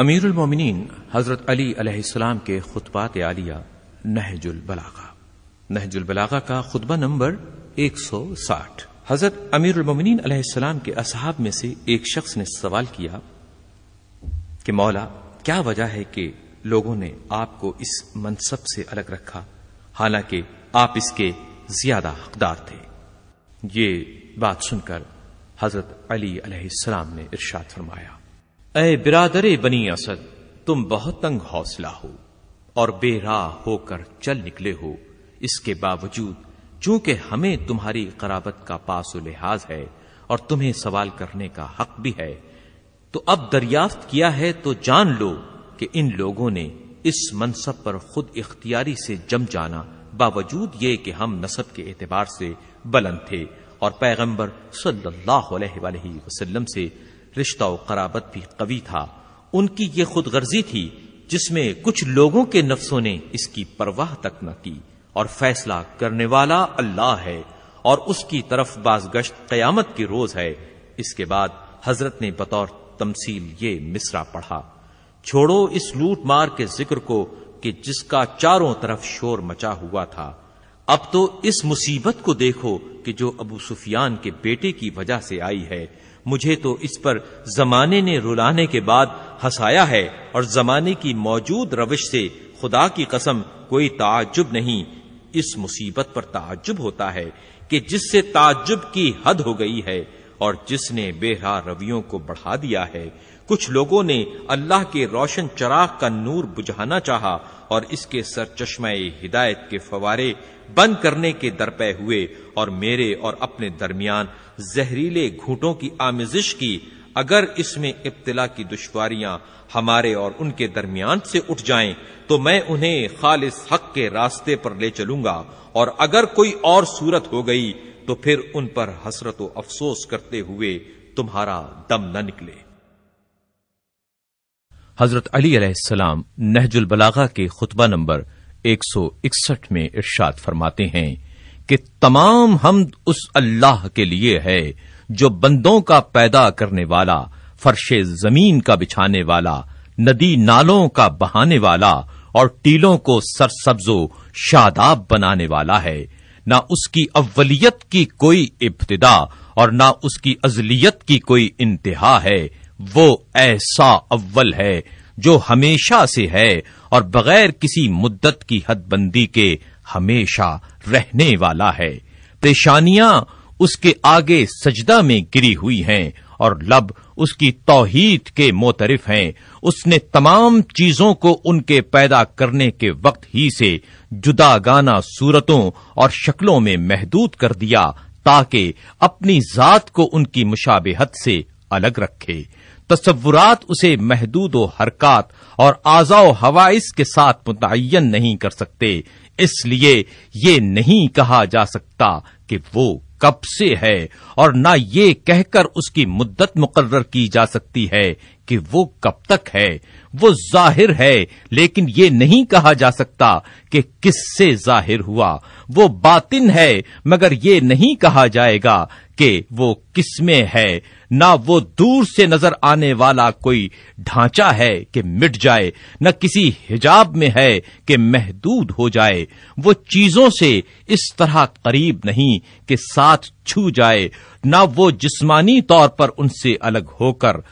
अमीर मोमिनीन हजरत अली अलैहिस्सलाम के खुतबात आलिया नहजुल बलागा नहजुल बलागा का खुतबा नंबर 160 हजरत अमीर मोमिनीन अलैहिस्सलाम के असहाब में से एक शख्स ने सवाल किया कि मौला क्या वजह है कि लोगों ने आपको इस मनसब से अलग रखा हालांकि आप इसके ज्यादा हकदार थे ये बात सुनकर हजरत अली अलैहिस्सलाम ने इर्शाद फरमाया ए बिरादरे बनी असद तुम बहुत तंग हौसला हो और बेराह होकर चल निकले हो इसके बावजूद चूंकि हमें तुम्हारी कराबत का पास लिहाज है और तुम्हें सवाल करने का हक भी है तो अब दरियाफ्त किया है तो जान लो कि इन लोगों ने इस मनसब पर खुद इख्तियारी से जम जाना बावजूद ये कि हम नसब के एतबार से बुलंद थे और पैगंबर सल्लल्लाहु अलैहि वसल्लम से रिश्ता व भी कवि था उनकी ये खुद गर्जी थी जिसमें कुछ लोगों के नफ्सों ने इसकी परवाह तक न की और फैसला करने वाला अल्लाह है और उसकी तरफ बाजगश्त कयामत की रोज है इसके बाद हजरत ने बतौर तमसील ये मिसरा पढ़ा छोड़ो इस लूट मार के जिक्र को कि जिसका चारों तरफ शोर मचा हुआ था अब तो इस मुसीबत को देखो कि जो अबू सुफियान के बेटे की वजह से आई है मुझे तो इस पर जमाने ने रुलाने के बाद हंसाया है और जमाने की मौजूद रविश से खुदा की कसम कोई ताजुब नहीं इस मुसीबत पर ताजुब होता है कि जिससे ताजुब की हद हो गई है और जिसने बेहरा रवियों को बढ़ा दिया है कुछ लोगों ने अल्लाह के रोशन चराग का नूर बुझाना चाहा और इसके सर सरचश्मे हिदायत के फवारे बंद करने के दरपे हुए और मेरे और अपने दरमियान जहरीले घूटों की आमिजिश की अगर इसमें इब्तला की दुश्वारियां हमारे और उनके दरमियान से उठ जाएं तो मैं उन्हें खालिस हक के रास्ते पर ले चलूंगा और अगर कोई और सूरत हो गई तो फिर उन पर हसरत अफसोस करते हुए तुम्हारा दम न निकले हजरत अली नहजुल बलागा के खुतबा नंबर 161 में इर्शाद फरमाते हैं कि तमाम हमद उस अल्लाह के लिए है जो बंदों का पैदा करने वाला फर्श जमीन का बिछाने वाला नदी नालों का बहाने वाला और टीलों को सरसब्जो शादाब बनाने वाला है ना उसकी अव्वलियत की कोई इब्तदा और ना उसकी अजलियत की कोई इंतहा है वो ऐसा अव्वल है जो हमेशा से है और बगैर किसी मुद्दत की हदबंदी के हमेशा रहने वाला है परेशानियां उसके आगे सजदा में गिरी हुई हैं और लब उसकी तोहीद के मोतरफ हैं उसने तमाम चीजों को उनके पैदा करने के वक्त ही से जुदा गाना सूरतों और शक्लों में महदूद कर दिया ताकि अपनी जात को उनकी मुशाबहत से अलग रखे तस्वुरात उसे महदूद हरकत और आजाओ हवाइस के साथ मुतन नहीं कर सकते इसलिए ये नहीं कहा जा सकता कि वो कब से है और ना ये कहकर उसकी मुद्दत मुकर्र की जा सकती है कि वो कब तक है वो जाहिर है लेकिन ये नहीं कहा जा सकता कि किससे जाहिर हुआ वो बातिन है मगर ये नहीं कहा जाएगा कि वो किसमें है ना वो दूर से नजर आने वाला कोई ढांचा है कि मिट जाए न किसी हिजाब में है कि महदूद हो जाए वो चीजों से इस तरह करीब नहीं कि साथ छू जाए ना वो जिस्मानी तौर पर उनसे अलग होकर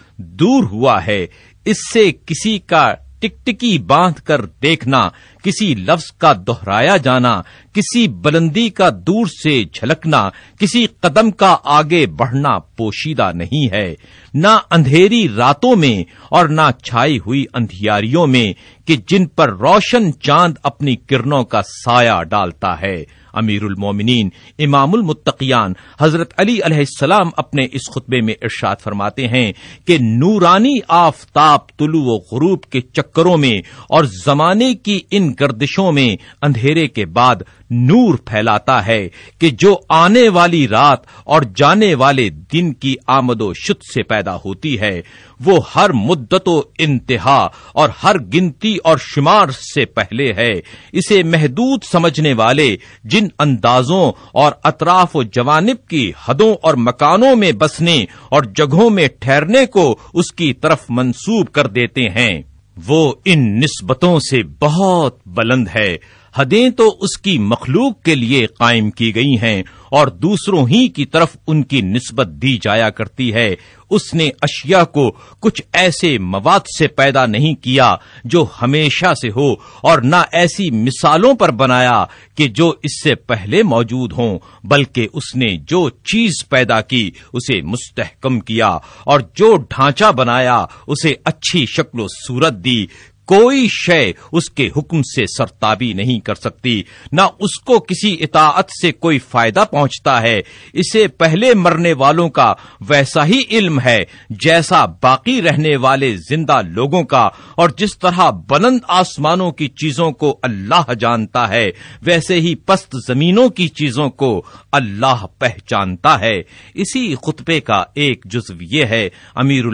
दूर हुआ है इससे किसी का टिकटिकी बांध कर देखना किसी लफ्ज का दोहराया जाना किसी बुलंदी का दूर से झलकना किसी कदम का आगे बढ़ना पोशीदा नहीं है ना अंधेरी रातों में और ना छाई हुई अंधियारियों में कि जिन पर रोशन चांद अपनी किरणों का साया डालता है अमीरुल मोमिनीन इमामुल मुत्तकियान हजरत अली अलैहिस्सलाम अपने इस खुतबे में इरशाद फरमाते हैं कि नूरानी आफताब तुलु व गरूब के चक्करों में और जमाने की इन गर्दिशों में अंधेरे के बाद नूर फैलाता है कि जो आने वाली रात और जाने वाले दिन की आमदो शुद्ध से पैदा होती है वो हर मुद्दत इंतहा और हर गिनती और शुमार से पहले है इसे महदूद समझने वाले जिन अंदाजों और अतराफ व की हदों और मकानों में बसने और जगहों में ठहरने को उसकी तरफ मंसूब कर देते हैं वो इन नस्बतों से बहुत बुलंद है हदें तो उसकी मखलूक के लिए कायम की गई हैं और दूसरों ही की तरफ उनकी नस्बत दी जाया करती है उसने अशिया को कुछ ऐसे मवाद से पैदा नहीं किया जो हमेशा से हो और न ऐसी मिसालों पर बनाया कि जो इससे पहले मौजूद हों बल्कि उसने जो चीज पैदा की उसे मुस्तहकम किया और जो ढांचा बनाया उसे अच्छी शक्ल सूरत दी कोई शय उसके हुक्म से सरताबी नहीं कर सकती ना उसको किसी इताअत से कोई फायदा पहुंचता है इसे पहले मरने वालों का वैसा ही इल्म है जैसा बाकी रहने वाले जिंदा लोगों का और जिस तरह बुलंद आसमानों की चीजों को अल्लाह जानता है वैसे ही पस्त जमीनों की चीजों को अल्लाह पहचानता है इसी खुतबे का एक जुज्व यह है अमीर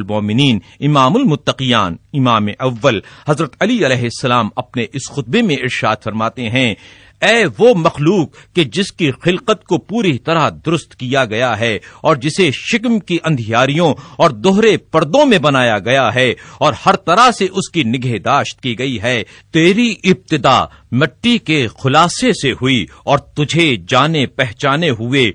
इमामुल मुतकियान इमाम अव्वल हजरत हजरत अली सलाम अपने इस खुतबे में इर्शाद फरमाते हैं ए वो मखलूक के जिसकी खिलकत को पूरी तरह दुरुस्त किया गया है और जिसे शिकम की अंधियारियों और दोहरे पर्दों में बनाया गया है और हर तरह से उसकी निगहदाश्त की गई है तेरी इब्तदा मिट्टी के खुलासे से हुई और तुझे जाने पहचाने हुए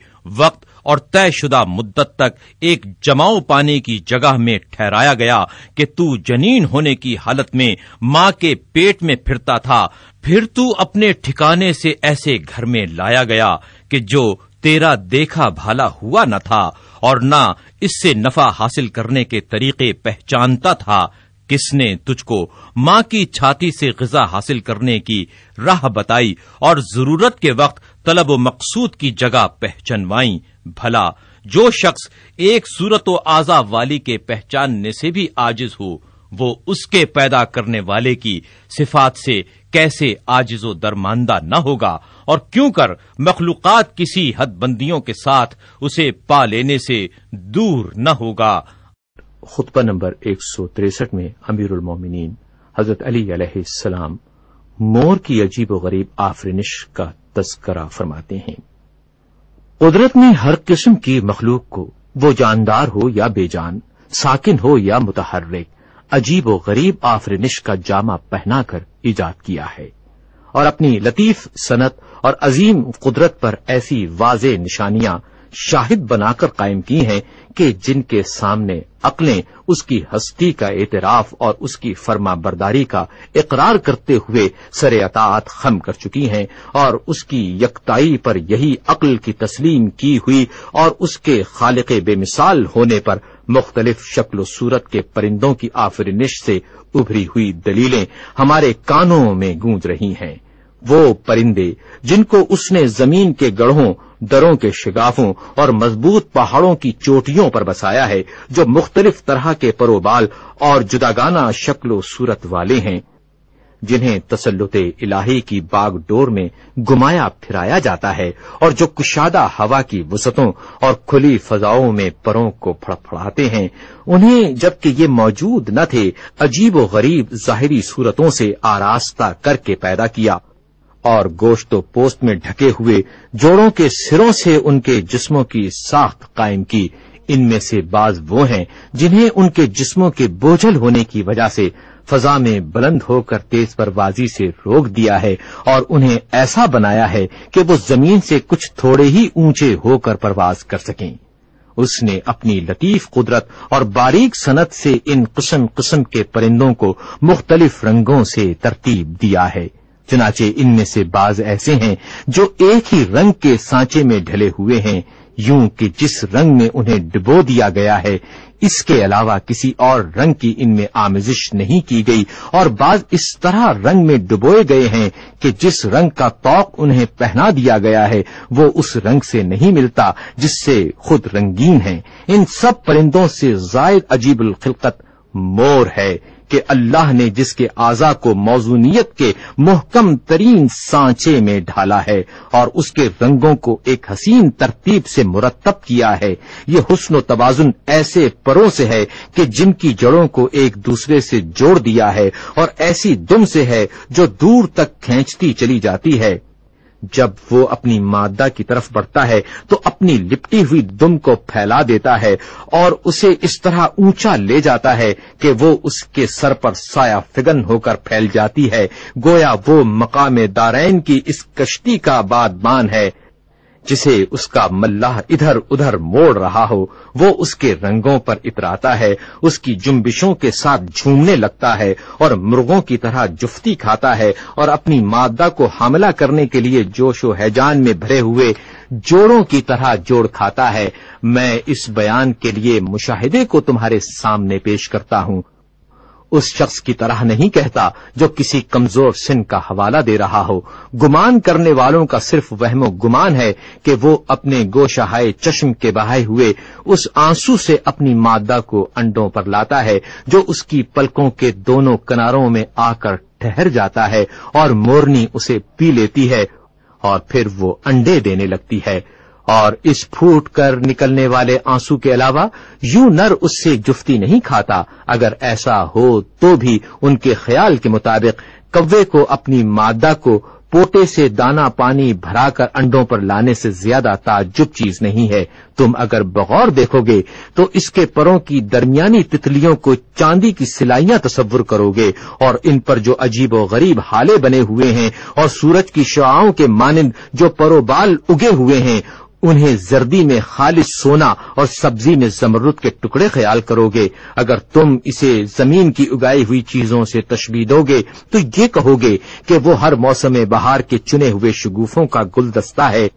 वक्त और तयशुदा मुद्दत तक एक जमाव पाने की जगह में ठहराया गया कि तू जनीन होने की हालत में मां के पेट में फिरता था फिर तू अपने ठिकाने से ऐसे घर में लाया गया कि जो तेरा देखा भाला हुआ न था और न इससे नफा हासिल करने के तरीके पहचानता था किसने तुझको मां की छाती से गजा हासिल करने की राह बताई और जरूरत के वक्त तलब मकसूद की जगह पहचनवाई भला जो शख्स एक सूरत आजा वाली के पहचानने से भी आजिज हो वो उसके पैदा करने वाले की सिफात से कैसे आजिजो दरमानदा न होगा और क्यों कर मखलूक किसी हदबंदियों के साथ उसे पा लेने से दूर न होगा खुतबा नंबर एक सौ तिरसठ में अमीर उलमोमिन हजरत अली मोर की अजीब व गरीब आफरिनिश का तस्करा फरमाते हैं कुदरत ने हर किस्म की मखलूक को वो जानदार हो या बेजान साकिन हो या मुतहरक अजीब व गरीब आफरिनिश का जामा पहनाकर ईजाद किया है और अपनी लतीफ सनत और अजीम कुदरत पर ऐसी वाज निशानियां शाहिद बनाकर कायम की हैं कि जिनके सामने अकलें उसकी हस्ती का एतराफ और उसकी फर्मा बरदारी का इकरार करते हुए सरे अतात खम कर चुकी हैं और उसकी यकताई पर यही अकल की तस्लीम की हुई और उसके खालिक बेमिसाल होने पर मुख्तलिफ शक्ल सूरत के परिंदों की आफरिनिश से उभरी हुई दलीलें हमारे कानों में गूंज रही हैं वो परिंदे जिनको उसने जमीन के गढ़ों दरों के शिगाफों और मजबूत पहाड़ों की चोटियों पर बसाया है जो मुख्तलिफ तरह के परोबाल और जुदागाना शक्लो सूरत वाले हैं जिन्हें तसल्लुत इलाही की बागडोर में घुमाया फिराया जाता है और जो कुशादा हवा की वसतों और खुली फजाओं में परों को फड़फड़ाते हैं उन्हें जबकि ये मौजूद न थे अजीब व गरीब जाहिरी सूरतों से आरास्ता करके पैदा किया और गोश्त तो पोस्त में ढके हुए जोड़ों के सिरों से उनके जिस्मों की साख्त कायम की इनमें से बाज वो हैं जिन्हें उनके जिस्मों के बोझल होने की वजह से फजा में बुलंद होकर तेज परवाजी से रोक दिया है और उन्हें ऐसा बनाया है कि वो जमीन से कुछ थोड़े ही ऊंचे होकर परवाज कर सकें उसने अपनी लतीफ कुदरत और बारीक सनत से इन कुसम कुसम के परिंदों को मुख्तलिफ रंगों से तरतीब दिया है चुनाचे इनमें से बाज ऐसे हैं जो एक ही रंग के सांचे में ढले हुए हैं यूं कि जिस रंग में उन्हें डुबो दिया गया है इसके अलावा किसी और रंग की इनमें आमजिश नहीं की गई और बाज इस तरह रंग में डुबोए गए हैं कि जिस रंग का तौक उन्हें पहना दिया गया है वो उस रंग से नहीं मिलता जिससे खुद रंगीन है इन सब परिंदों से जायद अजीब खिलकत मोर है कि अल्लाह ने जिसके आजा को मौजूनीत के मोहकम तरीन सांचे में ढाला है और उसके रंगों को एक हसीन तरतीब से मुरतब किया है ये हुसन तोजुन ऐसे परों से है कि जिनकी जड़ों को एक दूसरे से जोड़ दिया है और ऐसी दुम से है जो दूर तक खेचती चली जाती है जब वो अपनी मादा की तरफ बढ़ता है तो अपनी लिपटी हुई दुम को फैला देता है और उसे इस तरह ऊंचा ले जाता है कि वो उसके सर पर साया फिगन होकर फैल जाती है गोया वो मकाम दारैन की इस कश्ती का बादबान है जिसे उसका मल्लाह इधर उधर मोड़ रहा हो वो उसके रंगों पर इतराता है उसकी जुम्बिशों के साथ झूमने लगता है और मुर्गों की तरह जुफ्ती खाता है और अपनी मादा को हमला करने के लिए जोशो हैजान में भरे हुए जोड़ों की तरह जोड़ खाता है मैं इस बयान के लिए मुशाहिदे को तुम्हारे सामने पेश करता हूँ उस शख्स की तरह नहीं कहता जो किसी कमजोर सिन का हवाला दे रहा हो गुमान करने वालों का सिर्फ वहमो गुमान है कि वो अपने गोशाहाय चश्म के बहाये हुए उस आंसू से अपनी मादा को अंडों पर लाता है जो उसकी पलकों के दोनों किनारों में आकर ठहर जाता है और मोरनी उसे पी लेती है और फिर वो अंडे देने लगती है और इस फूट कर निकलने वाले आंसू के अलावा यूं नर उससे जुफ्ती नहीं खाता अगर ऐसा हो तो भी उनके ख्याल के मुताबिक कव्वे को अपनी मादा को पोटे से दाना पानी भराकर अंडों पर लाने से ज्यादा ताजुब चीज नहीं है तुम अगर बगौर देखोगे तो इसके परों की दरमियानी तितलियों को चांदी की सिलाइयां तस्वुर करोगे और इन पर जो अजीब व गरीब हाले बने हुए हैं और सूरज की शुआओं के मानिंद जो परोबाल उगे हुए हैं उन्हें जर्दी में खालिश सोना और सब्जी में जमरुद के टुकड़े ख्याल करोगे अगर तुम इसे जमीन की उगाई हुई चीजों से तशबी दोगे तो ये कहोगे कि वो हर मौसम बहार के चुने हुए शगुफों का गुलदस्ता है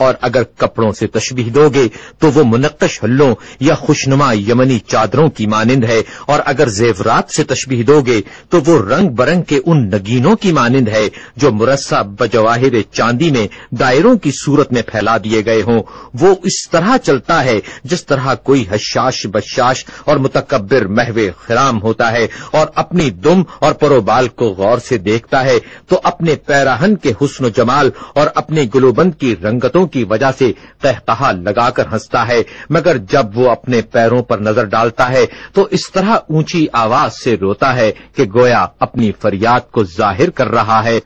और अगर कपड़ों से तशबीह दोगे तो वो मुनकश हल्लों या खुशनुमा यमनी चादरों की मानंद है और अगर जेवरात से तशबीह दोगे तो वो रंग बरंग के उन नगीनों की मानंद है जो मुरस्सा बजवाहिर चांदी में दायरों की सूरत में फैला दिए गए हों वो इस तरह चलता है जिस तरह कोई हशाश बशाश और मुतकबिर महवे खराम होता है और अपनी दुम और परोबाल को गौर से देखता है तो अपने पैराहन के हुस्न जमाल और अपने गुलोबंद की रंगतों की वजह से कहकहा लगाकर हंसता है मगर जब वो अपने पैरों पर नजर डालता है तो इस तरह ऊंची आवाज से रोता है कि गोया अपनी फरियाद को जाहिर कर रहा है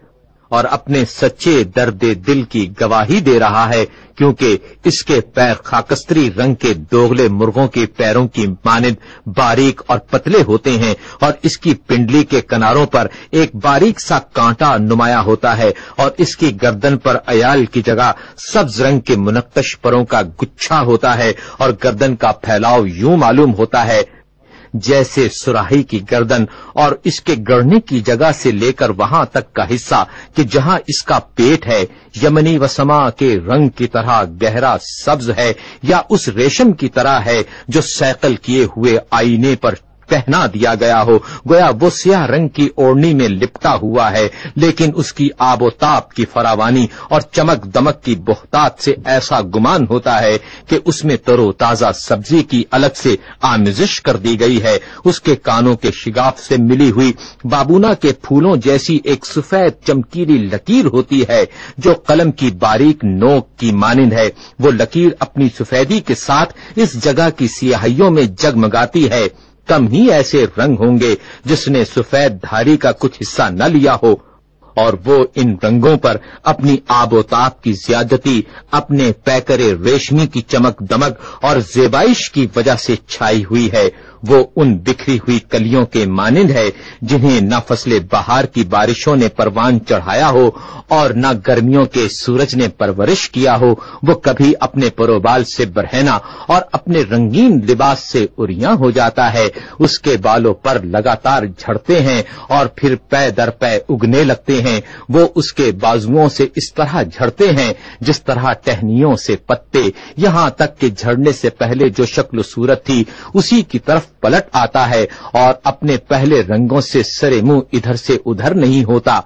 और अपने सच्चे दर्द दिल की गवाही दे रहा है क्योंकि इसके पैर खाकस्तरी रंग के दोगले मुर्गों के पैरों की मानद बारीक और पतले होते हैं और इसकी पिंडली के किनारों पर एक बारीक सा कांटा नुमाया होता है और इसकी गर्दन पर अयाल की जगह सब्ज रंग के मुनक्कश परों का गुच्छा होता है और गर्दन का फैलाव यूं मालूम होता है जैसे सुराही की गर्दन और इसके गढ़ने की जगह से लेकर वहां तक का हिस्सा कि जहां इसका पेट है यमनी वसमा के रंग की तरह गहरा सब्ज है या उस रेशम की तरह है जो सैकल किए हुए आईने पर पहना दिया गया हो गोया वो सिया रंग की ओढ़नी में लिपटा हुआ है लेकिन उसकी आबोताब की फरावानी और चमक दमक की बोहतात से ऐसा गुमान होता है कि उसमें तरो ताजा सब्जी की अलग से आमजिश कर दी गई है उसके कानों के शिगाफ से मिली हुई बाबूना के फूलों जैसी एक सफेद चमकीली लकीर होती है जो कलम की बारीक नोक की मानंद है वो लकीर अपनी सफेदी के साथ इस जगह की सियाहियों में जगमगाती है कम ही ऐसे रंग होंगे जिसने सफेद धारी का कुछ हिस्सा न लिया हो और वो इन रंगों पर अपनी आबोताब की ज्यादती अपने पैकरे रेशमी की चमक दमक और जेबाइश की वजह से छाई हुई है वो उन बिखरी हुई कलियों के मानिंद है जिन्हें न फसले बहार की बारिशों ने परवान चढ़ाया हो और न गर्मियों के सूरज ने परवरिश किया हो वो कभी अपने परोबाल से बरहना और अपने रंगीन लिबास से उरिया हो जाता है उसके बालों पर लगातार झड़ते हैं और फिर पै दर पै उगने लगते हैं वो उसके बाजुओं से इस तरह झड़ते हैं जिस तरह टहनियों से पत्ते यहां तक कि झड़ने से पहले जो शक्ल सूरत थी उसी की तरफ पलट आता है और अपने पहले रंगों से सरे मुंह इधर से उधर नहीं होता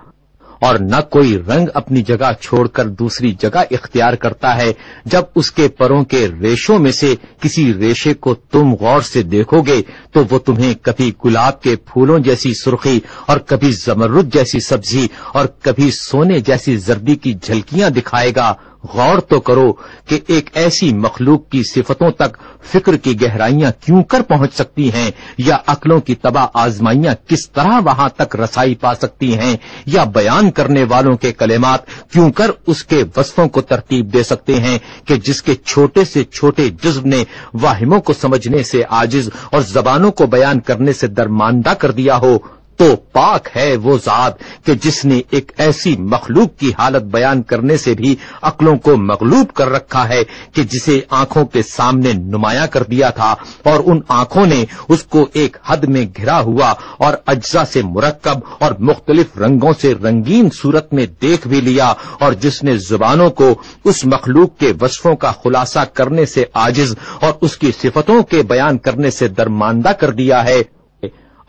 और न कोई रंग अपनी जगह छोड़कर दूसरी जगह इख्तियार करता है जब उसके परों के रेशों में से किसी रेशे को तुम गौर से देखोगे तो वो तुम्हें कभी गुलाब के फूलों जैसी सुर्खी और कभी जमरुद जैसी सब्जी और कभी सोने जैसी जर्दी की झलकियां दिखाएगा गौर तो करो कि एक ऐसी मखलूक की सिफतों तक फिक्र की गहराइयां क्यों कर पहुंच सकती हैं या अकलों की तबाह आजमाइयां किस तरह वहां तक रसाई पा सकती हैं या बयान करने वालों के कलेमात क्यों कर उसके वस्फों को तरतीब दे सकते हैं कि जिसके छोटे से छोटे जज्ब ने वाहिमों को समझने से आजिज और जबानों को बयान करने से दरमानदा कर दिया हो तो पाक है वो जात कि जिसने एक ऐसी मखलूक की हालत बयान करने से भी अकलों को मकलूब कर रखा है कि जिसे आंखों के सामने नुमाया कर दिया था और उन आंखों ने उसको एक हद में घिरा हुआ और अज्जा से मुरक्कब और मुख्तलिफ रंगों से रंगीन सूरत में देख भी लिया और जिसने जुबानों को उस मखलूक के वसफों का खुलासा करने से आजिज और उसकी सिफतों के बयान करने से दरमानदा कर दिया है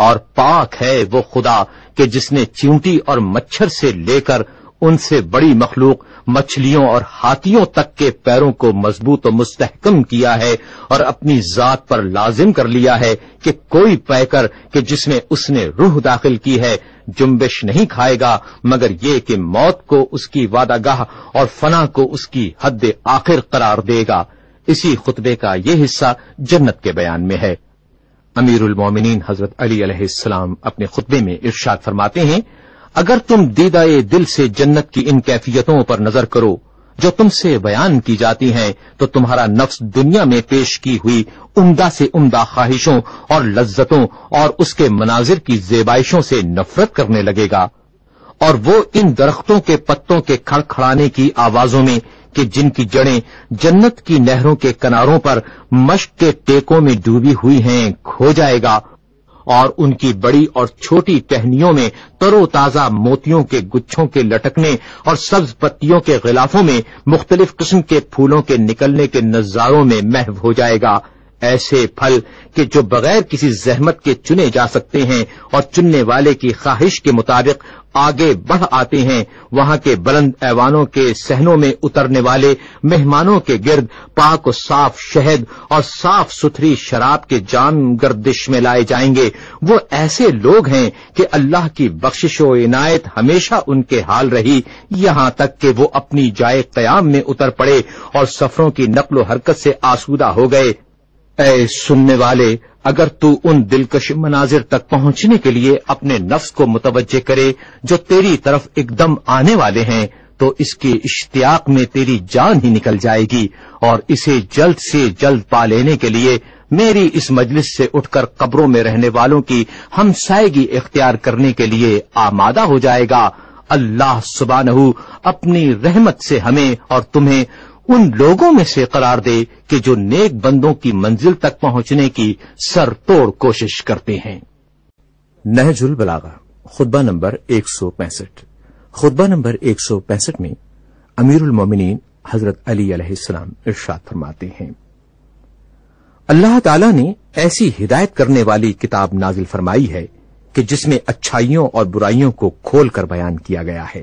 और पाक है वो खुदा कि जिसने चींटी और मच्छर से लेकर उनसे बड़ी मखलूक मछलियों और हाथियों तक के पैरों को मजबूत और मुस्तहकम किया है और अपनी जात पर लाजिम कर लिया है कि कोई पैकर के जिसमें उसने रूह दाखिल की है जुम्बिश नहीं खाएगा मगर ये कि मौत को उसकी वादागाह और फना को उसकी हद आखिर करार देगा इसी खुतबे का ये हिस्सा जन्नत के बयान में है अमीरुल मोमिनीन हजरत अली अलैहिस्सलाम अपने खुतबे में इर्शाद फरमाते हैं अगर तुम दीदाए दिल से जन्नत की इन कैफियतों पर नजर करो जो तुमसे बयान की जाती हैं तो तुम्हारा नफ्स दुनिया में पेश की हुई उम्दा से उम्दा ख्वाहिशों और लज्जतों और उसके मनाजिर की जेबाइशों से नफरत करने लगेगा और वो इन दरख्तों के पत्तों के खड़खड़ाने की आवाजों में कि जिनकी जड़ें जन्नत की नहरों के किनारों पर मश्क के टेकों में डूबी हुई हैं खो जाएगा और उनकी बड़ी और छोटी टहनियों में तरोताजा मोतियों के गुच्छों के लटकने और सब्ज पत्तियों के गिलाफों में मुख्तलिफ किस्म के फूलों के निकलने के नजारों में महव हो जाएगा ऐसे फल कि जो बगैर किसी जहमत के चुने जा सकते हैं और चुनने वाले की ख्वाहिश के मुताबिक आगे बढ़ आते हैं वहां के बुलंद ऐवानों के सहनों में उतरने वाले मेहमानों के गिर्द पाक और साफ शहद और साफ सुथरी शराब के जाम गर्दिश में लाए जाएंगे वो ऐसे लोग हैं कि अल्लाह की बख्शिश इनायत हमेशा उनके हाल रही यहां तक कि वो अपनी जाए क्याम में उतर पड़े और सफरों की नकलो हरकत से आसूदा हो गए ए सुनने वाले अगर तू उन दिलकश मनाजिर तक पहुंचने के लिए अपने नफ्स को मुतवजह करे जो तेरी तरफ एकदम आने वाले हैं तो इसके इश्तियाक में तेरी जान ही निकल जाएगी और इसे जल्द से जल्द पा लेने के लिए मेरी इस मजलिस से उठकर कब्रों में रहने वालों की हमसायगी इख्तियार करने के लिए आमादा हो जाएगा अल्लाह सुबानहू अपनी रहमत से हमें और तुम्हें उन लोगों में से करार दे कि जो नेक बंदों की मंजिल तक पहुंचने की सर तोड़ कोशिश करते हैं नहजुल बलागा खुतबा नंबर एक सौ पैंसठ खुतबा नंबर एक सौ पैंसठ में अमीरुल मोमिनीन हजरत अली अलैहिस्सलाम इरशाद फरमाते हैं अल्लाह ताला ने ऐसी हिदायत करने वाली किताब नाजिल फरमाई है कि जिसमें अच्छाइयों और बुराइयों को खोलकर बयान किया गया है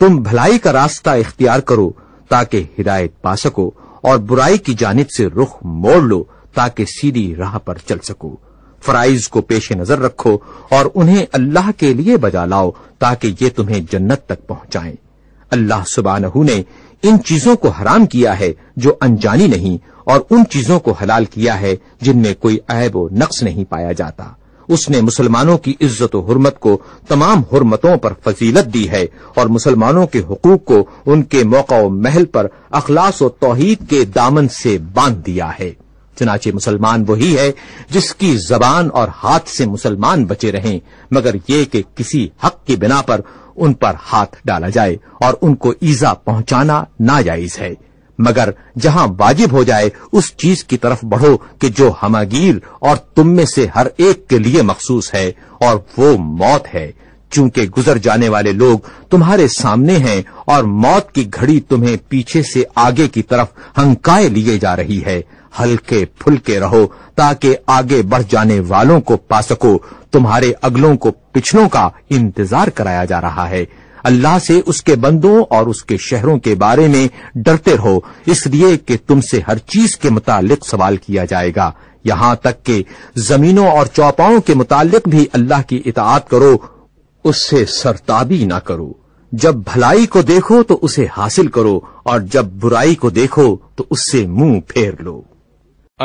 तुम भलाई का रास्ता इख्तियार करो ताकि हिदायत पा सको और बुराई की जानब से रुख मोड़ लो ताकि सीधी राह पर चल सको फराइज को पेश नजर रखो और उन्हें अल्लाह के लिए बजा लाओ ताकि ये तुम्हें जन्नत तक पहुंचाए अल्लाह सुबह ने इन चीजों को हराम किया है जो अनजानी नहीं और उन चीजों को हलाल किया है जिनमें कोई ऐब व नक्स नहीं पाया जाता उसने मुसलमानों की इज्जत हरमत को तमाम हरमतों पर फजीलत दी है और मुसलमानों के हकूक को उनके मौका महल पर अखलास व तोहहीद के दामन से बांध दिया है चनाचे मुसलमान वही है जिसकी जबान और हाथ से मुसलमान बचे रहें मगर ये कि किसी हक की बिना पर उन पर हाथ डाला जाए और उनको ईजा पहुंचाना नाजायज है मगर जहां वाजिब हो जाए उस चीज की तरफ बढ़ो कि जो हमागीर और तुम में से हर एक के लिए मखसूस है और वो मौत है चूंकि गुजर जाने वाले लोग तुम्हारे सामने हैं और मौत की घड़ी तुम्हें पीछे से आगे की तरफ हंकाए लिए जा रही है हल्के फुलके रहो ताकि आगे बढ़ जाने वालों को पा सको तुम्हारे अगलों को पिछड़ों का इंतजार कराया जा रहा है अल्लाह से उसके बंदों और उसके शहरों के बारे में डरते रहो इसलिए कि तुमसे हर चीज के मुतालिक सवाल किया जाएगा यहां तक कि जमीनों और चौपाओं के मुतालिक भी अल्लाह की इतात करो उससे सरताबी ना करो जब भलाई को देखो तो उसे हासिल करो और जब बुराई को देखो तो उससे मुंह फेर लो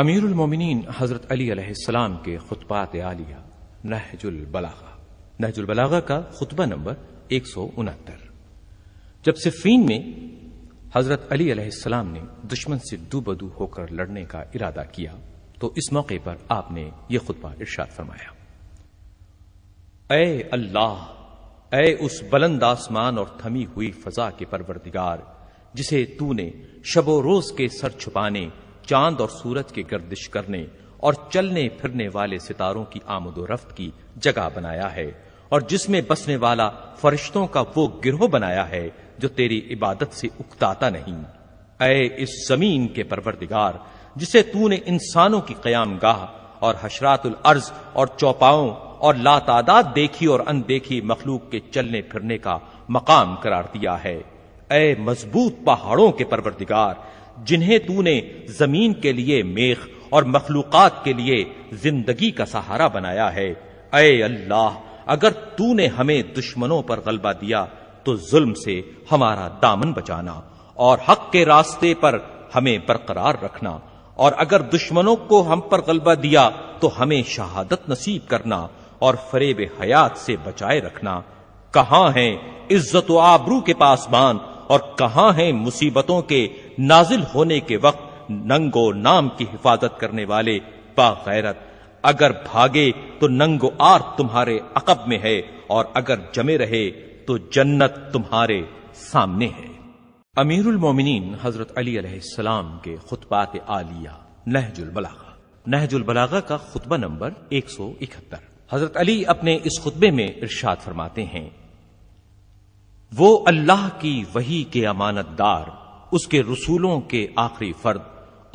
अमीर उलमोमिन हजरत अलीसलाम के खुतबात आलिया नहजुल बलागा नहजुल बलागा का खुतबा नंबर एक जब सिफीन में हजरत अली अलैहिस्सलाम ने दुश्मन से दूबदू होकर लड़ने का इरादा किया तो इस मौके पर आपने ये खुतबा इर्शाद फरमाया ए अल्लाह ए उस बुलंद आसमान और थमी हुई फजा के परवरदिगार जिसे तूने शबो रोज के सर छुपाने चांद और सूरज के गर्दिश करने और चलने फिरने वाले सितारों की आमदोरफ्त की जगह बनाया है और जिसमें बसने वाला फरिश्तों का वो गिरोह बनाया है जो तेरी इबादत से उकताता नहीं अय इस जमीन के परवरदिगार जिसे तूने इंसानों की गाह और हशरातुल अर्ज और चौपाओं और लातादाद देखी और अनदेखी मखलूक के चलने फिरने का मकाम करार दिया है अय मजबूत पहाड़ों के परवरदिगार जिन्हें तूने जमीन के लिए मेख और मखलूकत के लिए जिंदगी का सहारा बनाया है अय अल्लाह अगर तूने हमें दुश्मनों पर गलबा दिया तो जुल्म से हमारा दामन बचाना और हक के रास्ते पर हमें बरकरार रखना और अगर दुश्मनों को हम पर गलबा दिया तो हमें शहादत नसीब करना और फरेब हयात से बचाए रखना कहां है इज्जत आबरू के पासबान और कहां है मुसीबतों के नाजिल होने के वक्त नंगो नाम की हिफाजत करने वाले बागैरत अगर भागे तो नंगो आर तुम्हारे अकब में है और अगर जमे रहे तो जन्नत तुम्हारे सामने है अमीरुल मोमिनीन हजरत अली अलैहिस्सलाम के खुतबात आलिया नहजुल बलागा नहजुल बलागा का खुतबा नंबर 171 हजरत अली अपने इस खुतबे में इर्शाद फरमाते हैं वो अल्लाह की वही के अमानतदार उसके रसूलों के आखिरी फर्द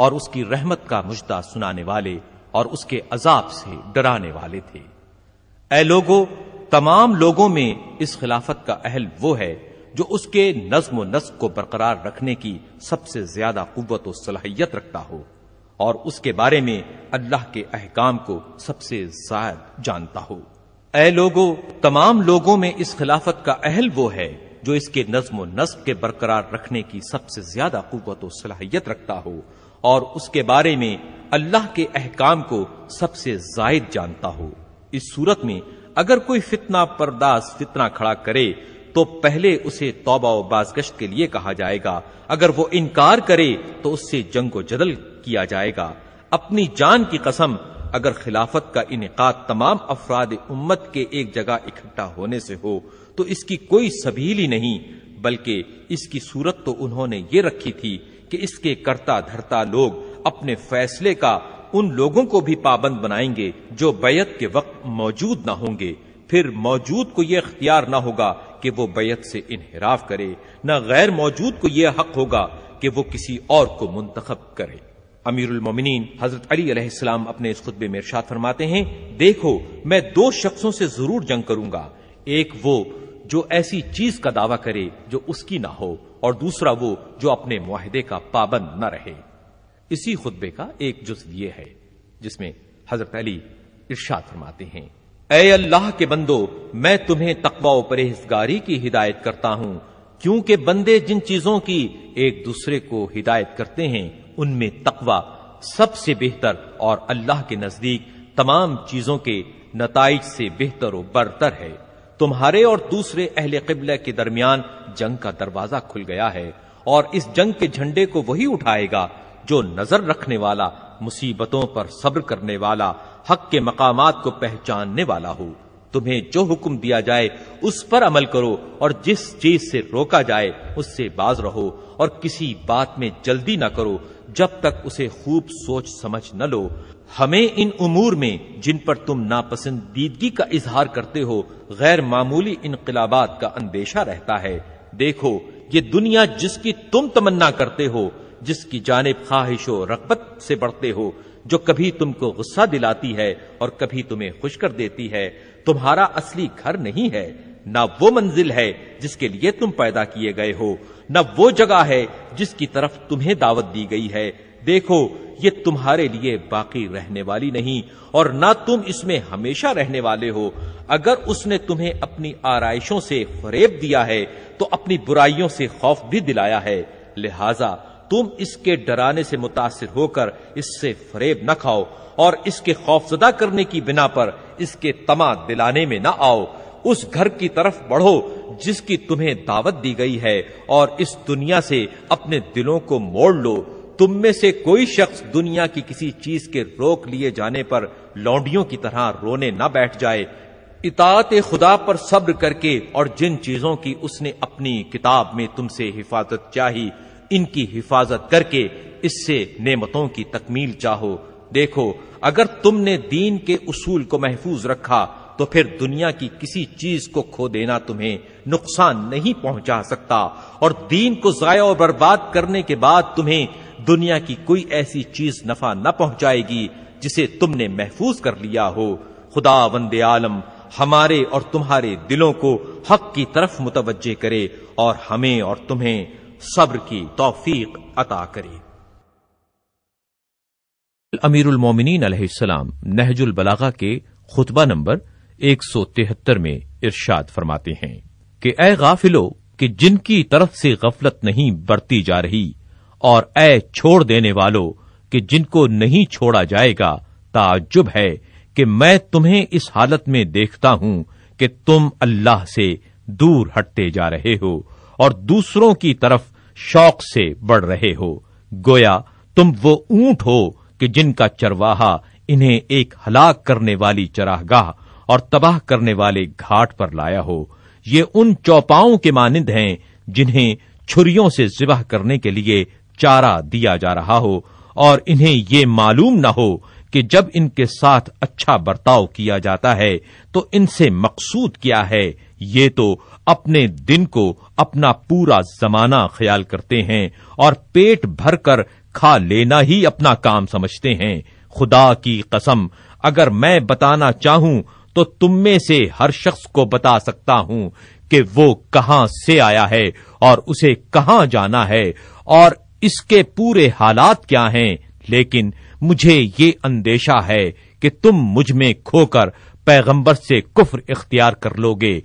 और उसकी रहमत का मुजदा सुनाने वाले और उसके अजाब से डराने वाले थे ए लोगो तमाम लोगों में इस खिलाफत का अहल वो है जो उसके नज्म नस्क को बरकरार रखने की सबसे ज्यादा कुत सलाहियत रखता हो और उसके बारे में अल्लाह के अहकाम को सबसे ज्यादा जानता हो ए लोगो तमाम लोगों में इस खिलाफत का अहल वो है जो इसके नज्म नस्क के बरकरार रखने की सबसे ज्यादा कुत सलाहियत रखता हो और उसके बारे में अल्लाह के अहकाम को सबसे जायद जानता हो इस सूरत में अगर कोई फितना परदास फितना खड़ा करे तो पहले उसे तोबा व बाजगश्त के लिए कहा जाएगा अगर वो इनकार करे तो उससे जंग को जदल किया जाएगा अपनी जान की कसम अगर खिलाफत का इनका तमाम अफराद उम्मत के एक जगह इकट्ठा होने से हो तो इसकी कोई सबील ही नहीं बल्कि इसकी सूरत तो उन्होंने ये रखी थी कि इसके करता धरता लोग अपने फैसले का उन लोगों को भी पाबंद बनाएंगे जो बैत के वक्त मौजूद ना होंगे फिर मौजूद को यह अख्तियार ना होगा कि वो बैत से इनहराफ करे न गैर मौजूद को यह हक होगा कि वो किसी और को मुंतखब करे अमीरमिन हजरत अलीसम अपने इस खुतबे में इर्शाद फरमाते हैं देखो मैं दो शख्सों से जरूर जंग करूंगा एक वो जो ऐसी चीज का दावा करे जो उसकी ना हो और दूसरा वो जो अपने माहदे का पाबंद न रहे इसी खुतबे का एक जुज ये है जिसमें हजरत अली इर्शाद फरमाते हैं ए अल्लाह के बंदो मैं तुम्हें तकवा परहेजगारी की हिदायत करता हूं क्योंकि बंदे जिन चीजों की एक दूसरे को हिदायत करते हैं उनमें तकवा सबसे बेहतर और अल्लाह के नजदीक तमाम चीजों के नतज से बेहतर और बरतर है तुम्हारे और दूसरे अहल कबला के दरमियान जंग का दरवाजा खुल गया है और इस जंग के झंडे को वही उठाएगा जो नजर रखने वाला मुसीबतों पर सब्र करने वाला हक के मकामात को पहचानने वाला हो तुम्हें जो हुक्म दिया जाए उस पर अमल करो और जिस चीज से रोका जाए उससे बाज रहो और किसी बात में जल्दी ना करो जब तक उसे खूब सोच समझ न लो हमें इन उमूर में जिन पर तुम नापसंदीदगी का इजहार करते हो गैर मामूली इनकलाबात का अंदेशा रहता है देखो ये दुनिया जिसकी तुम तमन्ना करते हो जिसकी जानब ख्वाहिश व रगबत से बढ़ते हो जो कभी तुमको गुस्सा दिलाती है और कभी तुम्हें खुश कर देती है तुम्हारा असली घर नहीं है ना वो मंजिल है जिसके लिए तुम पैदा किए गए हो ना वो जगह है जिसकी तरफ तुम्हें दावत दी गई है देखो ये तुम्हारे लिए बाकी रहने वाली नहीं और ना तुम इसमें हमेशा रहने वाले हो अगर उसने तुम्हें अपनी आरइशों से फरेब दिया है तो अपनी बुराइयों से खौफ भी दिलाया है लिहाजा तुम इसके डराने से मुतासिर होकर इससे फरेब न खाओ और इसके खौफजदा करने की बिना पर इसके तमा दिलाने में न आओ उस घर की तरफ बढ़ो जिसकी तुम्हें दावत दी गई है और इस दुनिया से अपने दिलों को मोड़ लो तुम में से कोई शख्स दुनिया की किसी चीज के रोक लिए जाने पर लौंडियों की तरह रोने न बैठ जाए इतात खुदा पर सब्र करके और जिन चीजों की उसने अपनी किताब में तुमसे हिफाजत चाही इनकी हिफाजत करके इससे नेमतों की तकमील चाहो देखो अगर तुमने दीन के उसूल को महफूज रखा तो फिर दुनिया की किसी चीज को खो देना तुम्हें नुकसान नहीं पहुंचा सकता और दीन को जाया और बर्बाद करने के बाद तुम्हें दुनिया की कोई ऐसी चीज नफा न पहुंचाएगी जिसे तुमने महफूज कर लिया हो खुदा वंदे आलम हमारे और तुम्हारे दिलों को हक की तरफ मुतवजे करे और हमें और तुम्हें सब्र की तोफ़ीक अता करे अमीर उलमोमिन नहजुल बलागा के खुतबा नंबर एक सौ तिहत्तर में इर्शाद फरमाते हैं कि ए गाफिलो कि जिनकी तरफ से गफलत नहीं बरती जा रही और ए छोड़ देने वालों कि जिनको नहीं छोड़ा जाएगा ताजुब है कि मैं तुम्हें इस हालत में देखता हूं कि तुम अल्लाह से दूर हटते जा रहे हो और दूसरों की तरफ शौक से बढ़ रहे हो गोया तुम वो ऊंट हो कि जिनका चरवाहा इन्हें एक हलाक करने वाली चराहगाह और तबाह करने वाले घाट पर लाया हो ये उन चौपाओं के मानिंद हैं जिन्हें छुरियों से जिबाह करने के लिए चारा दिया जा रहा हो और इन्हें ये मालूम न हो कि जब इनके साथ अच्छा बर्ताव किया जाता है तो इनसे मकसूद क्या है ये तो अपने दिन को अपना पूरा जमाना ख्याल करते हैं और पेट भरकर खा लेना ही अपना काम समझते हैं खुदा की कसम अगर मैं बताना चाहूं तो तुम में से हर शख्स को बता सकता हूं कि वो कहां से आया है और उसे कहां जाना है और इसके पूरे हालात क्या हैं लेकिन मुझे ये अंदेशा है कि तुम मुझ में खोकर पैगंबर से कुफ्र इख्तियार कर लोगे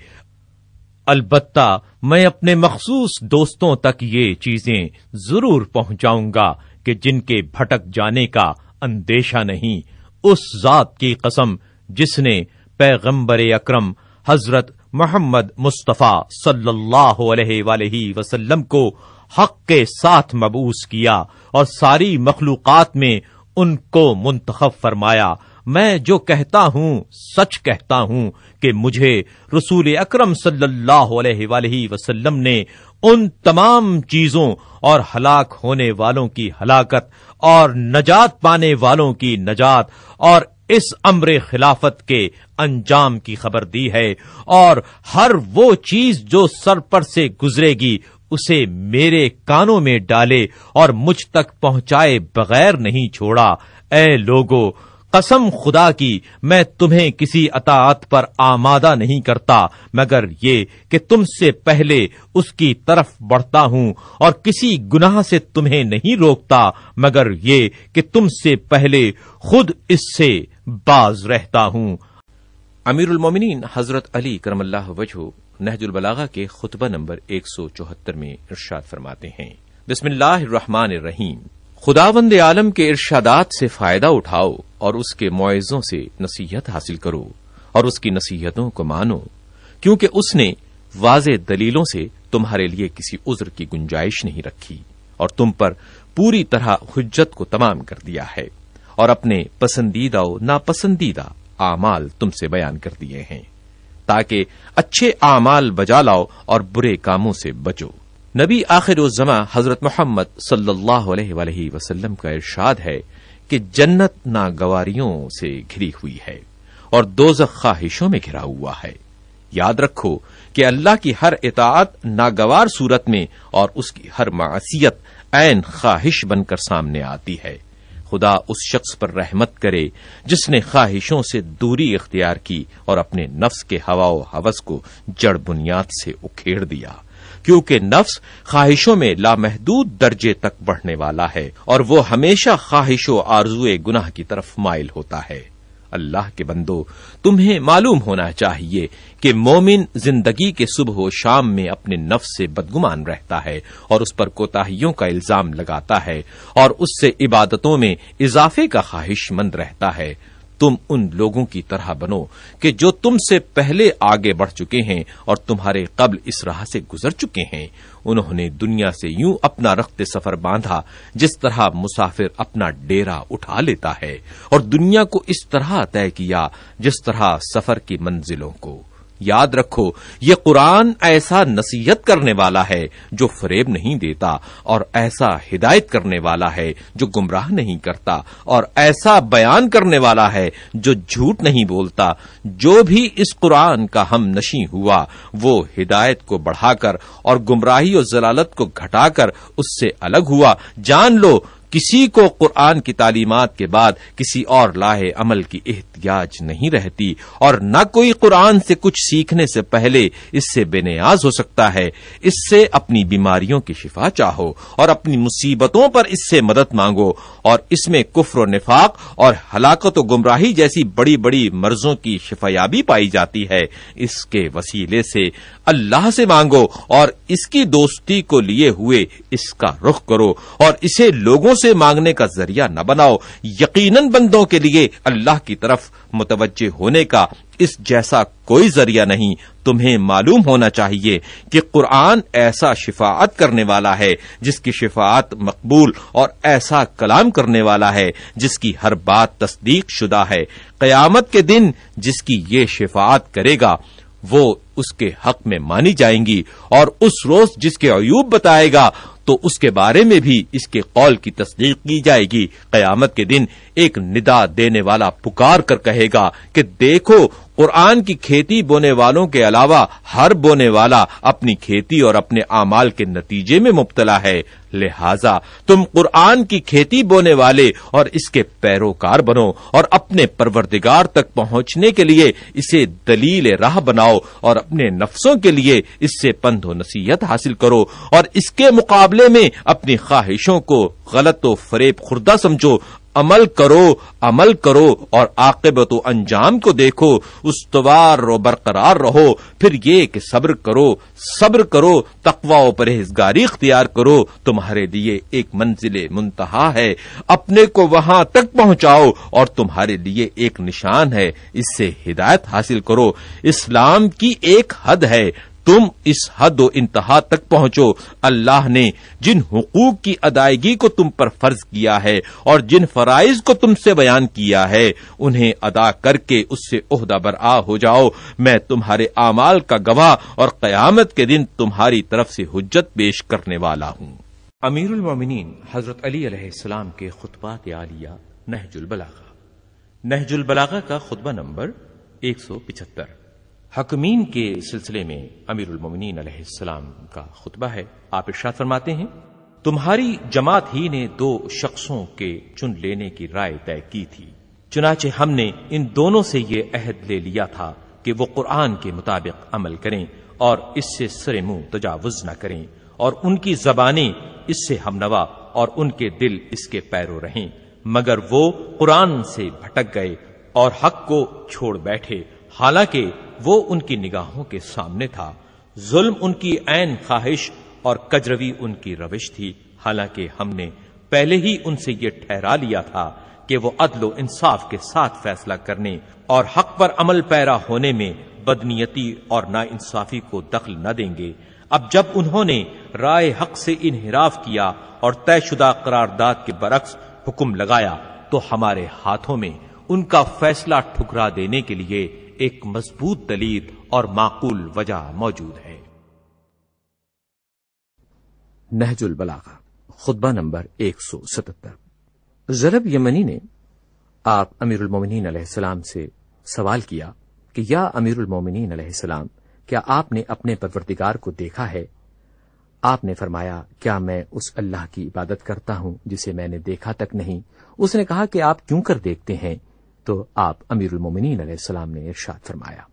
अलबत्ता मैं अपने मखसूस दोस्तों तक ये चीजें जरूर पहुंचाऊंगा कि जिनके भटक जाने का अंदेशा नहीं उस जात की कसम जिसने पैगंबर अक्रम हजरत मोहम्मद मुस्तफ़ा सल्लल्लाहु वसल्लम को हक के साथ मबूस किया और सारी मखलूकत में उनको मुंतखब फरमाया मैं जो कहता हूँ सच कहता हूँ कि मुझे रसूल अक्रम सल्लल्लाहु ने उन तमाम चीजों और हलाक होने वालों की हलाकत और नजात पाने वालों की नजात और इस अम्र खिलाफत के अंजाम की खबर दी है और हर वो चीज जो सर पर से गुजरेगी उसे मेरे कानों में डाले और मुझ तक पहुंचाए बगैर नहीं छोड़ा ए लोगों कसम खुदा की मैं तुम्हें किसी अतात पर आमादा नहीं करता मगर ये कि तुमसे पहले उसकी तरफ बढ़ता हूं और किसी गुनाह से तुम्हें नहीं रोकता मगर ये कि तुमसे पहले खुद इससे बाज रहता हूं अमीरुल उलमोमिन हजरत अली करमल्ला वजह नहजुल बलागा के खुतबा नंबर 174 में इर्शाद फरमाते हैं बिस्मिल्लाह रहीम खुदावंद आलम के इर्शादात से फायदा उठाओ और उसके मुआवजों से नसीहत हासिल करो और उसकी नसीहतों को मानो क्योंकि उसने वाज दलीलों से तुम्हारे लिए किसी उज्र की गुंजाइश नहीं रखी और तुम पर पूरी तरह हजत को तमाम कर दिया है और अपने पसंदीदा और नापसंदीदा आमाल तुमसे बयान कर दिए हैं ताकि अच्छे आमाल बजा लाओ और बुरे कामों से बचो नबी आखिर जमा हजरत मोहम्मद सल्लाम का इरशाद है कि जन्नत नागवारियों से घिरी हुई है और दोजख ख्वाहिशों में घिरा हुआ है याद रखो कि अल्लाह की हर इतात नागवार सूरत में और उसकी हर मासीत ऐन ख्वाहिश बनकर सामने आती है खुदा उस शख्स पर रहमत करे जिसने ख्वाहिशों से दूरी इख्तियार की और अपने नफ्स के हवा हवस को जड़ बुनियाद से उखेड़ दिया क्योंकि नफ्स ख्वाहिशों में लामहदूद दर्जे तक बढ़ने वाला है और वो हमेशा ख्वाहिशों आरजुए गुनाह की तरफ माइल होता है अल्लाह के बंदो तुम्हें मालूम होना चाहिए कि मोमिन जिंदगी के सुबह शाम में अपने नफ्स से बदगुमान रहता है और उस पर कोताहियों का इल्जाम लगाता है और उससे इबादतों में इजाफे का ख्वाहिशमंद रहता है तुम उन लोगों की तरह बनो कि जो तुमसे पहले आगे बढ़ चुके हैं और तुम्हारे कबल इस राह से गुजर चुके हैं उन्होंने दुनिया से यूं अपना रक्त सफर बांधा जिस तरह मुसाफिर अपना डेरा उठा लेता है और दुनिया को इस तरह तय किया जिस तरह सफर की मंजिलों को याद रखो ये कुरान ऐसा नसीहत करने वाला है जो फरेब नहीं देता और ऐसा हिदायत करने वाला है जो गुमराह नहीं करता और ऐसा बयान करने वाला है जो झूठ नहीं बोलता जो भी इस कुरान का हम नशी हुआ वो हिदायत को बढ़ाकर और गुमराही और जलालत को घटाकर उससे अलग हुआ जान लो किसी को कुरान की तालीमत के बाद किसी और लाहे अमल की एहतियाज नहीं रहती और न कोई कुरान से कुछ सीखने से पहले इससे बेनियाज हो सकता है इससे अपनी बीमारियों की शिफा चाहो और अपनी मुसीबतों पर इससे मदद मांगो और इसमें कुफर नफाक और हलाकत व गुमराही जैसी बड़ी बड़ी मर्जों की शिफायाबी पाई जाती है इसके वसीले से अल्लाह से मांगो और इसकी दोस्ती को लिए हुए इसका रुख करो और इसे लोगों से मांगने का जरिया न बनाओ यकीनन बंदों के लिए अल्लाह की तरफ मुतवजह होने का इस जैसा कोई जरिया नहीं तुम्हें मालूम होना चाहिए कि कुरान ऐसा शिफात करने वाला है जिसकी शिफात मकबूल और ऐसा कलाम करने वाला है जिसकी हर बात तस्दीक शुदा है कयामत के दिन जिसकी ये शिफात करेगा वो उसके हक में मानी जाएंगी और उस रोज जिसके अयूब बताएगा तो उसके बारे में भी इसके कौल की तस्दीक की जाएगी क्यामत के दिन एक निदा देने वाला पुकार कर कहेगा कि देखो कुरान की खेती बोने वालों के अलावा हर बोने वाला अपनी खेती और अपने अमाल के नतीजे में मुबतला है लिहाजा तुम कुरान की खेती बोने वाले और इसके पैरोकार बनो और अपने परवरदिगार तक पहुंचने के लिए इसे दलील राह बनाओ और अपने नफ्सों के लिए इससे पंधो नसीहत हासिल करो और इसके मुकाबले में अपनी ख्वाहिशों को गलत व फरेब खुर्दा समझो अमल करो अमल करो और आकबत अंजाम को देखो उसवार और बरकरार रहो फिर ये कि सब्र करो सब्र करो तकवा और परहेजगारी इख्तियार करो तुम्हारे लिए एक मंजिल मुंतहा है अपने को वहां तक पहुंचाओ और तुम्हारे लिए एक निशान है इससे हिदायत हासिल करो इस्लाम की एक हद है तुम इस हद व इंतहा तक पहुँचो अल्लाह ने जिन हकूक की अदायगी को तुम पर फर्ज किया है और जिन फराइज को तुमसे बयान किया है उन्हें अदा करके उससे उहदा आ हो जाओ मैं तुम्हारे आमाल का गवाह और क्यामत के दिन तुम्हारी तरफ से हजत पेश करने वाला हूँ अमीर उलमिन हजरत अली के खुतबात आलिया नहजुल बलागा नहजुल बलागा का खुतबा नंबर एक सौ पिछहत्तर हकमीन के सिलसिले में अमीरुल मोमिनीन का खुतबा है आप इर्शाद फरमाते हैं तुम्हारी जमात ही ने दो शख्सों के चुन लेने की राय तय की थी चुनाचे हमने इन दोनों से ये अहद ले लिया था कि वो कुरान के मुताबिक अमल करें और इससे सरे मुंह तजावज न करें और उनकी जबानी इससे हमनवा और उनके दिल इसके पैरों रहें मगर वो कुरान से भटक गए और हक को छोड़ बैठे हालांकि वो उनकी निगाहों के सामने था जुल्म उनकी ऐन ख्वाहिश और कजरवी उनकी रविश थी हालांकि हमने पहले ही उनसे ये ठहरा लिया था कि वो अदलो इंसाफ के साथ फैसला करने और हक पर अमल पैरा होने में बदनीयती और नाइंसाफी को दखल न देंगे अब जब उन्होंने राय हक से इनहराफ किया और तयशुदा करारदाद के बरक्स हुक्म लगाया तो हमारे हाथों में उनका फैसला ठुकरा देने के लिए एक मजबूत दलील और माकूल वजह मौजूद है नहजुल बलागा खुतबा नंबर एक सौ सतहत्तर जरब यमनी ने आप अमीरुल मोमिनीन अलैहिस्सलाम से सवाल किया कि या अमीरुल मोमिनीन अलैहिस्सलाम क्या आपने अपने परवरदिगार को देखा है आपने फरमाया क्या मैं उस अल्लाह की इबादत करता हूं जिसे मैंने देखा तक नहीं उसने कहा कि आप क्यों कर देखते हैं तो आप अमीर उलमोमिन सलाम ने इर्शाद फरमाया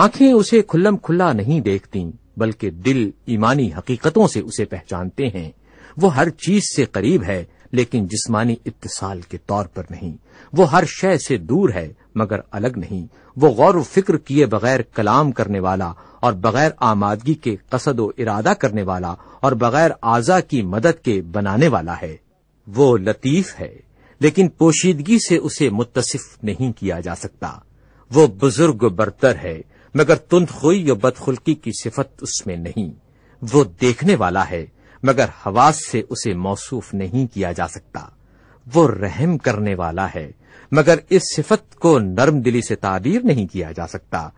आंखें उसे खुल्लम खुल्ला नहीं देखती बल्कि दिल ईमानी हकीकतों से उसे पहचानते हैं वो हर चीज से करीब है लेकिन जिस्मानी इतसाल के तौर पर नहीं वो हर शय से दूर है मगर अलग नहीं वो गौर फिक्र किए बगैर कलाम करने वाला और बगैर आमादगी के कसद व इरादा करने वाला और बगैर आजा की मदद के बनाने वाला है वो लतीफ है लेकिन पोशीदगी से उसे मुतसिफ नहीं किया जा सकता वो बुजुर्ग बरतर है मगर तुनखोई या बदखुल्की की सिफत उसमें नहीं वो देखने वाला है मगर हवास से उसे मौसूफ नहीं किया जा सकता वो रहम करने वाला है मगर इस सिफत को नर्म दिली से ताबीर नहीं किया जा सकता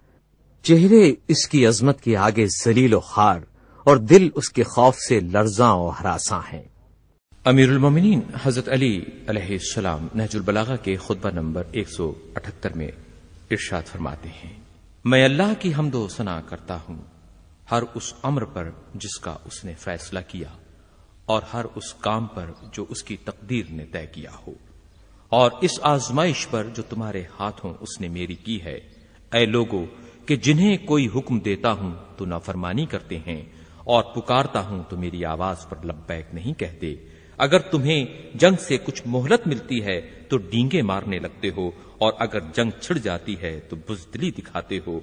चेहरे इसकी अजमत के आगे जलीलो खार और दिल उसके खौफ से लर्जा और हरासा हैं अमीरुल मोमिनीन हजरत अली अलैहिस्सलाम नहजुल बलागा के खुतबा नंबर 178 में इरशाद फरमाते हैं मैं अल्लाह की हमदो सना करता हूं हर उस अम्र पर जिसका उसने फैसला किया और हर उस काम पर जो उसकी तकदीर ने तय किया हो और इस आजमाइश पर जो तुम्हारे हाथों उसने मेरी की है ऐ लोगो कि जिन्हें कोई हुक्म देता हूं तो नाफरमानी करते हैं और पुकारता हूं तो मेरी आवाज पर लब्बैक नहीं कहते अगर तुम्हें जंग से कुछ मोहलत मिलती है तो डींगे मारने लगते हो और अगर जंग छिड़ जाती है तो बुजदली दिखाते हो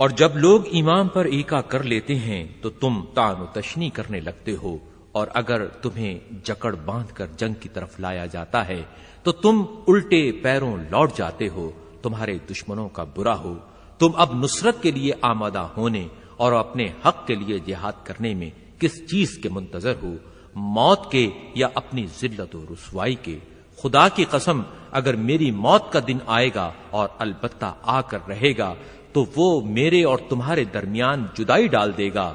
और जब लोग इमाम पर एका कर लेते हैं तो तुम तान तशनी करने लगते हो और अगर तुम्हें जकड़ बांध कर जंग की तरफ लाया जाता है तो तुम उल्टे पैरों लौट जाते हो तुम्हारे दुश्मनों का बुरा हो तुम अब नुसरत के लिए आमादा होने और अपने हक के लिए जिहाद करने में किस चीज के मुंतजर हो मौत के या अपनी जिल्लत और रसवाई के खुदा की कसम अगर मेरी मौत का दिन आएगा और अलबत्ता आकर रहेगा तो वो मेरे और तुम्हारे दरमियान जुदाई डाल देगा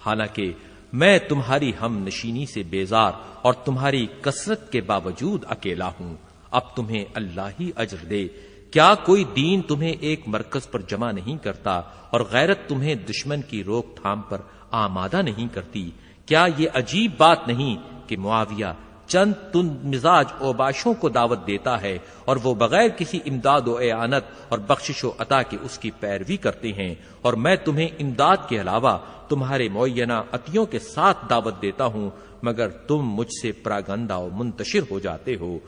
हालांकि मैं तुम्हारी हम नशीनी से बेजार और तुम्हारी कसरत के बावजूद अकेला हूं अब तुम्हें अल्लाह ही अजर दे क्या कोई दीन तुम्हें एक मरकज पर जमा नहीं करता और गैरत तुम्हें दुश्मन की रोकथाम पर आमादा नहीं करती क्या ये अजीब बात नहीं कि मुआविया चंद तुंद मिजाज ओबाशों को दावत देता है और वो बगैर किसी इमदाद एनत और बख्शिश अता के उसकी पैरवी करते हैं और मैं तुम्हें इमदाद के अलावा तुम्हारे मुयना अतियों के साथ दावत देता हूँ मगर तुम मुझसे प्रागंदा मुंतशिर हो जाते हो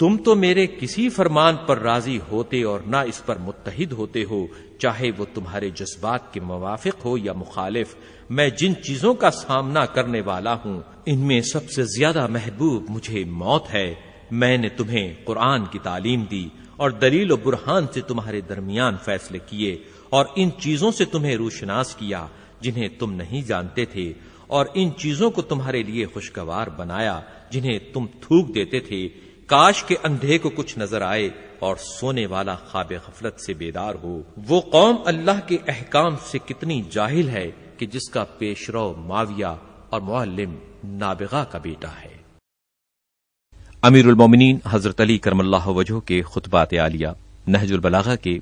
तुम तो मेरे किसी फरमान पर राजी होते और ना इस पर मुतहद होते हो चाहे वो तुम्हारे जज्बात के मुआफ हो या मुखालिफ मैं जिन चीजों का सामना करने वाला हूँ इनमें सबसे ज्यादा महबूब मुझे मौत है मैंने तुम्हें कुरान की तालीम दी और दलील और बुरहान से तुम्हारे दरमियान फैसले किए और इन चीजों से तुम्हें रोशनास किया जिन्हें तुम नहीं जानते थे और इन चीजों को तुम्हारे लिए खुशगवार बनाया जिन्हें तुम थूक देते थे काश के अंधे को कुछ नजर आए और सोने वाला खाब गफलत से बेदार हो वो कौम अल्लाह के अहकाम से कितनी जाहिल है कि जिसका पेशरो माविया और मुअल्लिम नाबिगा का बेटा है अमीरमिन हजरत अली करमल्लाह वजह के खुतबात आलिया नहजुलबलागा के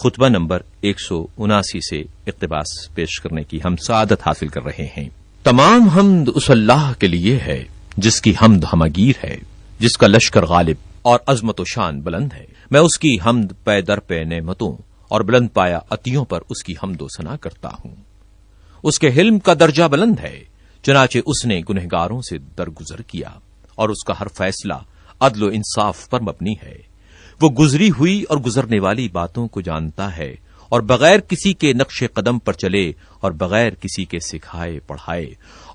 खुतबा नंबर एक सौ उनासी से इकतबास पेश करने की हम सदत हासिल कर रहे हैं तमाम हमद उस अल्लाह के लिए है जिसकी हमद हमगीर है जिसका लश्कर गालिब और अजमत शान बुलंद है मैं उसकी हमद पे दर पे नेमतों और बुलंद पाया अतियों पर उसकी हमदो सना करता हूं उसके हिल्म का दर्जा बुलंद है चुनाचे उसने गुनहगारों से दरगुजर किया और उसका हर फैसला अदल इंसाफ पर मबनी है वो गुजरी हुई और गुजरने वाली बातों को जानता है और बगैर किसी के नक्श कदम पर चले और बगैर किसी के सिखाए पढ़ाए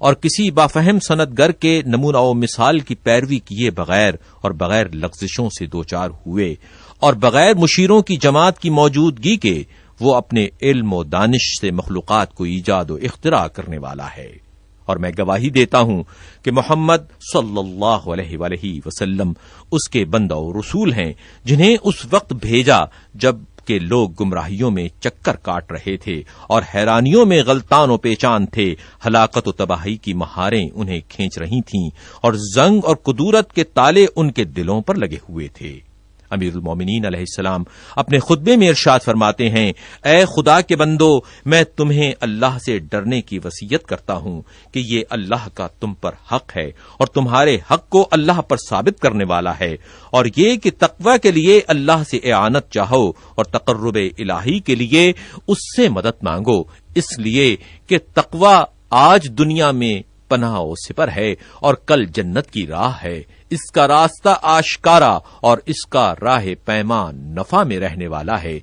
और किसी बाफहम सनतगर के नमूना व मिसाल की पैरवी किए बगैर और बगैर लफ्जिशों से दो चार हुए और बगैर मुशीरों की जमात की मौजूदगी के वो अपने इल्म दानिश से मखलूकत को ईजाद अख्तरा करने वाला है और मैं गवाही देता हूं कि मोहम्मद सल्लल्लाहु अलैहि वसल्लम उसके बंदा और रसूल हैं जिन्हें उस वक्त भेजा जब के लोग गुमराहियों में चक्कर काट रहे थे और हैरानियों में गलतान पेचान थे हलाकत व तबाही की महारें उन्हें खींच रही थीं और जंग और कुदूरत के ताले उनके दिलों पर लगे हुए थे अमीर अलैहिस्सलाम अपने खुतबे में इरशाद फरमाते हैं ए खुदा के बंदो मैं तुम्हें अल्लाह से डरने की वसीयत करता हूं कि ये अल्लाह का तुम पर हक है और तुम्हारे हक को अल्लाह पर साबित करने वाला है और ये कि तकवा के लिए अल्लाह से एआनत चाहो और तकर्रब इलाही के लिए उससे मदद मांगो इसलिए कि तकवा आज दुनिया में पनाओ सिपर है और कल जन्नत की राह है इसका रास्ता आशकारा और इसका राह पैमान नफा में रहने वाला है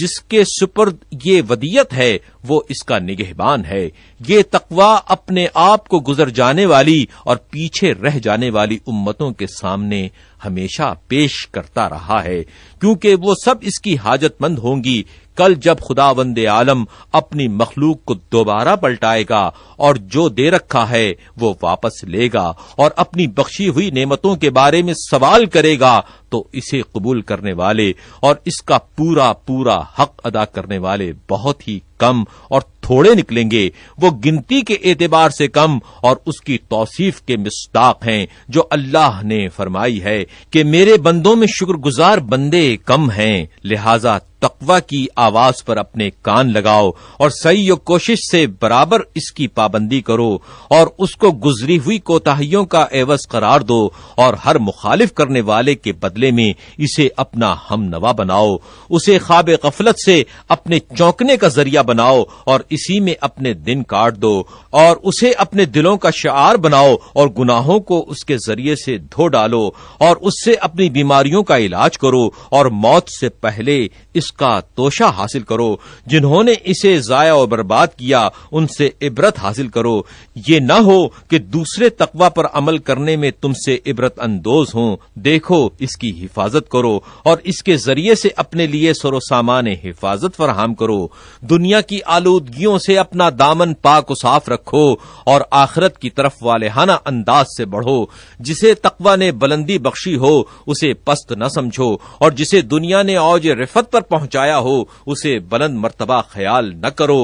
जिसके सुपर्द ये वदियत है वो इसका निगहबान है ये तकवा अपने आप को गुजर जाने वाली और पीछे रह जाने वाली उम्मतों के सामने हमेशा पेश करता रहा है क्योंकि वो सब इसकी हाजतमंद होंगी कल जब खुदावंद आलम अपनी मखलूक को दोबारा पलटाएगा और जो दे रखा है वो वापस लेगा और अपनी बख्शी हुई नेमतों के बारे में सवाल करेगा तो इसे कबूल करने वाले और इसका पूरा पूरा हक अदा करने वाले बहुत ही कम और थोड़े निकलेंगे वो गिनती के एतबार से कम और उसकी तोसीफ के मिस्ताक हैं जो अल्लाह ने फरमाई है कि मेरे बंदों में शुक्रगुजार बंदे कम हैं लिहाजा तकवा की आवाज पर अपने कान लगाओ और सही कोशिश से बराबर इसकी पाबंदी करो और उसको गुजरी हुई कोताहियों का एवज करार दो और हर मुखालिफ करने वाले के बदले बदले में इसे अपना हमनवा बनाओ उसे खाब गफलत से अपने चौंकने का जरिया बनाओ और इसी में अपने दिन काट दो और उसे अपने दिलों का शार बनाओ और गुनाहों को उसके जरिए से धो डालो और उससे अपनी बीमारियों का इलाज करो और मौत से पहले इसका तोशा हासिल करो जिन्होंने इसे जाया और बर्बाद किया उनसे इबरत हासिल करो ये न हो कि दूसरे तकवा पर अमल करने में तुमसे इबरत अंदोज हो देखो इसकी की हिफाजत करो और इसके जरिए से अपने लिए सरो सामान हिफाजत फरहम करो दुनिया की आलूदगियों से अपना दामन पाक साफ रखो और आखरत की तरफ वालहाना अंदाज से बढ़ो जिसे तकवा ने बुलंदी बख्शी हो उसे पस्त न समझो और जिसे दुनिया ने औज रिफत पर पहुंचाया हो उसे बुलंद मरतबा ख्याल न करो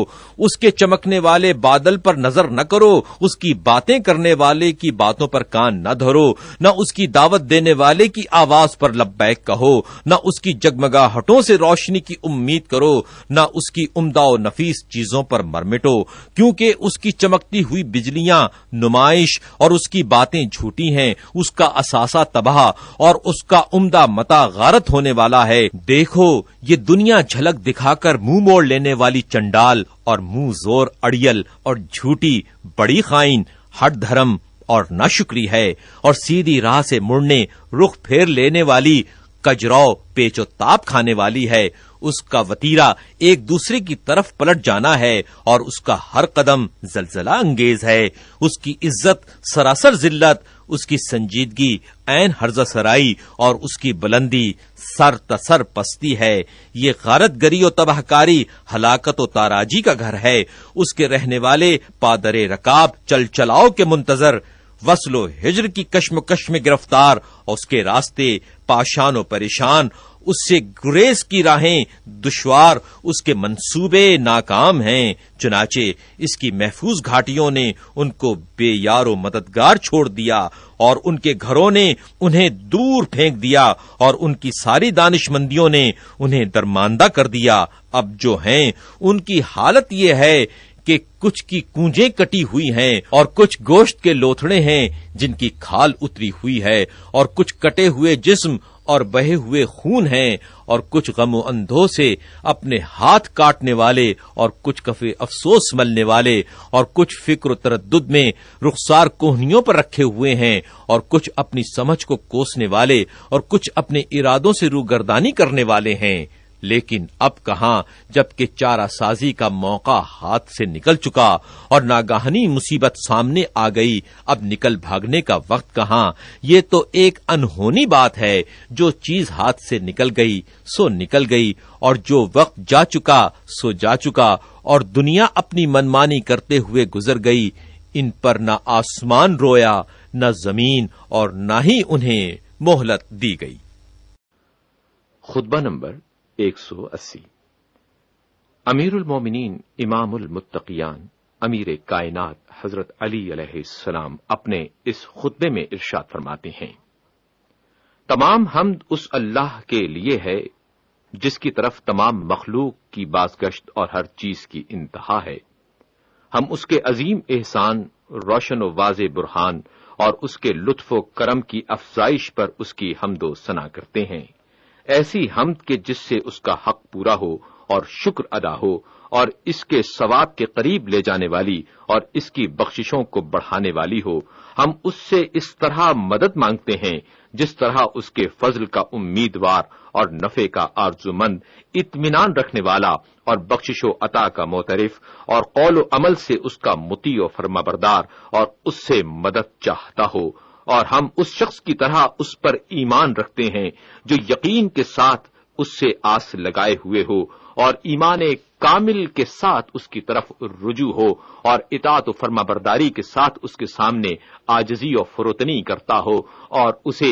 उसके चमकने वाले बादल पर नजर न करो उसकी बातें करने वाले की बातों पर कान न धरो न उसकी दावत देने वाले की आवाज पर लब्बैक कहो न उसकी जगमगाहटों से रोशनी की उम्मीद करो न उसकी उम्दा व नफीस चीजों पर मरमिटो क्योंकि उसकी चमकती हुई बिजलियां नुमाइश और उसकी बातें झूठी हैं उसका असासा तबाह और उसका उम्दा मता गारत होने वाला है देखो ये दुनिया झलक दिखाकर मुंह मोड़ लेने वाली चंडाल और मुंह जोर अड़ियल और झूठी बड़ी खाइन हट धर्म और न शुक्री है और सीधी राह से मुड़ने रुख फेर लेने वाली कजरौ ताप खाने वाली है उसका वतीरा एक दूसरे की तरफ पलट जाना है और उसका हर कदम जलजला अंगेज है उसकी इज्जत सरासर जिल्लत उसकी संजीदगी ऐन हर्जा सराई और उसकी बुलंदी सर तसर पस्ती है ये गारत गरी और तबाहकारी हलाकत और ताराजी का घर है उसके रहने वाले पादरे रकाब चल चलाओ के मुंतजर वसलो हिजर की कश्मकश में गिरफ्तार और उसके रास्ते पाशान और परेशान उससे गुरेज की राहें दुशवार उसके मंसूबे नाकाम हैं चुनाचे इसकी महफूज घाटियों ने उनको बेयारो मददगार छोड़ दिया और उनके घरों ने उन्हें दूर फेंक दिया और उनकी सारी दानिशमंदियों ने उन्हें दरमानदा कर दिया अब जो हैं उनकी हालत यह है के कुछ की कूंजे कटी हुई हैं और कुछ गोश्त के लोथड़े हैं जिनकी खाल उतरी हुई है और कुछ कटे हुए जिस्म और बहे हुए खून हैं और कुछ गम अंधो से अपने हाथ काटने वाले और कुछ कफे अफसोस मलने वाले और कुछ फिक्र तरद में रुखसार कोहनियों पर रखे हुए हैं और कुछ अपनी समझ को कोसने वाले और कुछ अपने इरादों से रूगर्दानी करने वाले हैं लेकिन अब कहा जबकि चारा साजी का मौका हाथ से निकल चुका और नागाहनी मुसीबत सामने आ गई अब निकल भागने का वक्त कहा यह तो एक अनहोनी बात है जो चीज हाथ से निकल गई सो निकल गई और जो वक्त जा चुका सो जा चुका और दुनिया अपनी मनमानी करते हुए गुजर गई इन पर न आसमान रोया न जमीन और न ही उन्हें मोहलत दी गई खुतबा नंबर 180 अमीरुल मोमिनीन इमामुल मुत्तकियान अमीर कायनात हजरत अली सलाम अपने इस खुतबे में इर्शाद फरमाते हैं तमाम हमद उस अल्लाह के लिए है जिसकी तरफ तमाम मखलूक की बाजगश्त और हर चीज की इंतहा है हम उसके अजीम एहसान रोशन वाज बुरहान और उसके लुत्फ करम की अफजाइश पर उसकी हमदो सना करते हैं ऐसी हमद के जिससे उसका हक पूरा हो और शुक्र अदा हो और इसके सवाब के करीब ले जाने वाली और इसकी बख्शिशों को बढ़ाने वाली हो हम उससे इस तरह मदद मांगते हैं जिस तरह उसके फजल का उम्मीदवार और नफे का आरजुमंद इतमान रखने वाला और बख्शिशो अता का मोतरफ और कौल अमल से उसका मुती व फर्माबरदार और उससे मदद चाहता हो और हम उस शख्स की तरह उस पर ईमान रखते हैं जो यकीन के साथ उससे आस लगाए हुए हो और ईमान कामिल के साथ उसकी तरफ रुजू हो और इतात फर्मा बरदारी के साथ उसके सामने आजजी और फरोतनी करता हो और उसे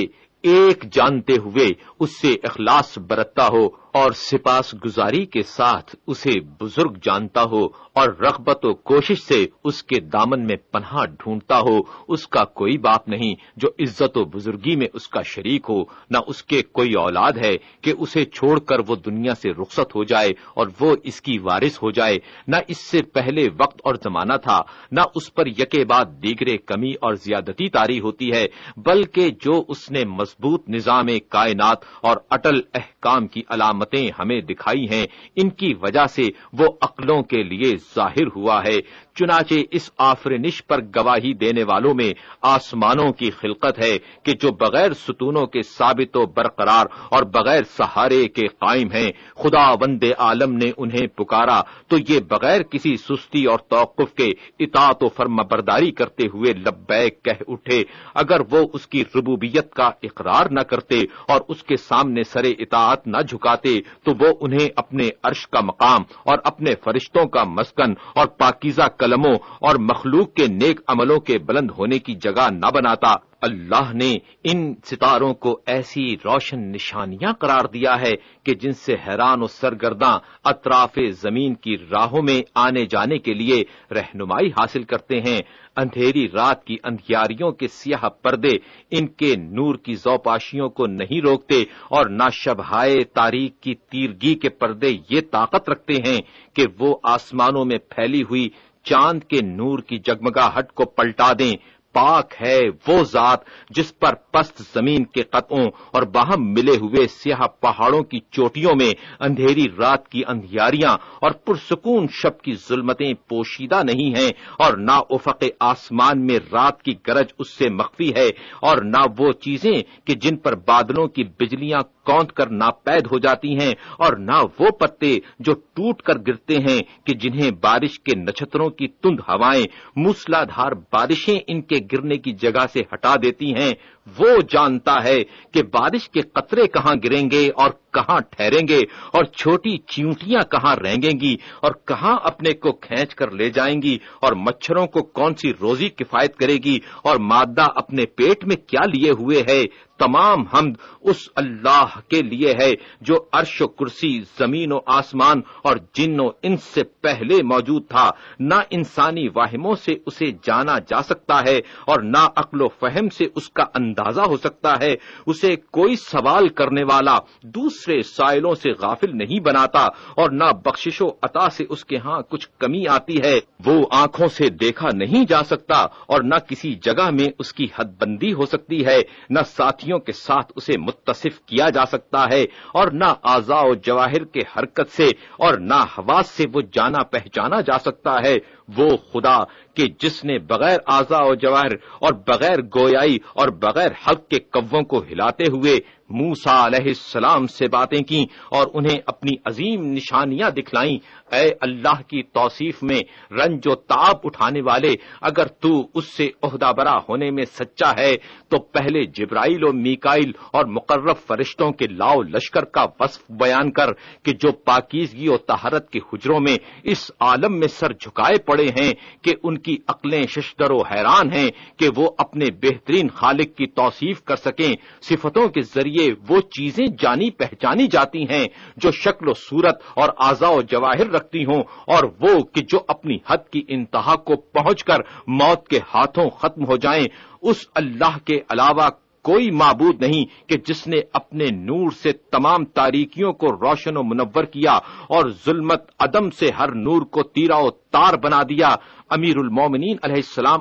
एक जानते हुए उससे अखलास बरतता हो और सिपास गुजारी के साथ उसे बुजुर्ग जानता हो और रगबत कोशिश से उसके दामन में पन्हा ढूंढता हो उसका कोई बाप नहीं जो इज्जत बुजुर्गी में उसका शरीक हो न उसके कोई औलाद है कि उसे छोड़कर वो दुनिया से रुख्सत हो जाए और वो इसकी वारिस हो जाए न इससे पहले वक्त और जमाना था न उस पर यके बाद दीगरे कमी और ज्यादती तारी होती है बल्कि जो उसने मजबूत निजाम कायनात और अटल अहकाम की अलामत रहमतें हमें दिखाई हैं इनकी वजह से वो अकलों के लिए जाहिर हुआ है चुनाचे इस आफरनिश पर गवाही देने वालों में आसमानों की खिलकत है कि जो बगैर सुतूनों के साबित बरकरार और बगैर सहारे के कायम हैं खुदा वंद आलम ने उन्हें पुकारा तो ये बगैर किसी सुस्ती और तोकुफ के इतात फर्म बरदारी करते हुए लब्बैक कह उठे अगर वो उसकी रबूबियत का इकरार न करते और उसके सामने सरे इतात न झुकाते तो वो उन्हें अपने अर्श का मकाम और अपने फरिश्तों का मस्कन और पाकिजा कर कलमों और मखलूक के नेक अमलों के बुलंद होने की जगह न बनाता अल्लाह ने इन सितारों को ऐसी रोशन निशानियां करार दिया है कि जिनसे हैरान और सरगर्दा अतराफ जमीन की राहों में आने जाने के लिए रहनुमाई हासिल करते हैं अंधेरी रात की अंधियारियों के सियाह पर्दे इनके नूर की जौपाशियों को नहीं रोकते और न शबहाय तारीख की तीरगी के पर्दे ये ताकत रखते हैं कि वो आसमानों में फैली हुई चांद के नूर की जगमगाहट को पलटा दें पाक है वो जात जिस पर पस्त जमीन के कतों और बाहम मिले हुए स्याह पहाड़ों की चोटियों में अंधेरी रात की अंधियारियां और पुरसकून शब की जुलमतें पोशीदा नहीं हैं और ना उफक आसमान में रात की गरज उससे मख्फी है और ना वो चीजें कि जिन पर बादलों की बिजलियां कौंत कर नापैद हो जाती हैं और ना वो पत्ते जो टूट कर गिरते हैं कि जिन्हें बारिश के नक्षत्रों की तुंद हवाएं मूसलाधार बारिशें इनके गिरने की जगह से हटा देती हैं वो जानता है कि बारिश के कतरे कहाँ गिरेंगे और कहाँ ठहरेंगे और छोटी चींटियां कहाँ रहेंगेगी और कहाँ अपने को खेच कर ले जाएंगी और मच्छरों को कौन सी रोजी किफायत करेगी और मादा अपने पेट में क्या लिए हुए है तमाम हमद उस अल्लाह के लिए है जो अर्श कुर्सी जमीन व आसमान और जिन्नो इनसे पहले मौजूद था न इंसानी वाहिमों से उसे जाना जा सकता है और न अकलो फहम से उसका अंदाजा हो सकता है उसे कोई सवाल करने वाला दूसरे साइलों से गाफिल नहीं बनाता और न बख्शिशो अता से उसके यहाँ कुछ कमी आती है वो आंखों से देखा नहीं जा सकता और न किसी जगह में उसकी हदबंदी हो सकती है न साथी खुशियों के साथ उसे मुतसिफ किया जा सकता है और ना आजाओ जवाहिर के हरकत से और न हवास से वो जाना पहचाना जा सकता है वो खुदा कि जिसने बगैर आजा और जवाहर और बगैर गोयाई और बगैर हक के कव्वों को हिलाते हुए मूसा सलाम से बातें की और उन्हें अपनी अजीम निशानियां दिखलाई ए अल्लाह की तौसीफ में रंजो ताप उठाने वाले अगर तू उससे उहदा बरा होने में सच्चा है तो पहले जिब्राइल और मीकाइल और मुकर्रब फरिश्तों के लाओ लश्कर का वस्फ बयान कर कि जो पाकिजगी और तहारत के हजरों में इस आलम में सर झुकाए पड़े हैं कि उनकी अकलें व हैरान हैं कि वो अपने बेहतरीन खालिक की तौसीफ कर सकें सिफतों के जरिए लिए वो चीजें जानी पहचानी जाती हैं जो शक्ल सूरत और आजाओ जवाहिर रखती हों और वो कि जो अपनी हद की इंतहा को पहुंचकर मौत के हाथों खत्म हो जाएं उस अल्लाह के अलावा कोई मबूद नहीं कि जिसने अपने नूर से तमाम तारीकियों को रोशन व मुनवर किया और जुल्मत अदम से हर नूर को तीरा तार बना दिया अमीर उलमोमिन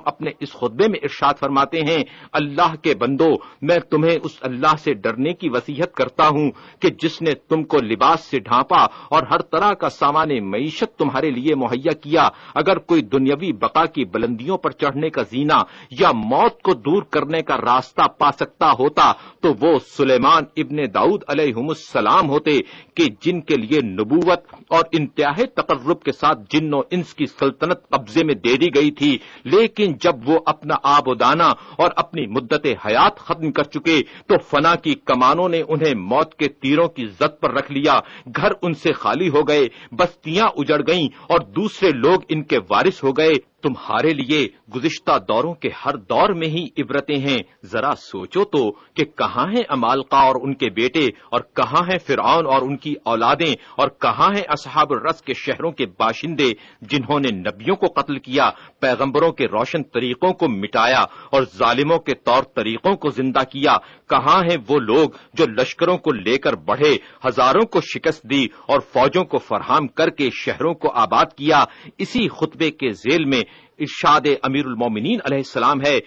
अपने इस खुतबे में इर्शाद फरमाते हैं अल्लाह के बंदो मैं तुम्हें उस अल्लाह से डरने की वसीहत करता हूँ कि जिसने तुमको लिबास से ढांपा और हर तरह का सामान मीशत तुम्हारे लिए मुहैया किया अगर कोई दुनियावी बका की बुलंदियों पर चढ़ने का जीना या मौत को दूर करने का रास्ता पा सकता होता तो वो सुलेमान इबन दाऊद अलहमसलाम होते कि जिनके लिए नबूवत और इंतहा तकर्रब के साथ जिन्नो इंस की सल्तनत कब्जे में दे दी गई थी लेकिन जब वो अपना आबोदाना और अपनी मुद्दत हयात खत्म कर चुके तो फना की कमानों ने उन्हें मौत के तीरों की जद पर रख लिया घर उनसे खाली हो गए बस्तियां उजड़ गईं और दूसरे लोग इनके वारिस हो गए तुम्हारे लिए गुजश्ता दौरों के हर दौर में ही इबरतें हैं जरा सोचो तो कि कहाँ है अमालका और उनके बेटे और कहाँ है फिरौन और उनकी औलादें और कहाँ है असहाब रस के शहरों के बाशिंदे जिन्होंने नबियों को कत्ल किया पैगम्बरों के रोशन तरीकों को मिटाया और जालिमों के तौर तरीकों को जिंदा किया कहाँ है वो लोग जो लश्करों को लेकर बढ़े हजारों को शिकस्त दी और फौजों को फरहम करके शहरों को आबाद किया इसी खुतबे के जेल में इर्शाद अमीरुल मोमिनीन अलैहिस्सलाम है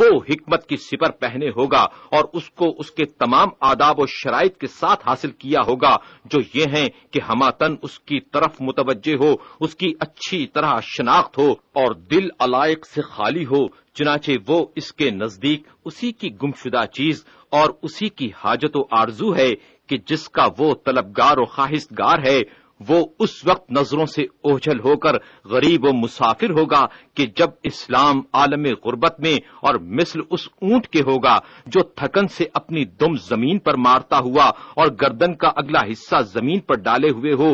वो हिकमत की सिपर पहने होगा और उसको उसके तमाम आदाब और शराइ के साथ हासिल किया होगा जो ये हैं कि हमातन उसकी तरफ मुतवजे हो उसकी अच्छी तरह शनाख्त हो और दिल अलायक से खाली हो चुनाचे वो इसके नजदीक उसी की गुमशुदा चीज और उसी की हाजत आरजू है कि जिसका वो तलबगार और खाहिशगार है वो उस वक्त नजरों से ओझल होकर गरीब व मुसाफिर होगा कि जब इस्लाम आलम गुर्बत में और मिसल उस ऊंट के होगा जो थकन से अपनी दुम जमीन पर मारता हुआ और गर्दन का अगला हिस्सा जमीन पर डाले हुए हो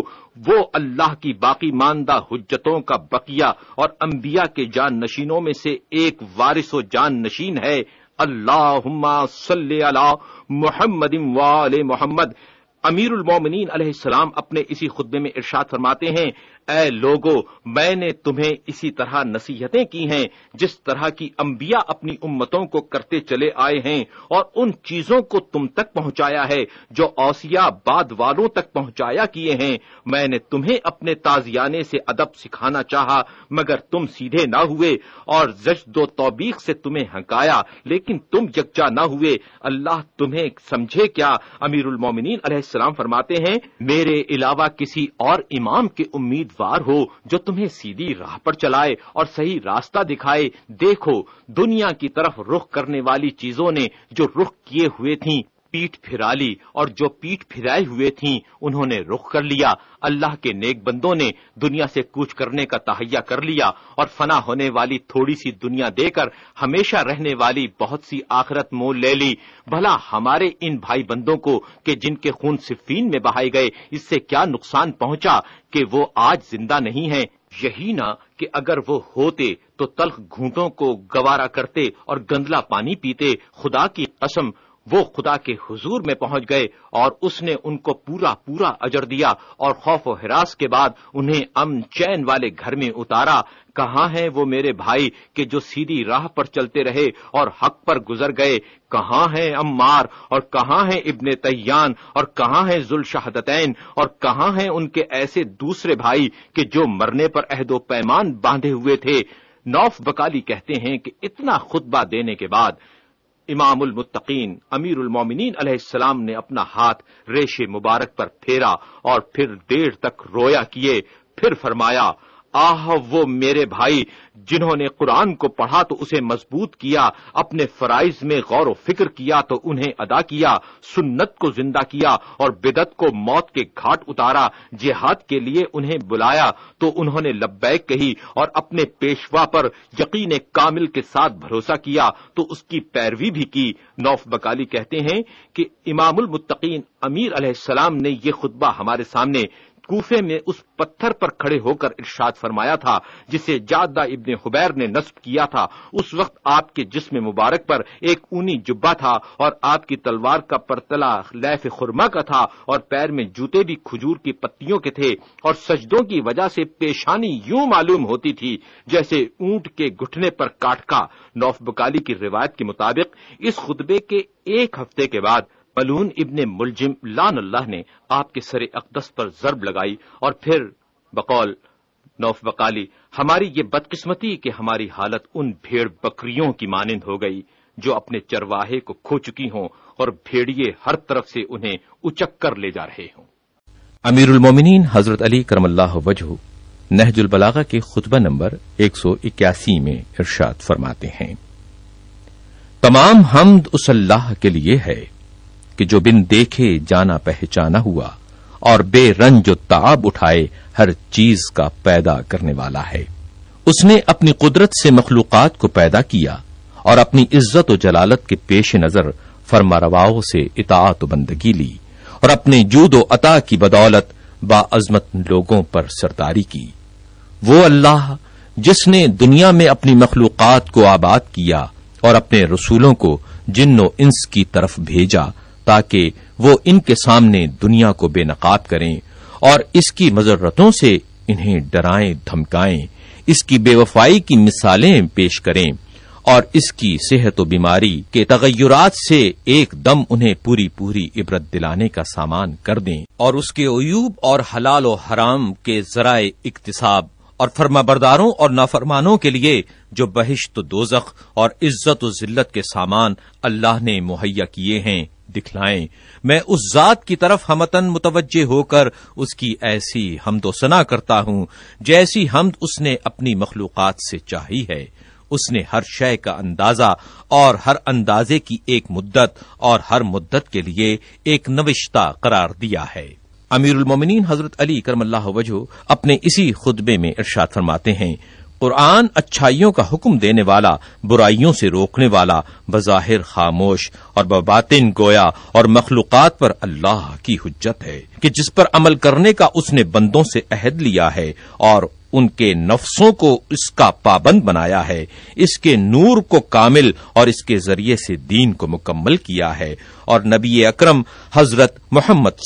वो अल्लाह की बाकी मानदा हजतों का बकिया और अम्बिया के जान नशीनों में से एक वारिस व जान नशीन है अल्लाह मोहम्मद वाले मोहम्मद अमीरुलमोमिन सलाम अपने इसी खुतबे में इर्शाद फरमाते हैं ऐ लोगो मैंने तुम्हें इसी तरह नसीहतें की हैं जिस तरह की अम्बिया अपनी उम्मतों को करते चले आए हैं और उन चीजों को तुम तक पहुंचाया है जो औसिया बाद वालों तक पहुंचाया किए हैं मैंने तुम्हें अपने ताजियाने से अदब सिखाना चाहा मगर तुम सीधे ना हुए और जजदो तोबीक से तुम्हें हंकाया लेकिन तुम यकजा ना हुए अल्लाह तुम्हें समझे क्या अमीरुल उलमोमिन फरमाते हैं मेरे अलावा किसी और इमाम के उम्मीद उम्मीदवार हो जो तुम्हें सीधी राह पर चलाए और सही रास्ता दिखाए देखो दुनिया की तरफ रुख करने वाली चीजों ने जो रुख किए हुए थीं पीठ फिरा ली और जो पीठ फिराए हुए थी उन्होंने रुख कर लिया अल्लाह के नेक बंदों ने दुनिया से कूच करने का तहैया कर लिया और फना होने वाली थोड़ी सी दुनिया देकर हमेशा रहने वाली बहुत सी आखरत मोल ले ली भला हमारे इन भाई बंदों को कि जिनके खून सिफीन में बहाये गए इससे क्या नुकसान पहुंचा कि वो आज जिंदा नहीं है यही ना कि अगर वो होते तो तलख घूंटों को गवारा करते और गंदला पानी पीते खुदा की कसम वो खुदा के हुजूर में पहुंच गए और उसने उनको पूरा पूरा अजर दिया और खौफ और हिरास के बाद उन्हें अम चैन वाले घर में उतारा कहाँ हैं वो मेरे भाई के जो सीधी राह पर चलते रहे और हक पर गुजर गए कहाँ हैं अम्मार और कहाँ हैं इब्ने तैयान और कहाँ हैं जुल शहादतैन और कहाँ हैं उनके ऐसे दूसरे भाई के जो मरने पर अहदो पैमान बांधे हुए थे नौफ बकाली कहते हैं कि इतना खुतबा देने के बाद इमामुल मुत्तकीन अमीर उलमोमिन ने अपना हाथ रेशे मुबारक पर फेरा और फिर देर तक रोया किए फिर फरमाया आह वो मेरे भाई जिन्होंने कुरान को पढ़ा तो उसे मजबूत किया अपने फराइज में गौर व फिक्र किया तो उन्हें अदा किया सुन्नत को जिंदा किया और बिदत को मौत के घाट उतारा जिहाद के लिए उन्हें बुलाया तो उन्होंने लब्बैक कही और अपने पेशवा पर यकीन कामिल के साथ भरोसा किया तो उसकी पैरवी भी की नौफ बकाली कहते हैं कि इमामुल मुत्तकीन अमीर अलैहिस्सलाम ने यह खुतबा हमारे सामने कूफे में उस पत्थर पर खड़े होकर इर्शाद फरमाया था जिसे जादा इब्न हुबैर ने नस्ब किया था उस वक्त आपके जिसम मुबारक पर एक ऊनी जुब्बा था और आपकी तलवार का परतला लैफ खुरमा का था और पैर में जूते भी खजूर की पत्तियों के थे और सजदों की वजह से पेशानी यूं मालूम होती थी जैसे ऊंट के घुटने पर काटका नौफ बकाली की रिवायत के मुताबिक इस खुतबे के एक हफ्ते के बाद मलून इबन मुलजिम लान अल्लाह ने आपके सरे अकदस पर जरब लगाई और फिर बकौल नौफ बकाली हमारी ये बदकिस्मती कि हमारी हालत उन भेड़ बकरियों की मानंद हो गई जो अपने चरवाहे को खो चुकी हों और भेड़िए हर तरफ से उन्हें उचक कर ले जा रहे हों अमीर मोमिनीन हजरत अली करमल्लाह वजह नहजुल बलागा के खुतबा नंबर एक सौ इक्यासी में इर्शाद फरमाते हैं तमाम हमद उस अल्लाह के लिए है कि जो बिन देखे जाना पहचाना हुआ और बेरन जो ताब उठाए हर चीज का पैदा करने वाला है उसने अपनी कुदरत से मखलूकत को पैदा किया और अपनी इज्जत व जलालत के पेश नजर फरमारवाओं से इतात बंदगी ली और अपने जूद अता की बदौलत बाअजमत लोगों पर सरदारी की वो अल्लाह जिसने दुनिया में अपनी मखलूकत को आबाद किया और अपने रसूलों को जिन्नो इंस की तरफ भेजा ताकि वो इनके सामने दुनिया को बेनकाब करें और इसकी मजरतों से इन्हें डराएं धमकाएं इसकी बेवफाई की मिसालें पेश करें और इसकी सेहत व बीमारी के तगैरात से एकदम उन्हें पूरी पूरी इबरत दिलाने का सामान कर दें और उसके अयूब और हलाल हराम के जराए इकतसाब और फर्माबरदारों और नाफरमानों के लिए जो बहिश्त दोजख और इज्जत जिल्लत के सामान अल्लाह ने मुहैया किए हैं दिखलाएं मैं उस जात की तरफ हमतन मुतवजह होकर उसकी ऐसी हमदोसना करता हूं जैसी हमद उसने अपनी मखलूकत से चाही है उसने हर शय का अंदाजा और हर अंदाजे की एक मुद्दत और हर मुद्दत के लिए एक नविश्ता करार दिया है अमीरुल मोमिनीन हजरत अली करमल्ला वजह अपने इसी खुतबे में इर्शाद फरमाते हैं कुरान अच्छाइयों का हुक्म देने वाला बुराइयों से रोकने वाला बज़ाहिर खामोश और बबातिन गोया और मखलूक़ात पर अल्लाह की हजत है कि जिस पर अमल करने का उसने बंदों से अहद लिया है और उनके नफ्सों को इसका पाबंद बनाया है इसके नूर को कामिल और इसके जरिए से दीन को मुकम्मल किया है और नबी अकरम हजरत मोहम्मद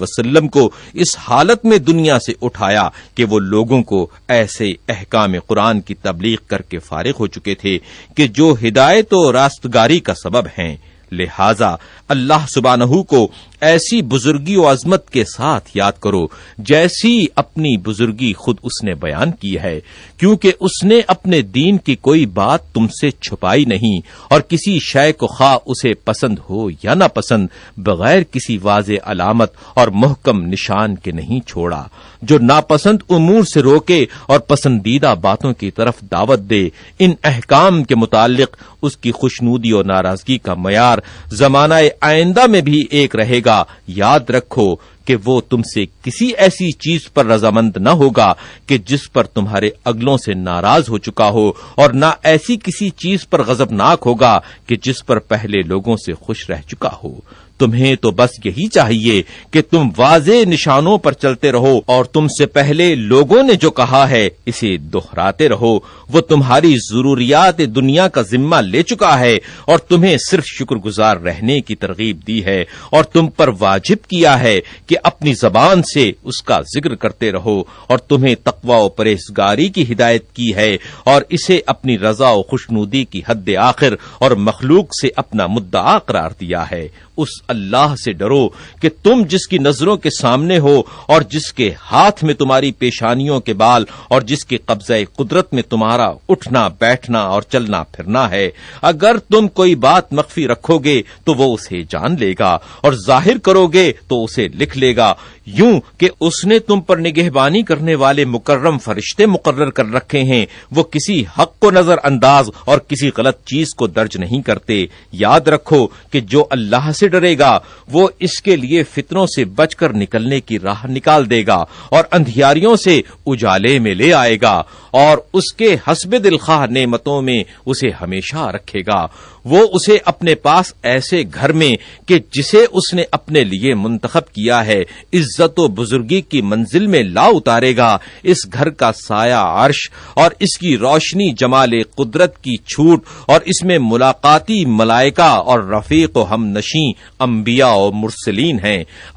वसल्लम को इस हालत में दुनिया से उठाया कि वो लोगों को ऐसे अहकाम कुरान की तबलीग करके फारिग हो चुके थे कि जो हिदायत और रास्तगारी का सबब हैं लिहाजा अल्लाह सुबानहू को ऐसी बुजुर्गी और अजमत के साथ याद करो जैसी अपनी बुजुर्गी खुद उसने बयान की है क्योंकि उसने अपने दीन की कोई बात तुमसे छुपाई नहीं और किसी शय को खा उसे पसंद हो या ना पसंद बगैर किसी वाज अलामत और मोहकम निशान के नहीं छोड़ा जो नापसंद उमूर से रोके और पसंदीदा बातों की तरफ दावत दे इन अहकाम के मुतालिक उसकी खुशनूदी और नाराजगी का मैार जमाना आइंदा में भी एक रहेगा याद रखो कि वो तुमसे किसी ऐसी चीज पर रजामंद न होगा कि जिस पर तुम्हारे अगलों से नाराज हो चुका हो और ना ऐसी किसी चीज पर गजबनाक होगा कि जिस पर पहले लोगों से खुश रह चुका हो तुम्हें तो बस यही चाहिए कि तुम वाजे निशानों पर चलते रहो और तुमसे पहले लोगों ने जो कहा है इसे दोहराते रहो वो तुम्हारी जरूरियात दुनिया का जिम्मा ले चुका है और तुम्हें सिर्फ शुक्रगुजार रहने की तरगीब दी है और तुम पर वाजिब किया है कि अपनी जबान से उसका जिक्र करते रहो और तुम्हें तकवा और परहेजगारी की हिदायत की है और इसे अपनी रजा और खुशनुदी की हद आखिर और मखलूक से अपना मुद्दा करार दिया है उस अल्लाह से डरो कि तुम जिसकी नजरों के सामने हो और जिसके हाथ में तुम्हारी पेशानियों के बाल और जिसके कब्जे कुदरत में तुम्हारा उठना बैठना और चलना फिरना है अगर तुम कोई बात मख्फी रखोगे तो वो उसे जान लेगा और जाहिर करोगे तो उसे लिख लेगा यूं कि उसने तुम पर निगहबानी करने वाले मुकर्रम फरिश्ते मुकर्र कर रखे हैं वो किसी हक को नजरअंदाज और किसी गलत चीज को दर्ज नहीं करते याद रखो कि जो अल्लाह से डरेगा वो इसके लिए फितरों से बचकर निकलने की राह निकाल देगा और अंधियारियों से उजाले में ले आएगा और उसके हसब दिलखा नेमतों में उसे हमेशा रखेगा वो उसे अपने पास ऐसे घर में कि जिसे उसने अपने लिए मुंतखब किया है इज्जत बुजुर्गी की मंजिल में ला उतारेगा इस घर का साया अर्श और इसकी रोशनी जमाल कुदरत की छूट और इसमें मुलाकाती मलाइका और रफीक हम नशी अम्बिया और मुरसलीन है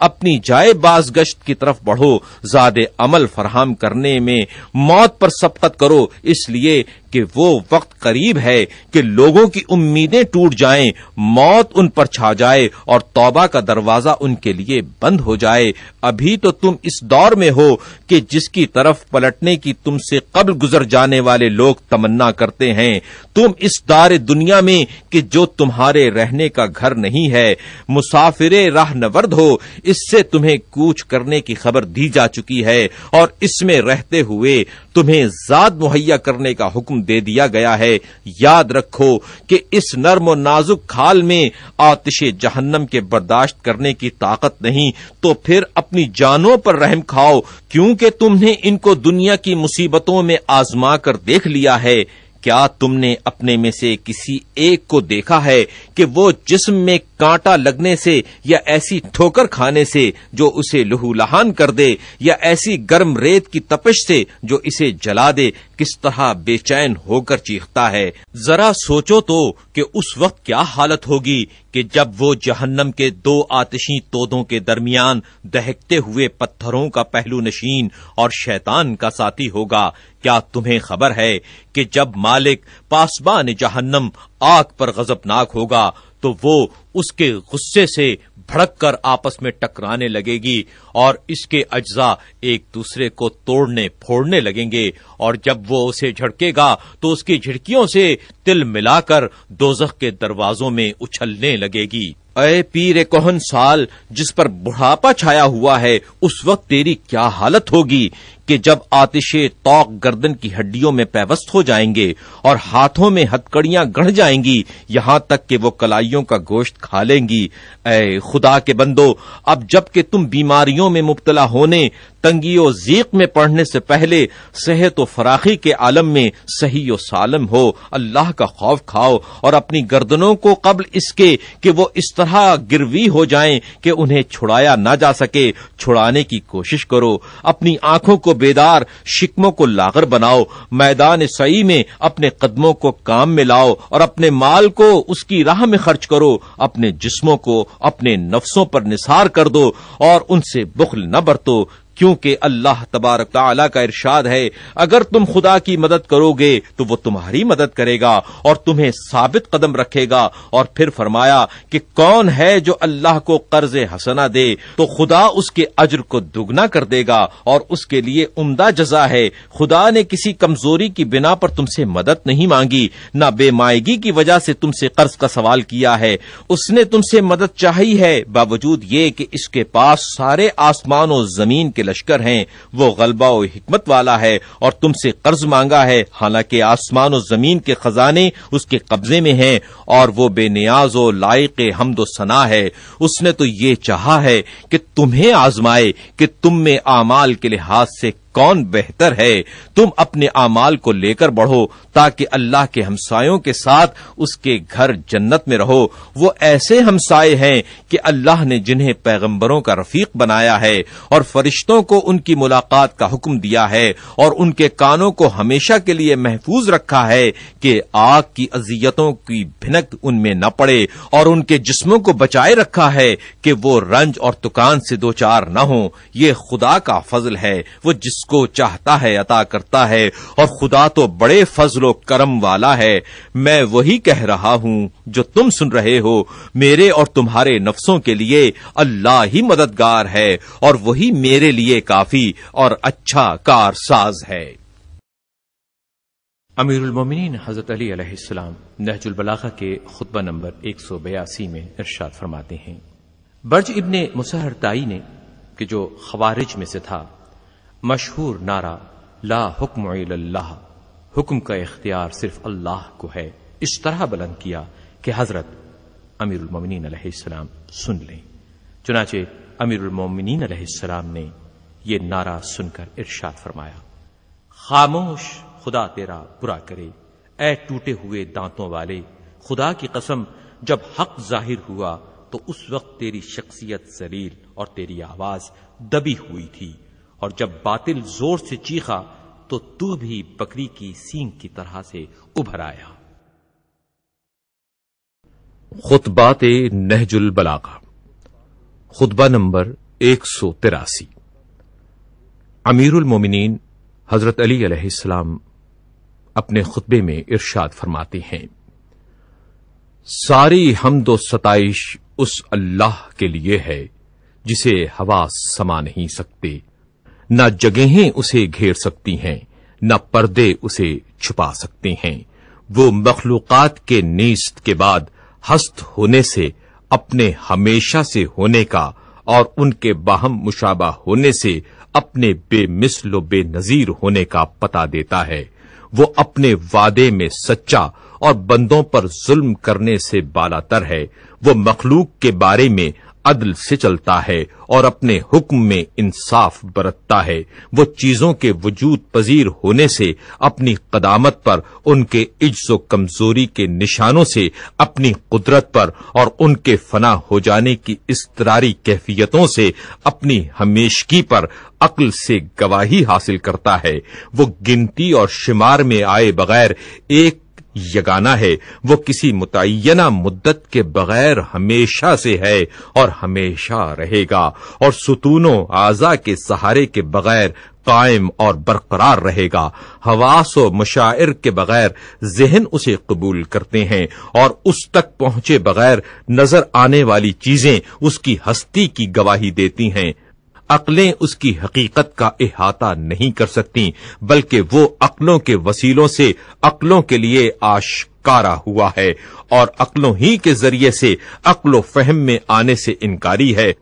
अपनी जाए बाज गश्त की तरफ बढ़ो ज्यादा अमल फरहम करने में मौत पर सबकत करो इसलिए कि वो वक्त करीब है कि लोगों की उम्मीदें टूट जाएं, मौत उन पर छा जाए और तौबा का दरवाजा उनके लिए बंद हो जाए अभी तो तुम इस दौर में हो कि जिसकी तरफ पलटने की तुमसे कबल गुजर जाने वाले लोग तमन्ना करते हैं तुम इस दार दुनिया में कि जो तुम्हारे रहने का घर नहीं है मुसाफिर राह नवर्द हो इससे तुम्हें कूच करने की खबर दी जा चुकी है और इसमें रहते हुए तुम्हें जाद मुहैया करने का हुक्म दे दिया गया है याद रखो कि इस नर्म और नाजुक खाल में आतिश जहन्नम के बर्दाश्त करने की ताकत नहीं तो फिर अपनी जानों पर रहम खाओ क्योंकि तुमने इनको दुनिया की मुसीबतों में आजमा कर देख लिया है क्या तुमने अपने में से किसी एक को देखा है कि वो जिस्म में कांटा लगने से या ऐसी ठोकर खाने से जो उसे लहूलहान कर दे या ऐसी गर्म रेत की तपश से जो इसे जला दे किस तरह बेचैन होकर चीखता है जरा सोचो तो कि उस वक्त क्या हालत होगी कि जब वो जहन्नम के दो आतिशी तोदों के दरमियान दहकते हुए पत्थरों का पहलू नशीन और शैतान का साथी होगा क्या तुम्हें खबर है कि जब मालिक पासबान जहन्नम आग पर गजबनाक होगा तो वो उसके गुस्से से भड़क कर आपस में टकराने लगेगी और इसके अज्जा एक दूसरे को तोड़ने फोड़ने लगेंगे और जब वो उसे झड़केगा तो उसकी झिड़कियों से तिल मिलाकर दोजख के दरवाजों में उछलने लगेगी अय पीर कोहन साल जिस पर बुढ़ापा छाया हुआ है उस वक्त तेरी क्या हालत होगी कि जब आतिशे तोक गर्दन की हड्डियों में पैवस्त हो जाएंगे और हाथों में हथकड़ियां गढ़ जाएंगी यहां तक कि वो कलाइयों का गोश्त खा लेंगी ए खुदा के बंदो अब जबकि तुम बीमारियों में मुबतला होने तंगी व जीक में पढ़ने से पहले सेहत व फराखी के आलम में सही व सालम हो अल्लाह का खौफ खाओ और अपनी गर्दनों को कबल इसके कि वो इस तरह गिरवी हो जाएं कि उन्हें छुड़ाया ना जा सके छुड़ाने की कोशिश करो अपनी आंखों को बेदार शिकमों को लागर बनाओ मैदान सई में अपने कदमों को काम में लाओ और अपने माल को उसकी राह में खर्च करो अपने जिस्मों को अपने नफ्सों पर निसार कर दो और उनसे बुखल न बरतो क्योंकि अल्लाह तबारक ताला का इरशाद है अगर तुम खुदा की मदद करोगे तो वो तुम्हारी मदद करेगा और तुम्हें साबित कदम रखेगा और फिर फरमाया कि कौन है जो अल्लाह को कर्ज हसना दे तो खुदा उसके अज्र को दुगना कर देगा और उसके लिए उमदा जजा है खुदा ने किसी कमजोरी की बिना पर तुमसे मदद नहीं मांगी न बेमायगी की वजह से तुमसे कर्ज का सवाल किया है उसने तुमसे मदद चाही है बावजूद ये कि इसके पास सारे आसमान और जमीन के लश्कर हैं वो गलबा और हमत वाला है और तुमसे कर्ज मांगा है हालांकि आसमान और जमीन के खजाने उसके कब्जे में हैं और वो बेनियाज और लायक हमदो सना है उसने तो ये चाहा है कि तुम्हें आजमाए कि तुम में आमाल के लिहाज से कौन बेहतर है तुम अपने अमाल को लेकर बढ़ो ताकि अल्लाह के हमसायों के साथ उसके घर जन्नत में रहो वो ऐसे हमसाये हैं कि अल्लाह ने जिन्हें पैगंबरों का रफीक बनाया है और फरिश्तों को उनकी मुलाकात का हुक्म दिया है और उनके कानों को हमेशा के लिए महफूज रखा है कि आग की अजियतों की भिनक उनमें न पड़े और उनके जिस्मों को बचाए रखा है कि वो रंज और तुकान से दो चार न हो ये खुदा का फजल है वो जिस जिसको चाहता है अता करता है और खुदा तो बड़े फजलो करम वाला है मैं वही कह रहा हूँ जो तुम सुन रहे हो मेरे और तुम्हारे नफ्सों के लिए अल्लाह ही मददगार है और वही मेरे लिए काफी और अच्छा कारसाज है अमीरुल मोमिनीन हजरत अली अलैहिस्सलाम नहजुल बलागा के खुतबा नंबर एक सौ बयासी में इरशाद फरमाते हैं बर्ज इब्ने मुसहर ताई ने कि जो खवारिज में से था मशहूर नारा ला हुक्म अल्लाह हुक्म का इख्तियार सिर्फ अल्लाह को है इस तरह बुलंद किया कि हजरत अमीरमिन सुन लें चुनाचे अमीरमिन ने यह नारा सुनकर इर्शाद फरमाया खामोश खुदा तेरा बुरा करे ए टूटे हुए दांतों वाले खुदा की कसम जब हक जाहिर हुआ तो उस वक्त तेरी शख्सियत जलील और तेरी आवाज दबी हुई थी और जब बातिल जोर से चीखा तो तू भी बकरी की सींग की तरह से उभर आया खुतबात नहजुल बलागा खुतबा नंबर एक सौ तिरासी अमीरुल मोमिनीन हजरत अली अलैहिस्सलाम अपने खुतबे में इरशाद फरमाते हैं सारी हमदो सताइश उस अल्लाह के लिए है जिसे हवा समा नहीं सकते न जगहें उसे घेर सकती हैं न पर्दे उसे छुपा सकते हैं वो मखलूकत के नीस्त के बाद हस्त होने से अपने हमेशा से होने का और उनके बाहम मुशाबा होने से अपने बेमिसल बेनजीर होने का पता देता है वो अपने वादे में सच्चा और बंदों पर जुल्म करने से बालातर है वो मखलूक के बारे में अदल से चलता है और अपने हुक्म में इंसाफ बरतता है वो चीजों के वजूद पजीर होने से अपनी कदामत पर उनके इज्जो कमजोरी के निशानों से अपनी कुदरत पर और उनके फना हो जाने की इसतरारी कैफियतों से अपनी हमेशगी पर अक्ल से गवाही हासिल करता है वो गिनती और शिमार में आए बगैर एक यगाना है वो किसी मुतना मुद्दत के बगैर हमेशा से है और हमेशा रहेगा और सुतूनों आजा के सहारे के बगैर कायम और बरकरार रहेगा हवास व मुशार के बगैर जहन उसे कबूल करते हैं और उस तक पहुंचे बगैर नजर आने वाली चीजें उसकी हस्ती की गवाही देती हैं अकलें उसकी हकीकत का अहाता नहीं कर सकती बल्कि वो अकलों के वसीलों से अकलों के लिए आशकारा हुआ है और अकलों ही के जरिए से अकलो फहम में आने से इनकारी है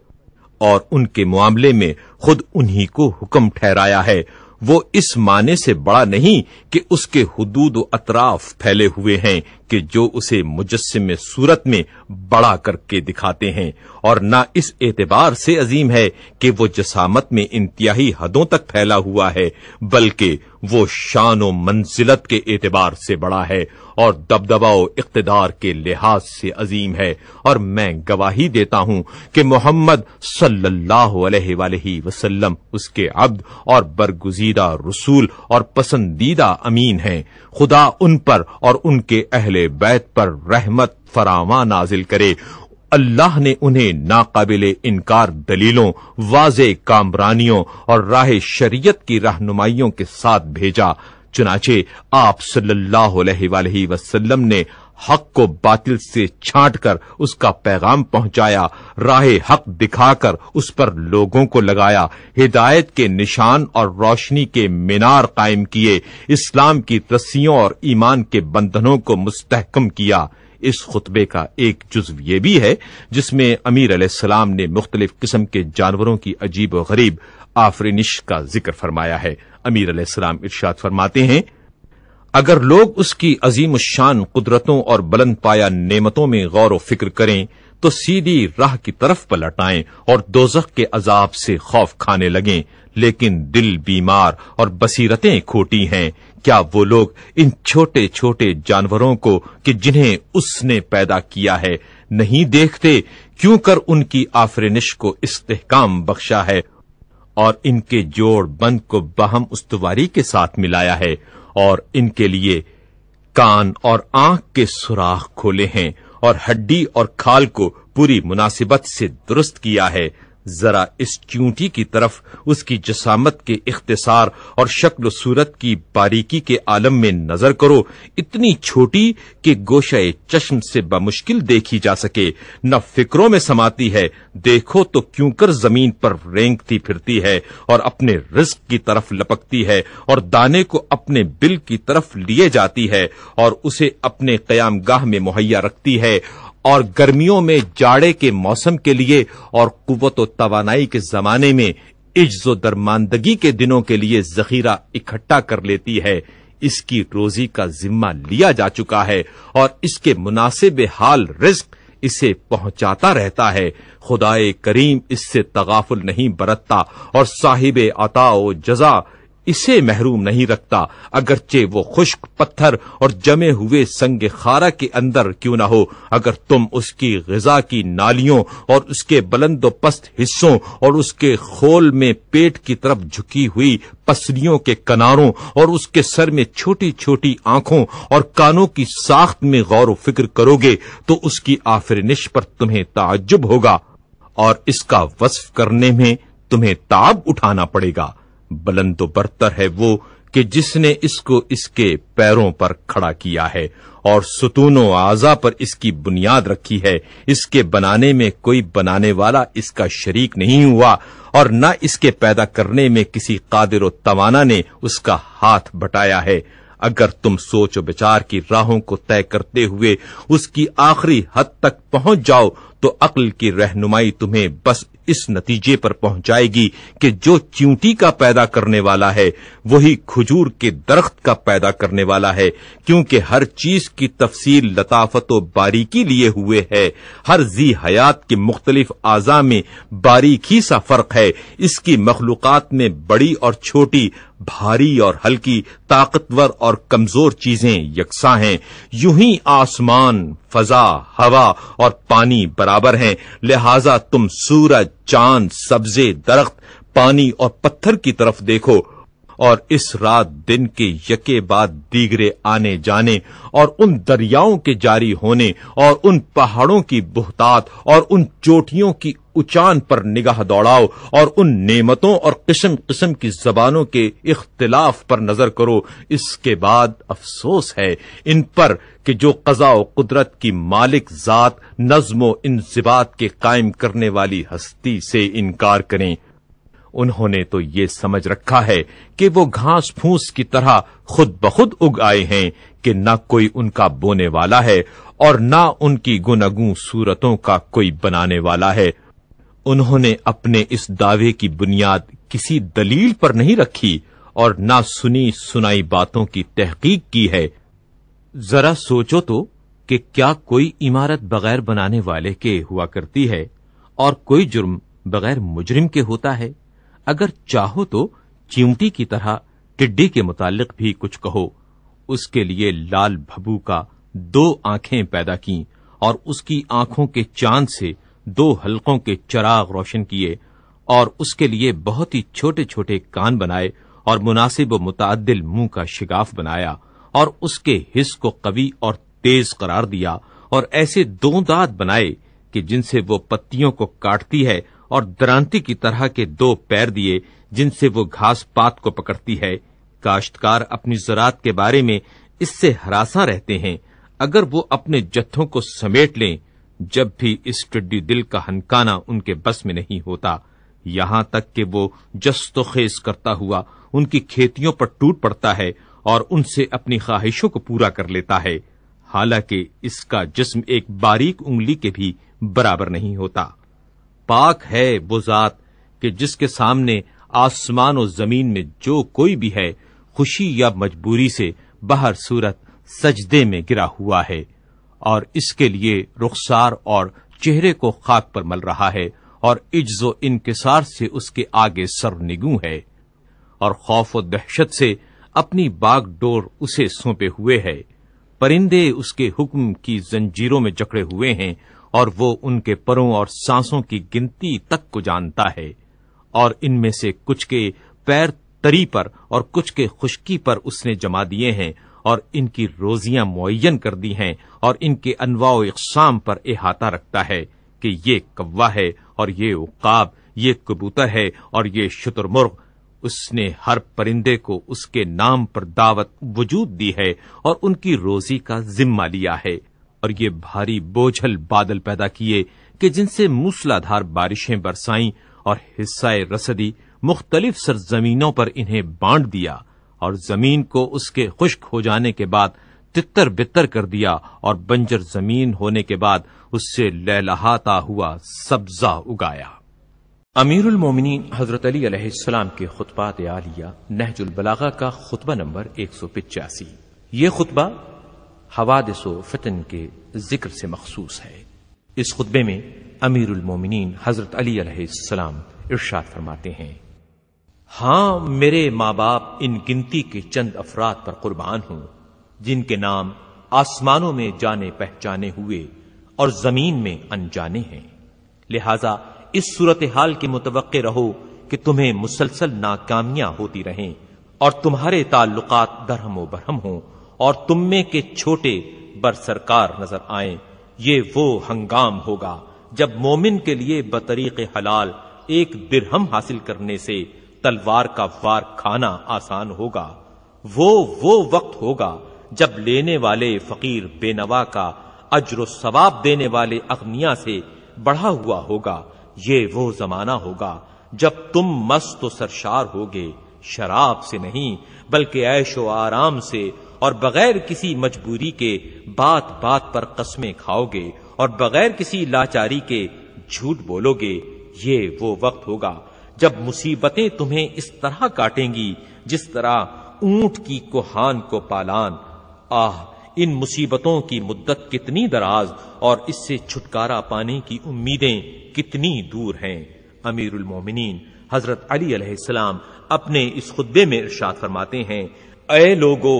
और उनके मामले में खुद उन्हीं को हुक्म ठहराया है वो इस माने से बड़ा नहीं कि उसके हदूद अतराफ फैले हुए हैं कि जो उसे मुजस्म सूरत में बड़ा करके दिखाते हैं और न इस एतबार से अजीम है कि वो जसामत में इंतहाई हदों तक फैला हुआ है बल्कि वो शान व मंजिलत के एतबार से बड़ा है और दबदबा इकतदार के लिहाज से अजीम है और मैं गवाही देता हूं कि मोहम्मद सल्लल्लाहु अलैहि वसल्लम उसके अब्द और बरगुजीदा रसूल और पसंदीदा अमीन हैं खुदा उन पर और उनके अहले बैत पर रहमत फरामा नाजिल करे अल्लाह ने उन्हें नाकाबिल इनकार दलीलों वाज कामरानियों और राह शरीयत की रहनुमाइयों के साथ भेजा चुनाचे आप सल्लाम ने हक को बातिल से कर उसका पैगाम पहुंचाया राह हक दिखाकर उस पर लोगों को लगाया हिदायत के निशान और रोशनी के मीनार कायम किए इस्लाम की रस्सियों और ईमान के बंधनों को मुस्तहकम किया इस खुतबे का एक जुज्व यह भी है जिसमें अमीर सलाम ने मुख्तलिफ किस्म के जानवरों की अजीब व गरीब आफरिनिश का जिक्र फरमाया है अमीर सलाम इर्शाद फरमाते हैं अगर लोग उसकी अजीम शान कुदरतों और बुलंद पाया नेमतों में गौर व फिक्र करें तो सीधी राह की तरफ पलट आएं और दोजख के अजाब से खौफ खाने लगें लेकिन दिल बीमार और बसीरतें खोटी हैं क्या वो लोग इन छोटे छोटे जानवरों को कि जिन्हें उसने पैदा किया है नहीं देखते क्यों कर उनकी आफरिनिश को इस्तेकाम बख्शा है और इनके जोड़ बंद को बहम उस्तवारी के साथ मिलाया है और इनके लिए कान और आंख के सुराख खोले हैं और हड्डी और खाल को पूरी मुनासिबत से दुरुस्त किया है जरा इस चूंटी की तरफ उसकी जसामत के इख्तसार और शक्ल सूरत की बारीकी के आलम में नजर करो इतनी छोटी कि गोशे चश्म से बमुश्किल देखी जा सके न फिक्रों में समाती है देखो तो क्यों कर जमीन पर रेंगती फिरती है और अपने रिस्क की तरफ लपकती है और दाने को अपने बिल की तरफ लिए जाती है और उसे अपने कयामगाह में मुहैया रखती है और गर्मियों में जाड़े के मौसम के लिए और कुत तवानाई के जमाने में इज्जो दरमानदगी के दिनों के लिए जखीरा इकट्ठा कर लेती है इसकी रोजी का जिम्मा लिया जा चुका है और इसके मुनासिब हाल रिस्क इसे पहुंचाता रहता है खुदाए करीम इससे तगाफुल नहीं बरतता और साहिब अताओ जजा इसे महरूम नहीं रखता अगरचे वो खुश्क पत्थर और जमे हुए संग खारा के अंदर क्यों ना हो अगर तुम उसकी गजा की नालियों और उसके बुलंदो पस्त हिस्सों और उसके खोल में पेट की तरफ झुकी हुई पसलियों के कनारों और उसके सर में छोटी छोटी आंखों और कानों की साख्त में गौर फिक्र करोगे तो उसकी आफरनिश पर तुम्हें ताज्जुब होगा और इसका वस्फ करने में तुम्हें ताब उठाना पड़ेगा बुलंद बरतर है वो कि जिसने इसको इसके पैरों पर खड़ा किया है और सुतूनों आजा पर इसकी बुनियाद रखी है इसके बनाने में कोई बनाने वाला इसका शरीक नहीं हुआ और न इसके पैदा करने में किसी कादिर तवाना ने उसका हाथ बटाया है अगर तुम सोच विचार की राहों को तय करते हुए उसकी आखिरी हद तक पहुंच जाओ तो अक्ल की रहनुमाई तुम्हें बस इस नतीजे पर पहुंचाएगी कि जो च्यूटी का पैदा करने वाला है वही खजूर के दरख्त का पैदा करने वाला है क्योंकि हर चीज की तफसील लताफत बारीकी लिए हुए है हर जी हयात के मुख्तलिफ आजा में बारीकी सा फर्क है इसकी मखलूकत में बड़ी और छोटी भारी और हल्की ताकतवर और कमजोर चीजें यकसा हैं यूं ही आसमान फजा हवा और पानी बराबर हैं लिहाजा तुम सूरज चांद सब्जे दरख्त पानी और पत्थर की तरफ देखो और इस रात दिन के यके बाद दीगरे आने जाने और उन दरियाओं के जारी होने और उन पहाड़ों की बुहतात और उन चोटियों की उचान पर निगाह दौड़ाओ और उन नेमतों और किस्म किस्म की जबानों के इख्तलाफ पर नजर करो इसके बाद अफसोस है इन पर कि जो कजा कुदरत की मालिक जात इन जिबात के कायम करने वाली हस्ती से इनकार करें उन्होंने तो ये समझ रखा है कि वो घास फूस की तरह खुद बखुद उग आए हैं कि न कोई उनका बोने वाला है और न उनकी गुनगुं सूरतों का कोई बनाने वाला है उन्होंने अपने इस दावे की बुनियाद किसी दलील पर नहीं रखी और न सुनी सुनाई बातों की तहकीक की है जरा सोचो तो कि क्या कोई इमारत बगैर बनाने वाले के हुआ करती है और कोई जुर्म बगैर मुजरिम के होता है अगर चाहो तो चिमटी की तरह टिड्डी के मुतालिक भी कुछ कहो उसके लिए लाल भबू का दो आंखें पैदा की और उसकी आंखों के चांद से दो हलकों के चराग रोशन किए और उसके लिए बहुत ही छोटे छोटे कान बनाए और मुनासिब मुतादिल मुंह का शिगाफ बनाया और उसके हिस्स को कवि और तेज करार दिया और ऐसे दो दांत बनाए कि जिनसे वो पत्तियों को काटती है और दरांती की तरह के दो पैर दिए जिनसे वो घास पात को पकड़ती है काश्तकार अपनी जरात के बारे में इससे हरासा रहते हैं अगर वो अपने जत्थों को समेट लें जब भी इस टिड्डी दिल का हनकाना उनके बस में नहीं होता यहां तक कि वो जस्तोखेज करता हुआ उनकी खेतियों पर टूट पड़ता है और उनसे अपनी ख्वाहिशों को पूरा कर लेता है हालांकि इसका जिस्म एक बारीक उंगली के भी बराबर नहीं होता पाक है वो जात कि जिसके सामने आसमान और जमीन में जो कोई भी है खुशी या मजबूरी से बाहर सूरत सजदे में गिरा हुआ है और इसके लिए रुखसार और चेहरे को खाक पर मल रहा है और इज्जो इनकसार से उसके आगे सरनिगू है और खौफ और दहशत से अपनी बागडोर उसे सौंपे हुए है परिंदे उसके हुक्म की जंजीरों में जकड़े हुए हैं और वो उनके परों और सांसों की गिनती तक को जानता है और इनमें से कुछ के पैर तरी पर और कुछ के खुशकी पर उसने जमा दिए हैं और इनकी रोजियां मुयन कर दी हैं और इनके अनवाओ इकसाम पर अहाता रखता है कि ये कौवा है और ये उकाब ये कबूतर है और ये शुतुरमुर्ग उसने हर परिंदे को उसके नाम पर दावत वजूद दी है और उनकी रोजी का जिम्मा लिया है और ये भारी बोझल बादल पैदा किए कि जिनसे मूसलाधार बारिशें बरसाई और हिस्साए रसदी मुख्तलिफ सरजमीनों पर इन्हें बांट दिया और जमीन को उसके खुश्क हो जाने के बाद तितर बितर कर दिया और बंजर जमीन होने के बाद उससे लहलहाता हुआ सब्जा उगाया अमीरुल मोमिनीन हजरत अली अलैहिस्सलाम के खुतबात आलिया नहजुल बलागा का खुतबा नंबर एक सौ पिचासी ये खुतबा हवादस फितन के जिक्र से मखसूस है इस खुतबे में अमीर उलमोमिन हजरत अली सलाम इर्शाद फरमाते हैं हाँ मेरे माँ बाप इन गिनती के चंद अफराद पर कुर्बान हूं जिनके नाम आसमानों में जाने पहचाने हुए और जमीन में अनजाने हैं लिहाजा इस सूरत हाल के मुतव रहो कि तुम्हें मुसलसल नाकामियां होती रहें और तुम्हारे ताल्लुकात दरहम बरहम हों और तुम में के छोटे बर सरकार नजर आए ये वो हंगाम होगा जब मोमिन के लिए बतरीक हलाल एक दिरहम हासिल करने से तलवार का वार खाना आसान होगा वो वो वक्त होगा जब लेने वाले फकीर बेनवा का अजर सवाब देने वाले अग्निया से बढ़ा हुआ होगा ये वो जमाना होगा जब तुम मस्त तो सरशार होगे शराब से नहीं बल्कि ऐशो आराम से और बगैर किसी मजबूरी के बात बात पर कस्में खाओगे और बगैर किसी लाचारी के झूठ बोलोगे ये वो वक्त होगा जब मुसीबतें तुम्हें इस तरह काटेंगी जिस तरह ऊंट की कोहान को पालान आह इन मुसीबतों की मुद्दत कितनी दराज और इससे छुटकारा पाने की उम्मीदें कितनी दूर हैं अमीरुल मोमिनीन हजरत अली अलैहिस्सलाम अपने इस खुदबे में इरशाद फरमाते हैं अय लोगो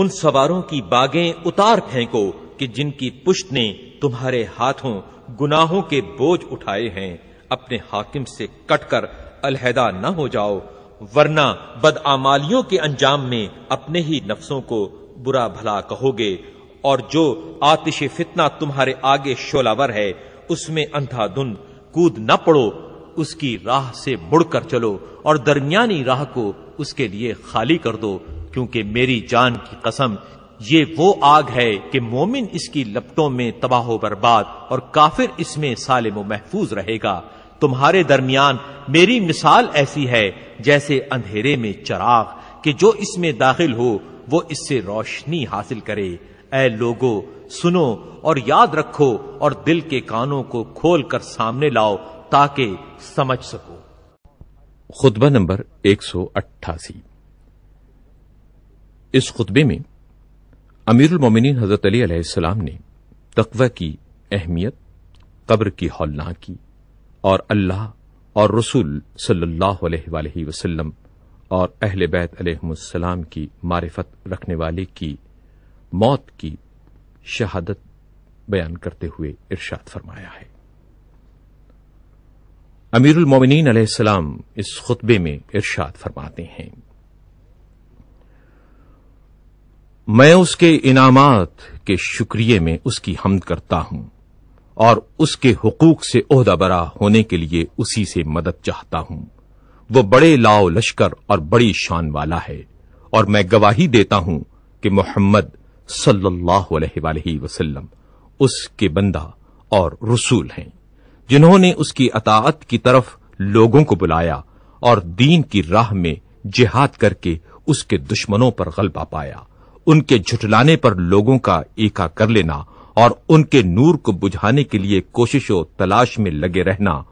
उन सवारों की बागें उतार फेंको कि जिनकी पुष्ट ने तुम्हारे हाथों गुनाहों के बोझ उठाए हैं अपने हाकिम से कटकर अलहदा न हो जाओ वरना बदआमालियों के अंजाम में अपने ही नफ्सों को बुरा भला कहोगे और जो आतिश फितना तुम्हारे आगे शोलावर है उसमें अंधाधुन कूद न पड़ो उसकी राह से मुड़कर चलो और दरमियानी राह को उसके लिए खाली कर दो क्योंकि मेरी जान की कसम ये वो आग है कि मोमिन इसकी लपटों में तबाह बर्बाद और काफिर इसमें सालिम महफूज रहेगा तुम्हारे दरमियान मेरी मिसाल ऐसी है जैसे अंधेरे में चराग कि जो इसमें दाखिल हो वो इससे रोशनी हासिल करे ए लोगो सुनो और याद रखो और दिल के कानों को खोल कर सामने लाओ ताकि समझ सको खुतबा नंबर एक सौ अट्ठासी इस खुतबे में अमीरमिन हजरत अलीसम ने तकवा की अहमियत कब्र की हौलनाकी और अल्लाह और रसूल सल्ला वसल्लम और अहल बैतम की मारिफत रखने वाले की मौत की शहादत बयान करते हुए इरशाद फरमाया है अमीरमिन इस खुतबे में इरशाद फरमाते हैं मैं उसके इनामात के शुक्रिया में उसकी हमद करता हूं और उसके हकूक से ओहदा बरा होने के लिए उसी से मदद चाहता हूं वो बड़े लाओ लश्कर और बड़ी शान वाला है और मैं गवाही देता हूं कि मोहम्मद सल्लल्लाहु वसलम उसके बंदा और रसूल हैं जिन्होंने उसकी अतात की तरफ लोगों को बुलाया और दीन की राह में जिहाद करके उसके दुश्मनों पर गलबा पाया उनके झुठलाने पर लोगों का एका कर लेना और उनके नूर को बुझाने के लिए कोशिशों तलाश में लगे रहना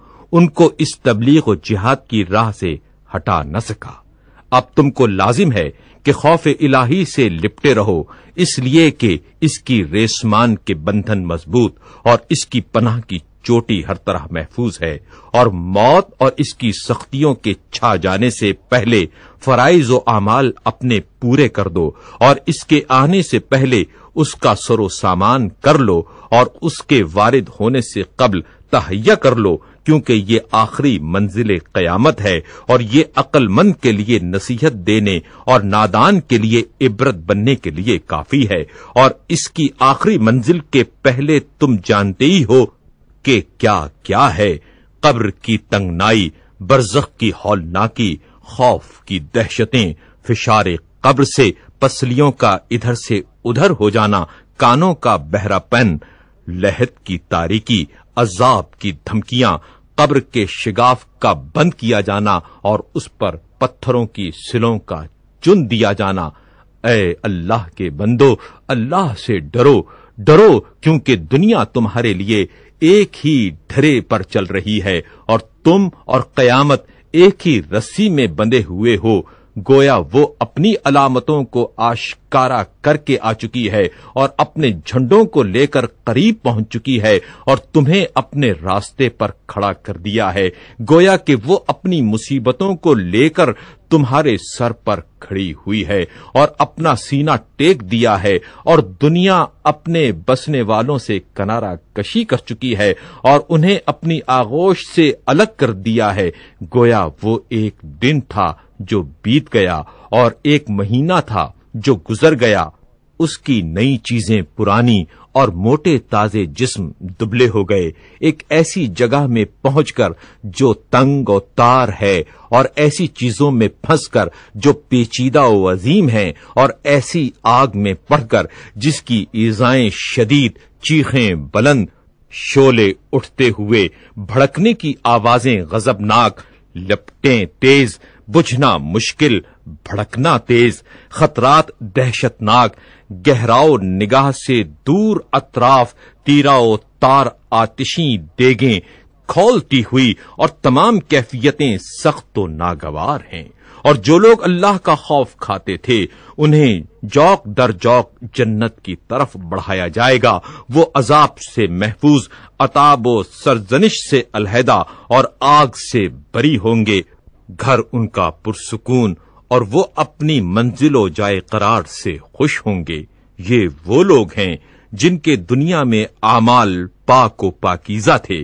उनको इस तबलीग और जिहाद की राह से हटा न सका अब तुमको लाजिम है कि खौफ इलाही से लिपटे रहो इसलिए कि इसकी रेसमान के बंधन मजबूत और इसकी पनाह की चोटी हर तरह महफूज है और मौत और इसकी सख्तियों के छा जाने से पहले फराइज व अमाल अपने पूरे कर दो और इसके आने से पहले उसका सरो सामान कर लो और उसके वारिद होने से कबल तहैया कर लो क्योंकि ये आखिरी मंजिल कयामत है और ये अक्लमंद के लिए नसीहत देने और नादान के लिए इबरत बनने के लिए काफी है और इसकी आखिरी मंजिल के पहले तुम जानते ही हो के क्या क्या है कब्र की तंगनाई बरजख की हौलनाकी खौफ की दहशतें फिशार कब्र से पसलियों का इधर से उधर हो जाना कानों का बहरापन लहत की तारीकी अजाब की धमकियां कब्र के शिगाफ का बंद किया जाना और उस पर पत्थरों की सिलों का चुन दिया जाना ए अल्लाह के बंदो अल्लाह से डरो डरो क्योंकि दुनिया तुम्हारे लिए एक ही ढरे पर चल रही है और तुम और कयामत एक ही रस्सी में बंधे हुए हो गोया वो अपनी अलामतों को आश्कारा करके आ चुकी है और अपने झंडों को लेकर करीब पहुंच चुकी है और तुम्हें अपने रास्ते पर खड़ा कर दिया है गोया कि वो अपनी मुसीबतों को लेकर तुम्हारे सर पर खड़ी हुई है और अपना सीना टेक दिया है और दुनिया अपने बसने वालों से कनारा कशी कर चुकी है और उन्हें अपनी आगोश से अलग कर दिया है गोया वो एक दिन था जो बीत गया और एक महीना था जो गुजर गया उसकी नई चीजें पुरानी और मोटे ताजे जिस्म दुबले हो गए एक ऐसी जगह में पहुंचकर जो तंग और तार है और ऐसी चीजों में फंसकर जो पेचीदा व अजीम है और ऐसी आग में पढ़कर जिसकी ईजाएं शदीद चीखें बुलंद शोले उठते हुए भड़कने की आवाजें गजबनाक लपटें तेज बुझना मुश्किल भड़कना तेज खतरात दहशतनाक गहराओ निगाह से दूर अतराफ तीराओ तार आतिशी देगें खोलती हुई और तमाम कैफियतें सख्त तो नागवार हैं और जो लोग अल्लाह का खौफ खाते थे उन्हें जौक दर जौक जन्नत की तरफ बढ़ाया जाएगा वो अजाब से महफूज अताब सरजनिश से अलहदा और आग से बरी होंगे घर उनका पुरसकून और वो अपनी मंजिलो जाए करार से खुश होंगे ये वो लोग हैं जिनके दुनिया में आमाल पाको पाकिजा थे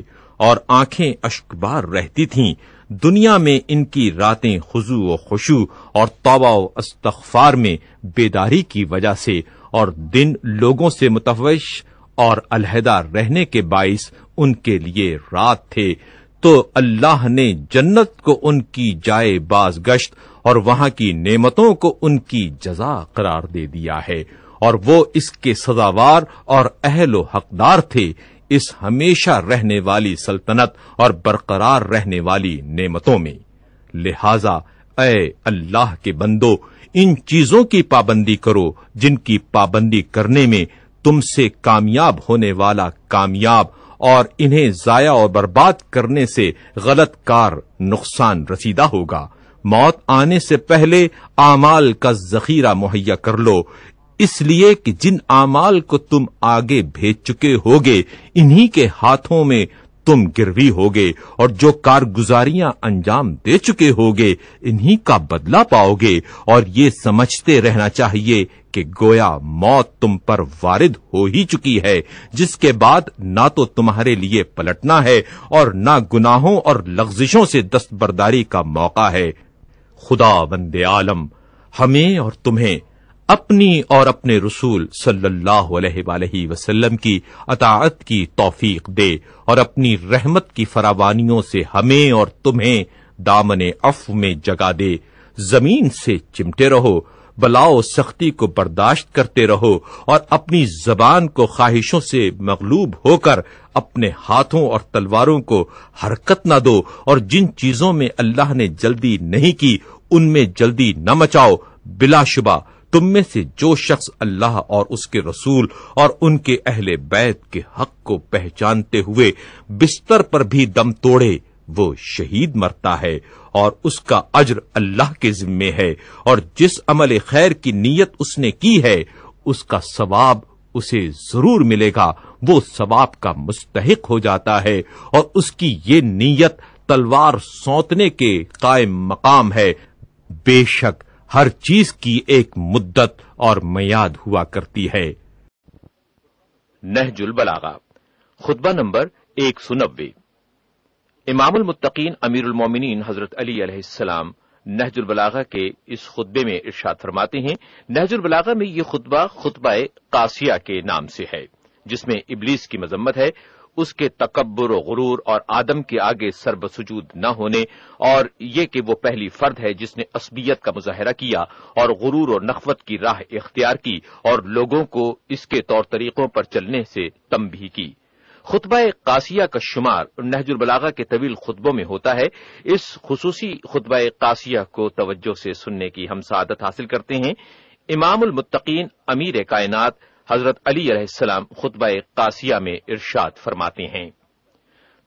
और आंखें अश्कबार रहती थीं दुनिया में इनकी रातें खुजू व खुशू और तोबा अस्तफार में बेदारी की वजह से और दिन लोगों से मुतवश और अलहदा रहने के बायस उनके लिए रात थे तो अल्लाह ने जन्नत को उनकी जाए बाज गश्त और वहां की नेमतों को उनकी जजा करार दे दिया है और वो इसके सजावार और अहलो हकदार थे इस हमेशा रहने वाली सल्तनत और बरकरार रहने वाली नेमतों में लिहाजा अय अल्लाह के बंदो इन चीजों की पाबंदी करो जिनकी पाबंदी करने में तुमसे कामयाब होने वाला कामयाब और इन्हें जाया और बर्बाद करने से गलत कार नुकसान रसीदा होगा मौत आने से पहले आमाल का जखीरा मुहैया कर लो इसलिए कि जिन आमाल को तुम आगे भेज चुके होगे इन्हीं के हाथों में तुम गिरवी होगे और जो कारगुजारियां अंजाम दे चुके होगे इन्हीं का बदला पाओगे और ये समझते रहना चाहिए कि गोया मौत तुम पर वारिद हो ही चुकी है जिसके बाद ना तो तुम्हारे लिए पलटना है और ना गुनाहों और लफ्जिशों से दस्तबरदारी का मौका है खुदा वंदे आलम हमें और तुम्हें अपनी और अपने रसूल सल्लल्लाहु वसल्लम की अतात की तौफीक दे और अपनी रहमत की फरावानियों से हमें और तुम्हें दामन अफ में जगा दे जमीन से चिमटे रहो बलाओ सख्ती को बर्दाश्त करते रहो और अपनी जबान को ख्वाहिशों से मकलूब होकर अपने हाथों और तलवारों को हरकत न दो और जिन चीजों में अल्लाह ने जल्दी नहीं की उनमें जल्दी न मचाओ बिलाशुबा तुम में से जो शख्स अल्लाह और उसके रसूल और उनके अहले बैत के हक को पहचानते हुए बिस्तर पर भी दम तोड़े वो शहीद मरता है और उसका अज्र अल्लाह के जिम्मे है और जिस अमल खैर की नीयत उसने की है उसका सवाब उसे जरूर मिलेगा वो सवाब का मुस्तक हो जाता है और उसकी ये नीयत तलवार सौतने के कायम मकाम है बेशक हर चीज की एक मुद्दत और मैयाद हुआ करती है नहजुल बलागा खुतबा नंबर एक सौ नब्बे इमामुल मुत्तकीन अमीरुल मोमिनीन हजरत अली अलैहिस्सलाम नहजुल बलागा के इस खुतबे में इर्शाद फरमाते हैं नहजुल बलागा में ये खुतबा खुतबा कासिया के नाम से है जिसमें इबलीस की मजम्मत है उसके तकबर गुरूर और आदम के आगे सरबसजूद न होने और ये कि वो पहली फर्द है जिसने असबियत का मुजाहरा किया और गुरूर और नखवत की राह इख्तियार की और लोगों को इसके तौर तरीकों पर चलने से तम भी की खुतबा कासिया का शुमार नहजुलबलागा के तवील खुतबों में होता है इस खसूसी खुतबा कासिया को तवज्जो से सुनने की हम सादत हासिल करते हैं इमाम अमीर कायनात हजरत अली सलाम खुतब कासिया में इर्शाद फरमाते हैं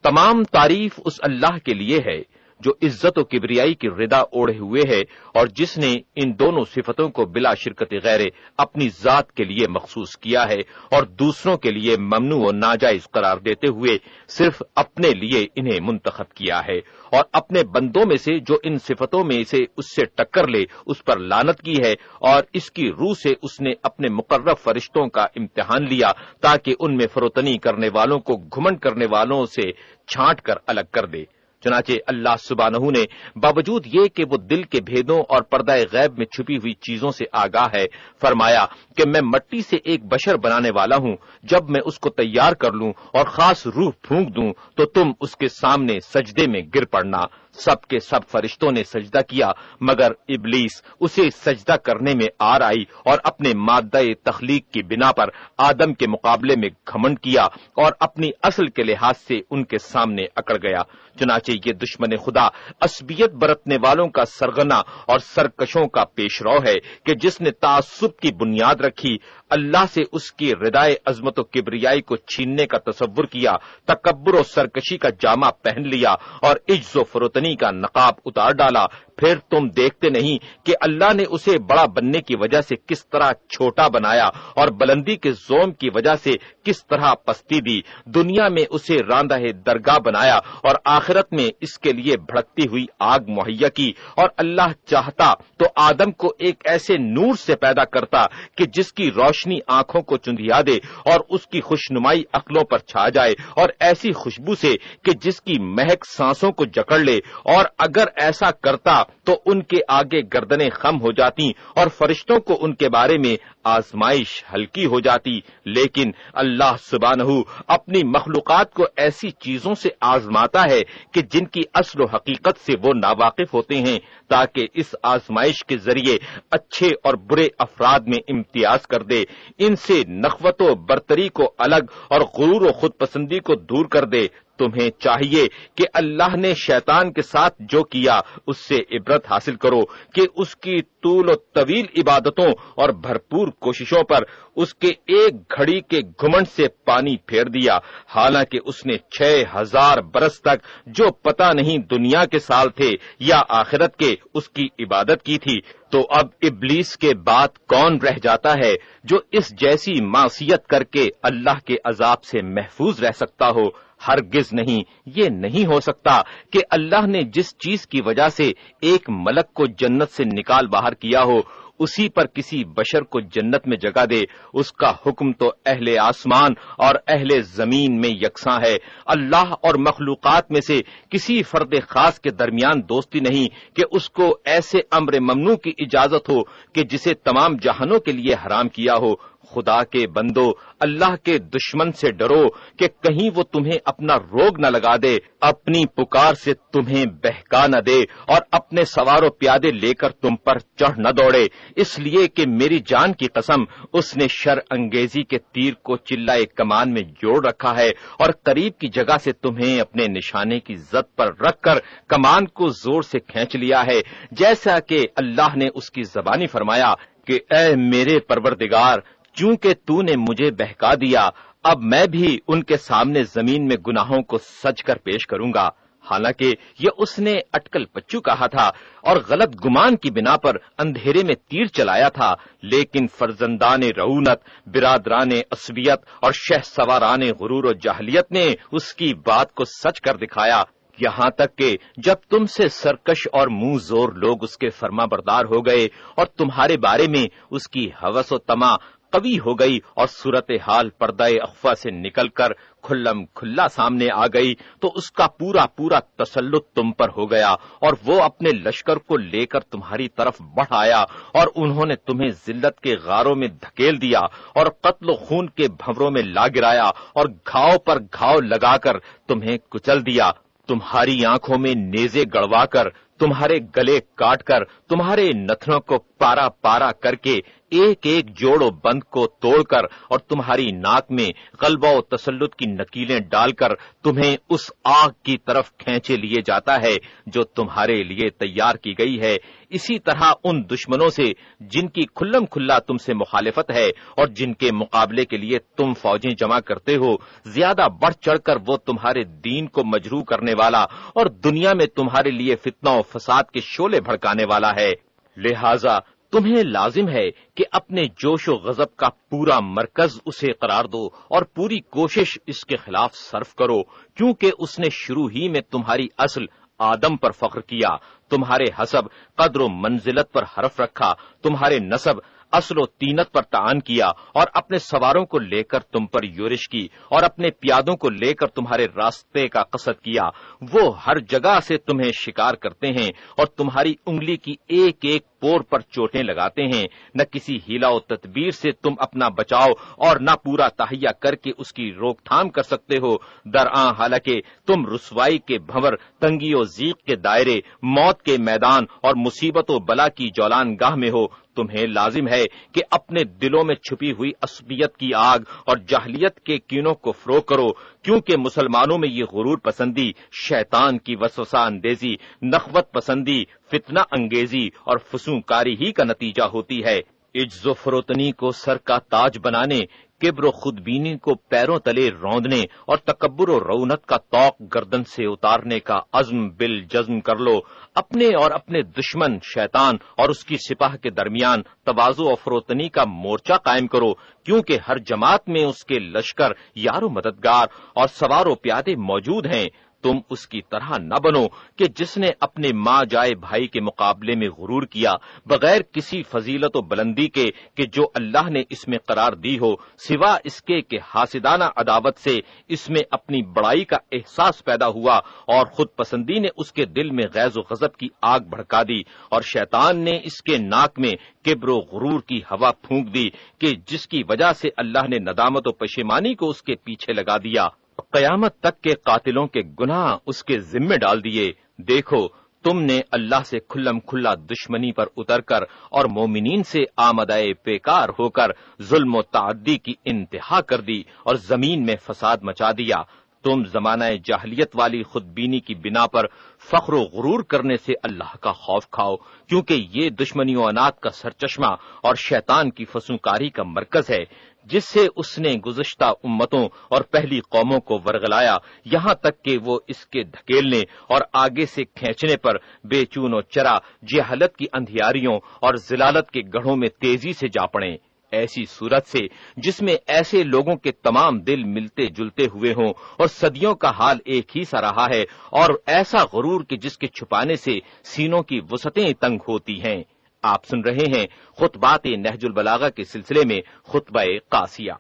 तमाम तारीफ उस अल्लाह के लिए है जो इज्जत व किबरियाई की रिदा ओढ़े हुए है और जिसने इन दोनों सिफतों को बिला शिरकत गैर अपनी जात के लिए मखसूस किया है और दूसरों के लिए ममनू व नाजायज करार देते हुए सिर्फ अपने लिए इन्हें मुंतखब किया है और अपने बंदों में से जो इन सिफतों में इसे उससे टक्कर ले उस पर लानत की है और इसकी रूह से उसने अपने मुकर्र फरिश्तों का इम्तहान लिया ताकि उनमें फरोतनी करने वालों को घुमंड करने वालों से छांट कर अलग कर दे चुनाचे अल्लाह सुबानहू ने बावजूद ये कि वो दिल के भेदों और पर्दा गैब में छुपी हुई चीजों से आगाह है फरमाया कि मैं मट्टी से एक बशर बनाने वाला हूं जब मैं उसको तैयार कर लूं और खास रूह फूंक दूं तो तुम उसके सामने सजदे में गिर पड़ना सबके सब फरिश्तों ने सजदा किया मगर इबलीस उसे सजदा करने में आर आई और अपने मादा तखलीक की बिना पर आदम के मुकाबले में घमंड किया और अपनी असल के लिहाज से उनके सामने अकड़ गया चुनाचे ये दुश्मन खुदा असबियत बरतने वालों का सरगना और सरकशों का पेशरो है कि जिसने तासुब की बुनियाद रखी अल्लाह से उसकी हृदय अजमत किबरियाई को छीनने का तस्वुर किया तकबर और सरकशी का जामा पहन लिया और इज्जो फरोतनी का नकाब उतार डाला फिर तुम देखते नहीं कि अल्लाह ने उसे बड़ा बनने की वजह से किस तरह छोटा बनाया और बुलंदी के जोम की वजह से किस तरह पस्ती दी दुनिया में उसे रांदा दरगाह बनाया और आखिरत में इसके लिए भड़कती हुई आग मुहैया की और अल्लाह चाहता तो आदम को एक ऐसे नूर से पैदा करता कि जिसकी रोशनी रोशनी आंखों को चुंधिया दे और उसकी खुशनुमाई अकलों पर छा जाए और ऐसी खुशबू से कि जिसकी महक सांसों को जकड़ ले और अगर ऐसा करता तो उनके आगे गर्दनें खम हो जाती और फरिश्तों को उनके बारे में आजमाइश हल्की हो जाती लेकिन अल्लाह सुबानहू अपनी मखलूक को ऐसी चीजों से आजमाता है कि जिनकी असल हकीकत से वो नावाकिफ होते हैं ताकि इस आजमाइश के जरिए अच्छे और बुरे अफराद में इम्तियाज कर दे इनसे नखवत बरतरी को अलग और गुरूर व खुदपसंदी को दूर कर दे तुम्हें चाहिए कि अल्लाह ने शैतान के साथ जो किया उससे इबरत हासिल करो कि उसकी तूल तवील इबादतों और भरपूर कोशिशों पर उसके एक घड़ी के घुमंड से पानी फेर दिया हालांकि उसने छह हजार बरस तक जो पता नहीं दुनिया के साल थे या आखिरत के उसकी इबादत की थी तो अब इबलीस के बाद कौन रह जाता है जो इस जैसी मासीत करके अल्लाह के अजाब से महफूज रह सकता हो हरगिज नहीं ये नहीं हो सकता कि अल्लाह ने जिस चीज की वजह से एक मलक को जन्नत से निकाल बाहर किया हो उसी पर किसी बशर को जन्नत में जगह दे उसका हुक्म तो अहले आसमान और अहले जमीन में यकसा है अल्लाह और मखलूकत में से किसी फर्द खास के दरमियान दोस्ती नहीं कि उसको ऐसे अम्र ममनू की इजाजत हो कि जिसे तमाम जहानों के लिए हराम किया हो खुदा के बंदो अल्लाह के दुश्मन से डरो कि कहीं वो तुम्हें अपना रोग न लगा दे अपनी पुकार से तुम्हें बहका न दे और अपने सवारों प्यादे लेकर तुम पर चढ़ न दौड़े इसलिए कि मेरी जान की कसम उसने शर अंगेजी के तीर को चिल्लाए कमान में जोड़ रखा है और करीब की जगह से तुम्हें अपने निशाने की जद पर रखकर कमान को जोर से खींच लिया है जैसा कि अल्लाह ने उसकी जबानी फरमाया कि ए मेरे परवरदिगार तू ने मुझे बहका दिया अब मैं भी उनके सामने जमीन में गुनाहों को सच कर पेश करूंगा हालांकि ये उसने अटकल बच्चू कहा था और गलत गुमान की बिना पर अंधेरे में तीर चलाया था लेकिन फर्जंदान रऊनत बिरादरान असबियत और शह सवारान गुरूर और जहलियत ने उसकी बात को सच कर दिखाया यहाँ तक के जब तुम तुमसे सरकश और मुंह जोर लोग उसके फर्मा बरदार हो गए और तुम्हारे बारे में उसकी हवस व तमा कवी हो गई और सूरत हाल पर्दे अखवा से निकलकर खुल्लम खुल्ला सामने आ गई तो उसका पूरा पूरा तसल्लुत तुम पर हो गया और वो अपने लश्कर को लेकर तुम्हारी तरफ बढ़ आया और उन्होंने तुम्हें जिल्लत के गारों में धकेल दिया और कत्ल खून के भंवरों में ला गिराया और घाव पर घाव लगाकर तुम्हें कुचल दिया तुम्हारी आंखों में नेजे गड़वाकर तुम्हारे गले काटकर तुम्हारे नथनों को पारा पारा करके एक एक जोड़ो बंद को तोड़कर और तुम्हारी नाक में गलबा तसल्लुत की नकीलें डालकर तुम्हें उस आग की तरफ खेचे लिए जाता है जो तुम्हारे लिए तैयार की गई है इसी तरह उन दुश्मनों से जिनकी खुल्लम खुल्ला तुमसे मुखालिफत है और जिनके मुकाबले के लिए तुम फौजें जमा करते हो ज्यादा बढ़ चढ़कर वो तुम्हारे दीन को मजरू करने वाला और दुनिया में तुम्हारे लिए फितना फसाद के शोले भड़काने वाला है लिहाजा तुम्हें लाजिम है कि अपने जोश व गजब का पूरा मरकज उसे करार दो और पूरी कोशिश इसके खिलाफ सर्फ करो क्योंकि उसने शुरू ही में तुम्हारी असल आदम पर फख्र किया तुम्हारे हसब कदर मंजिलत पर हरफ रखा तुम्हारे नसब असलो तीनत पर तान किया और अपने सवारों को लेकर तुम पर योरिश की और अपने प्यादों को लेकर तुम्हारे रास्ते का कसद किया वो हर जगह से तुम्हें शिकार करते हैं और तुम्हारी उंगली की एक एक पोर पर चोटें लगाते हैं न किसी हीला तदबीर से तुम अपना बचाओ और न पूरा तहिया करके उसकी रोकथाम कर सकते हो दरआ हालांकि तुम रसवाई के भंवर तंगी और जीक के दायरे मौत के मैदान और मुसीबत बला की जौलान गाह में हो तुम्हें लाजिम है कि अपने दिलों में छुपी हुई असबियत की आग और जहलियत के कीनों को फरोख करो क्योंकि मुसलमानों में ये गुरूर पसंदी शैतान की वसोसा अंदेजी नखवत पसंदी फितना अंगेजी और फसूकारी ही का नतीजा होती है इज्जो फरोतनी को सर का ताज बनाने किब्र खुदबीनी को पैरों तले रौंदने और तकबर और रौनत का तोक गर्दन से उतारने का अज्म बिल जज्म कर लो अपने और अपने दुश्मन शैतान और उसकी सिपाह के दरमियान तोज़ो और फरोतनी का मोर्चा कायम करो क्योंकि हर जमात में उसके लश्कर यारो मददगार और सवारों प्यादे मौजूद हैं तुम उसकी तरह न बनो कि जिसने अपने माँ जाए भाई के मुकाबले में गुरूर किया बगैर किसी फजीलत बुलंदी के कि जो अल्लाह ने इसमें करार दी हो सिवा इसके कि हासिदाना अदावत से इसमें अपनी बड़ाई का एहसास पैदा हुआ और खुद पसंदी ने उसके दिल में गैज गजब की आग भड़का दी और शैतान ने इसके नाक में किब्रो गुरूर की हवा फूंक दी कि जिसकी वजह से अल्लाह ने नदामत व पशेमानी को उसके पीछे लगा दिया कयामत तक के कातिलों के गुनाह उसके जिम्मे डाल दिए देखो तुमने अल्लाह से खुल्लम खुल्ला दुश्मनी पर उतरकर और मोमिन से आमदाए बेकार होकर जुल्म तदी की इंतहा कर दी और जमीन में फसाद मचा दिया तुम जमाना जाहलियत वाली खुदबीनी की बिना पर फख्र गुरूर करने से अल्लाह का खौफ खाओ क्योंकि ये दुश्मनी अनाथ का सरचश्मा और शैतान की फसूकारी का मरकज है जिससे उसने गुजश्ता उम्मतों और पहली कौमों को वर्गलाया यहाँ तक कि वो इसके धकेलने और आगे से खींचने पर बेचूनो चरा जिहालत की अंधियारियों और जिलालत के गढ़ों में तेजी से जा पड़े ऐसी सूरत से जिसमें ऐसे लोगों के तमाम दिल मिलते जुलते हुए हों और सदियों का हाल एक ही सा रहा है और ऐसा गरूर की जिसके छुपाने से सीनों की वसतें तंग होती हैं आप सुन रहे हैं खुतबात नहजुल बलागा के सिलसिले में खुतब कासिया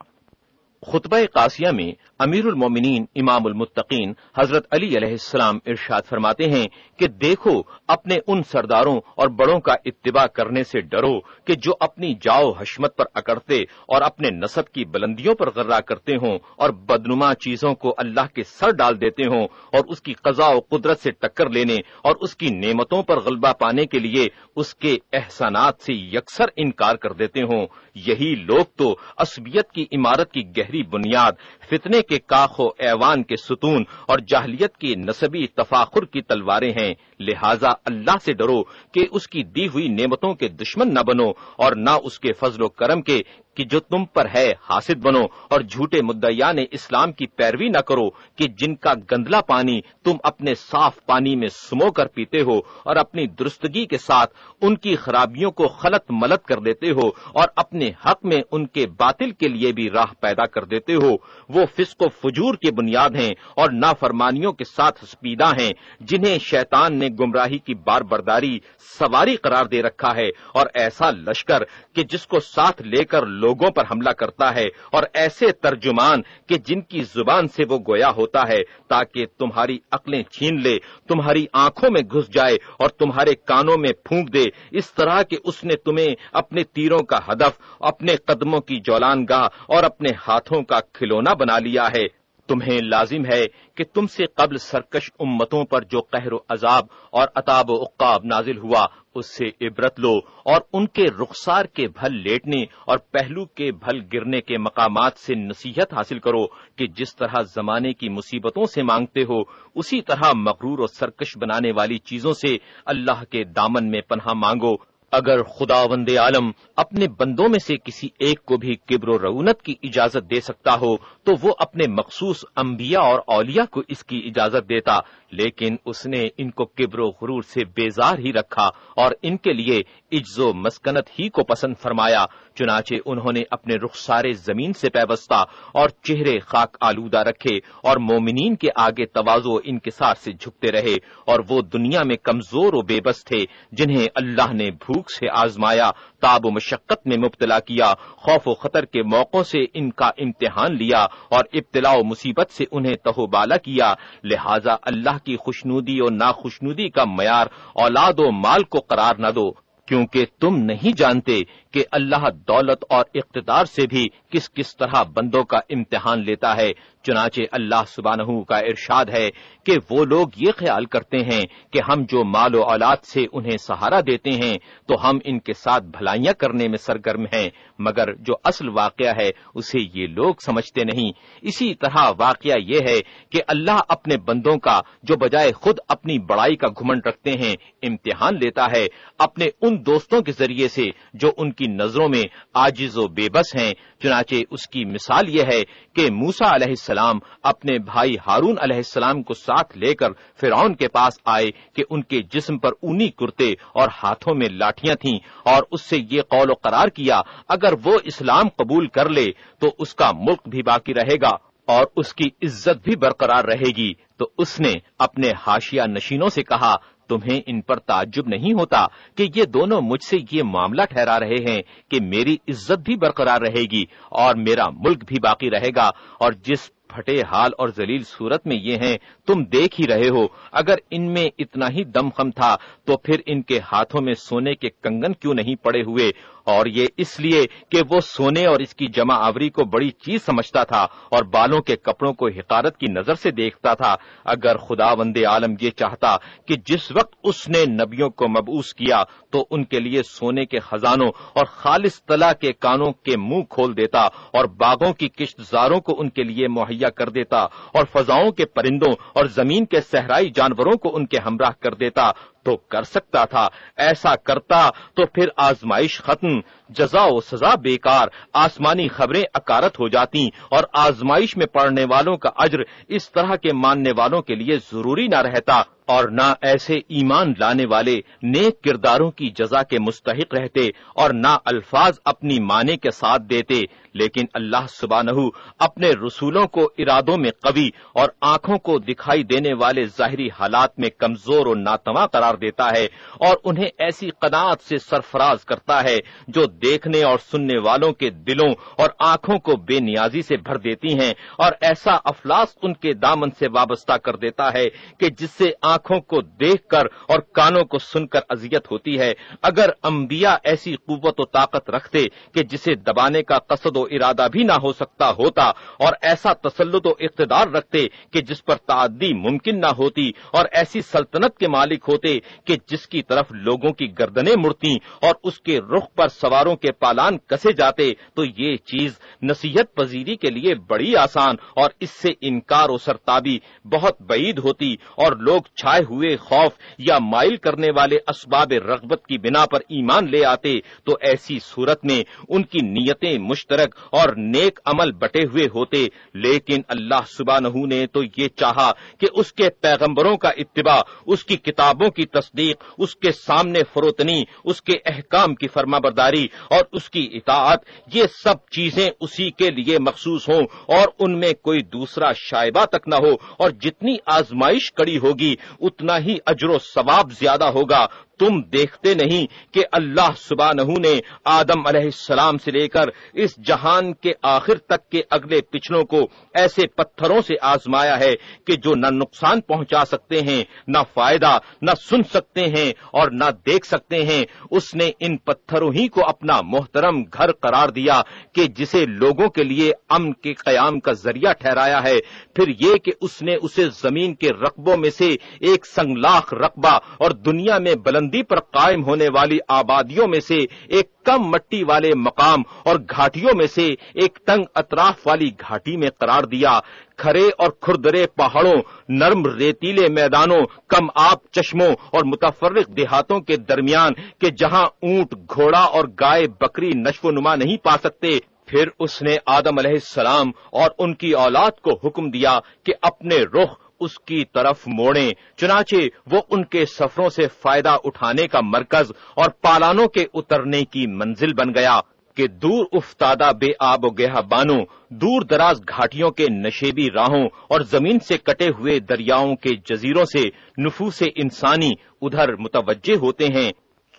खुतब कासिया में अमीर मोमिनीन इमाम मुत्तकीन हजरत अली सलाम इरशाद फरमाते हैं कि देखो अपने उन सरदारों और बड़ों का इतबा करने से डरो कि जो अपनी जाओ हशमत पर अकड़ते और अपने नसब की बुलंदियों पर गर्रा करते हों और बदनुमा चीजों को अल्लाह के सर डाल देते हों और उसकी कजा और कुदरत से टक्कर लेने और उसकी नेमतों पर गलबा पाने के लिए उसके एहसानात से यकसर इनकार कर देते हों यही लोग तो असबियत की इमारत की गहरी गहरी बुनियाद फितने के काखो ऐवान के सुतून और जाहलीत की नसबी तफाखुर की तलवारें हैं लिहाजा अल्लाह से डरो कि उसकी दी हुई नेमतों के दुश्मन न बनो और न उसके फजलो करम के कि जो तुम पर है हासिद बनो और झूठे मुद्दया ने इस्लाम की पैरवी न करो कि जिनका गंदला पानी तुम अपने साफ पानी में सुमो कर पीते हो और अपनी दुरुस्तगी के साथ उनकी खराबियों को खलत मलत कर देते हो और अपने हक में उनके बातिल के लिए भी राह पैदा कर देते हो वो फिसको फजूर के बुनियाद हैं और नाफरमानियों के साथ हस्पीदा हैं जिन्हें शैतान ने गुमराही की बार बरदारी सवारी करार दे रखा है और ऐसा लश्कर कि जिसको साथ लेकर लोगों पर हमला करता है और ऐसे तर्जुमान कि जिनकी जुबान से वो गोया होता है ताकि तुम्हारी अकलें छीन ले तुम्हारी आंखों में घुस जाए और तुम्हारे कानों में फूंक दे इस तरह के उसने तुम्हें अपने तीरों का हदफ अपने कदमों की जौलानगाह और अपने हाथों का खिलौना बना लिया है तुम्हें लाजिम है कि तुमसे कबल सरकश उम्मतों पर जो कहर अजाब और अताब उक्काब नाजिल हुआ उससे इबरत लो और उनके रुखसार के भल लेटने और पहलू के भल गिरने के मकाम से नसीहत हासिल करो कि जिस तरह जमाने की मुसीबतों से मांगते हो उसी तरह मकरूर और सरकश बनाने वाली चीजों से अल्लाह के दामन में पन्हा मांगो अगर खुदा वंदे आलम अपने बंदों में से किसी एक को भी किब्र रऊनत की इजाजत दे सकता हो तो वो अपने मखसूस अम्बिया और अलिया को इसकी इजाजत देता लेकिन उसने इनको किब्रो गुरूर से बेजार ही रखा और इनके लिए इज्जो मस्कनत ही को पसंद फरमाया चुनाचे उन्होंने अपने रुखसारे जमीन से पैबस्ता और चेहरे खाक आलूदा रखे और मोमिनीन के आगे तवाजो इनकसार से झुकते रहे और वो दुनिया में कमजोर व बेबस थे जिन्हें अल्लाह ने भूख से आजमाया ताब मशक्क़त में मुबतला किया खौफ व खतर के मौक़ों से इनका इम्तहान लिया और इब्तला मुसीबत से उन्हें तहोबाला किया लिहाजा अल्लाह की खुशनूदी और नाखुशनूदी का मैार औलाद व माल को करार न दो क्योंकि तुम नहीं जानते कि अल्लाह दौलत और इकतदार से भी किस किस तरह बंदों का इम्तिहान लेता है चुनाचे अल्लाह सुबानहू का इरशाद है कि वो लोग ये ख्याल करते हैं कि हम जो मालो औलाद से उन्हें सहारा देते हैं तो हम इनके साथ भलाइयां करने में सरगर्म हैं मगर जो असल वाक़ है उसे ये लोग समझते नहीं इसी तरह वाक़ ये है कि अल्लाह अपने बंदों का जो बजाय खुद अपनी बड़ाई का घुमंड रखते हैं इम्तिहान लेता है अपने उन दोस्तों के जरिए से जो उनकी उसकी नजरों में आजिज व बेबस हैं चुनाचे उसकी मिसाल यह है कि मूसा अलैहिस्सलाम अपने भाई हारून अलैहिस्सलाम को साथ लेकर फिरौन के पास आए कि उनके जिस्म पर ऊनी कुर्ते और हाथों में लाठियां थीं और उससे ये कौल करार किया अगर वो इस्लाम कबूल कर ले तो उसका मुल्क भी बाकी रहेगा और उसकी इज्जत भी बरकरार रहेगी तो उसने अपने हाशिया नशीनों से कहा तुम्हें इन पर ताज्जुब नहीं होता कि ये दोनों मुझसे ये मामला ठहरा रहे हैं कि मेरी इज्जत भी बरकरार रहेगी और मेरा मुल्क भी बाकी रहेगा और जिस फटे हाल और जलील सूरत में ये हैं तुम देख ही रहे हो अगर इनमें इतना ही दमखम था तो फिर इनके हाथों में सोने के कंगन क्यों नहीं पड़े हुए और ये इसलिए कि वो सोने और इसकी जमा आवरी को बड़ी चीज समझता था और बालों के कपड़ों को हिकारत की नजर से देखता था अगर खुदा वंदे आलम ये चाहता कि जिस वक्त उसने नबियों को मबूस किया तो उनके लिए सोने के खजानों और खालिस तला के कानों के मुंह खोल देता और बागों की किश्तजारों को उनके लिए मुहैया कर देता और फजाओं के परिंदों और जमीन के सहराई जानवरों को उनके हमराह कर देता तो कर सकता था ऐसा करता तो फिर आजमाइश खत्म जजा व सजा बेकार आसमानी खबरें अकारत हो जाती और आजमाइश में पड़ने वालों का अज्र इस तरह के मानने वालों के लिए जरूरी न रहता और न ऐसे ईमान लाने वाले नेक किरदारों की जजा के मुस्तक रहते और न अल्फाज अपनी माने के साथ देते लेकिन अल्लाह सुबानहू अपने रसूलों को इरादों में कवि और आंखों को दिखाई देने वाले जाहरी हालात में कमजोर और नातवा करार देता है और उन्हें ऐसी कनात से सरफराज करता है जो देखने और सुनने वालों के दिलों और आंखों को बेनियाजी से भर देती हैं और ऐसा अफलास उनके दामन से वाबस्ता कर देता है कि जिससे आंखों को देखकर और कानों को सुनकर अजियत होती है अगर अम्बिया ऐसी कुत व ताकत रखते कि जिसे दबाने का कसद व इरादा भी ना हो सकता होता और ऐसा तसलुत व इकतदार रखते कि जिस पर तादी मुमकिन ना होती और ऐसी सल्तनत के मालिक होते कि जिसकी तरफ लोगों की गर्दनें मुड़ती और उसके रुख पर सवारों अखबारों के पालान कसे जाते तो ये चीज नसीहत पजीरी के लिए बड़ी आसान और इससे इनकार सरताबी बहुत बईद होती और लोग छाए हुए खौफ या माइल करने वाले इसबाब रगबत की बिना पर ईमान ले आते तो ऐसी सूरत में उनकी नीयतें मुश्तरक और नेक अमल बटे हुए होते लेकिन अल्लाह सुबानहू ने तो ये चाहा कि उसके पैगम्बरों का इतबा उसकी किताबों की तस्दीक उसके सामने फरोतनी उसके अहकाम की फरमाबरदारी और उसकी इतात ये सब चीजें उसी के लिए मखसूस हों और उनमें कोई दूसरा शायबा तक न हो और जितनी आजमाइश कड़ी होगी उतना ही अजर सवाब ज्यादा होगा तुम देखते नहीं कि अल्लाह सुबह ने आदम अलैहिस्सलाम से लेकर इस जहान के आखिर तक के अगले पिछड़ों को ऐसे पत्थरों से आजमाया है कि जो न नुकसान पहुंचा सकते हैं न फायदा न सुन सकते हैं और न देख सकते हैं उसने इन पत्थरों ही को अपना मोहतरम घर करार दिया कि जिसे लोगों के लिए अमन के क्याम का जरिया ठहराया है फिर ये कि उसने उसे जमीन के रकबों में से एक संगलाख रकबा और दुनिया में बुलंद बंदी पर कायम होने वाली आबादियों में से एक कम मट्टी वाले मकाम और घाटियों में से एक तंग अतराफ वाली घाटी में करार दिया खरे और खुरदरे पहाड़ों नर्म रेतीले मैदानों कम आप चश्मों और मुतफरक देहातों के दरमियान के जहां ऊंट घोड़ा और गाय बकरी नश्व नुमा नहीं पा सकते फिर उसने आदम सलाम और उनकी औलाद को हुक्म दिया कि अपने रुख उसकी तरफ मोड़े चुनाचे वो उनके सफरों से फायदा उठाने का मरकज और पालानों के उतरने की मंजिल बन गया कि दूर उफ्तादा बे आबो गह बानों दूर दराज घाटियों के नशेबी राहों और जमीन से कटे हुए दरियाओं के जजीरों से नफूस इंसानी उधर मुतवजे होते हैं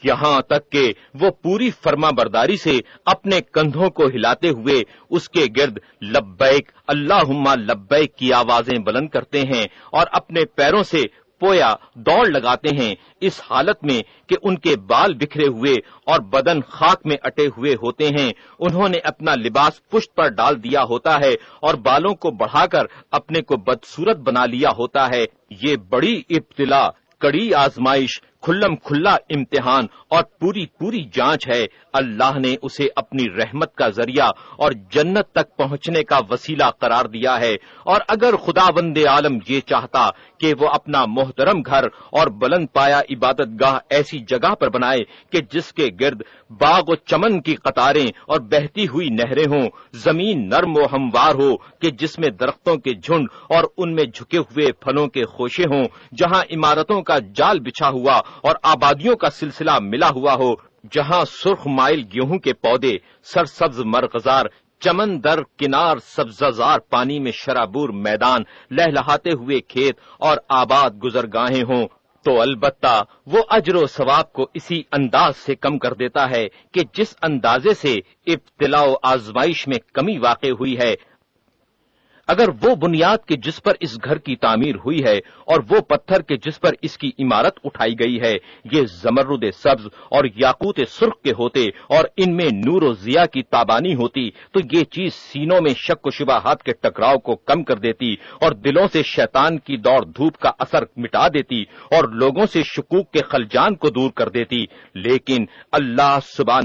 यहाँ तक के वो पूरी फर्मा बरदारी से अपने कंधों को हिलाते हुए उसके गिर्द लब्बैक अल्लाहुम्मा लब्बैक की आवाजें बुलंद करते हैं और अपने पैरों से पोया दौड़ लगाते हैं इस हालत में कि उनके बाल बिखरे हुए और बदन खाक में अटे हुए होते हैं उन्होंने अपना लिबास पुष्ट पर डाल दिया होता है और बालों को बढ़ाकर अपने को बदसूरत बना लिया होता है ये बड़ी इब्तला कड़ी आजमाइश खुल्लम खुल्ला इम्तिहान और पूरी पूरी जांच है अल्लाह ने उसे अपनी रहमत का जरिया और जन्नत तक पहुंचने का वसीला करार दिया है और अगर खुदा वंदे आलम ये चाहता कि वो अपना मोहतरम घर और बुलंद पाया इबादत गाह ऐसी जगह पर बनाए कि जिसके गिर्द बाग व चमन की कतारें और बहती हुई नहरें हों जमीन नर्म व हमवार हो कि जिसमें दरख्तों के झुंड और उनमें झुके हुए फलों के खोशे हों जहां इमारतों का जाल बिछा हुआ और आबादियों का सिलसिला मिला हुआ हो जहां सुर्ख माइल गेहूं के पौधे सरसब्ज मरगजार चमन दर किनार सब्जाजार पानी में शराबूर मैदान लहलहाते हुए खेत और आबाद गुजरगाहें हों तो अलबत्ता वो अजर सवाब को इसी अंदाज से कम कर देता है कि जिस अंदाजे से इब्तलाओ आजमाइश में कमी वाक़ हुई है अगर वो बुनियाद के जिस पर इस घर की तामीर हुई है और वो पत्थर के जिस पर इसकी इमारत उठाई गई है ये जमरुद सब्ज और याकूत सुर्ख के होते और इनमें नूर जिया की ताबानी होती तो ये चीज सीनों में शक शुबाहात के टकराव को कम कर देती और दिलों से शैतान की दौड़ धूप का असर मिटा देती और लोगों से शकूक के खलजान को दूर कर देती लेकिन अल्लाह सुबह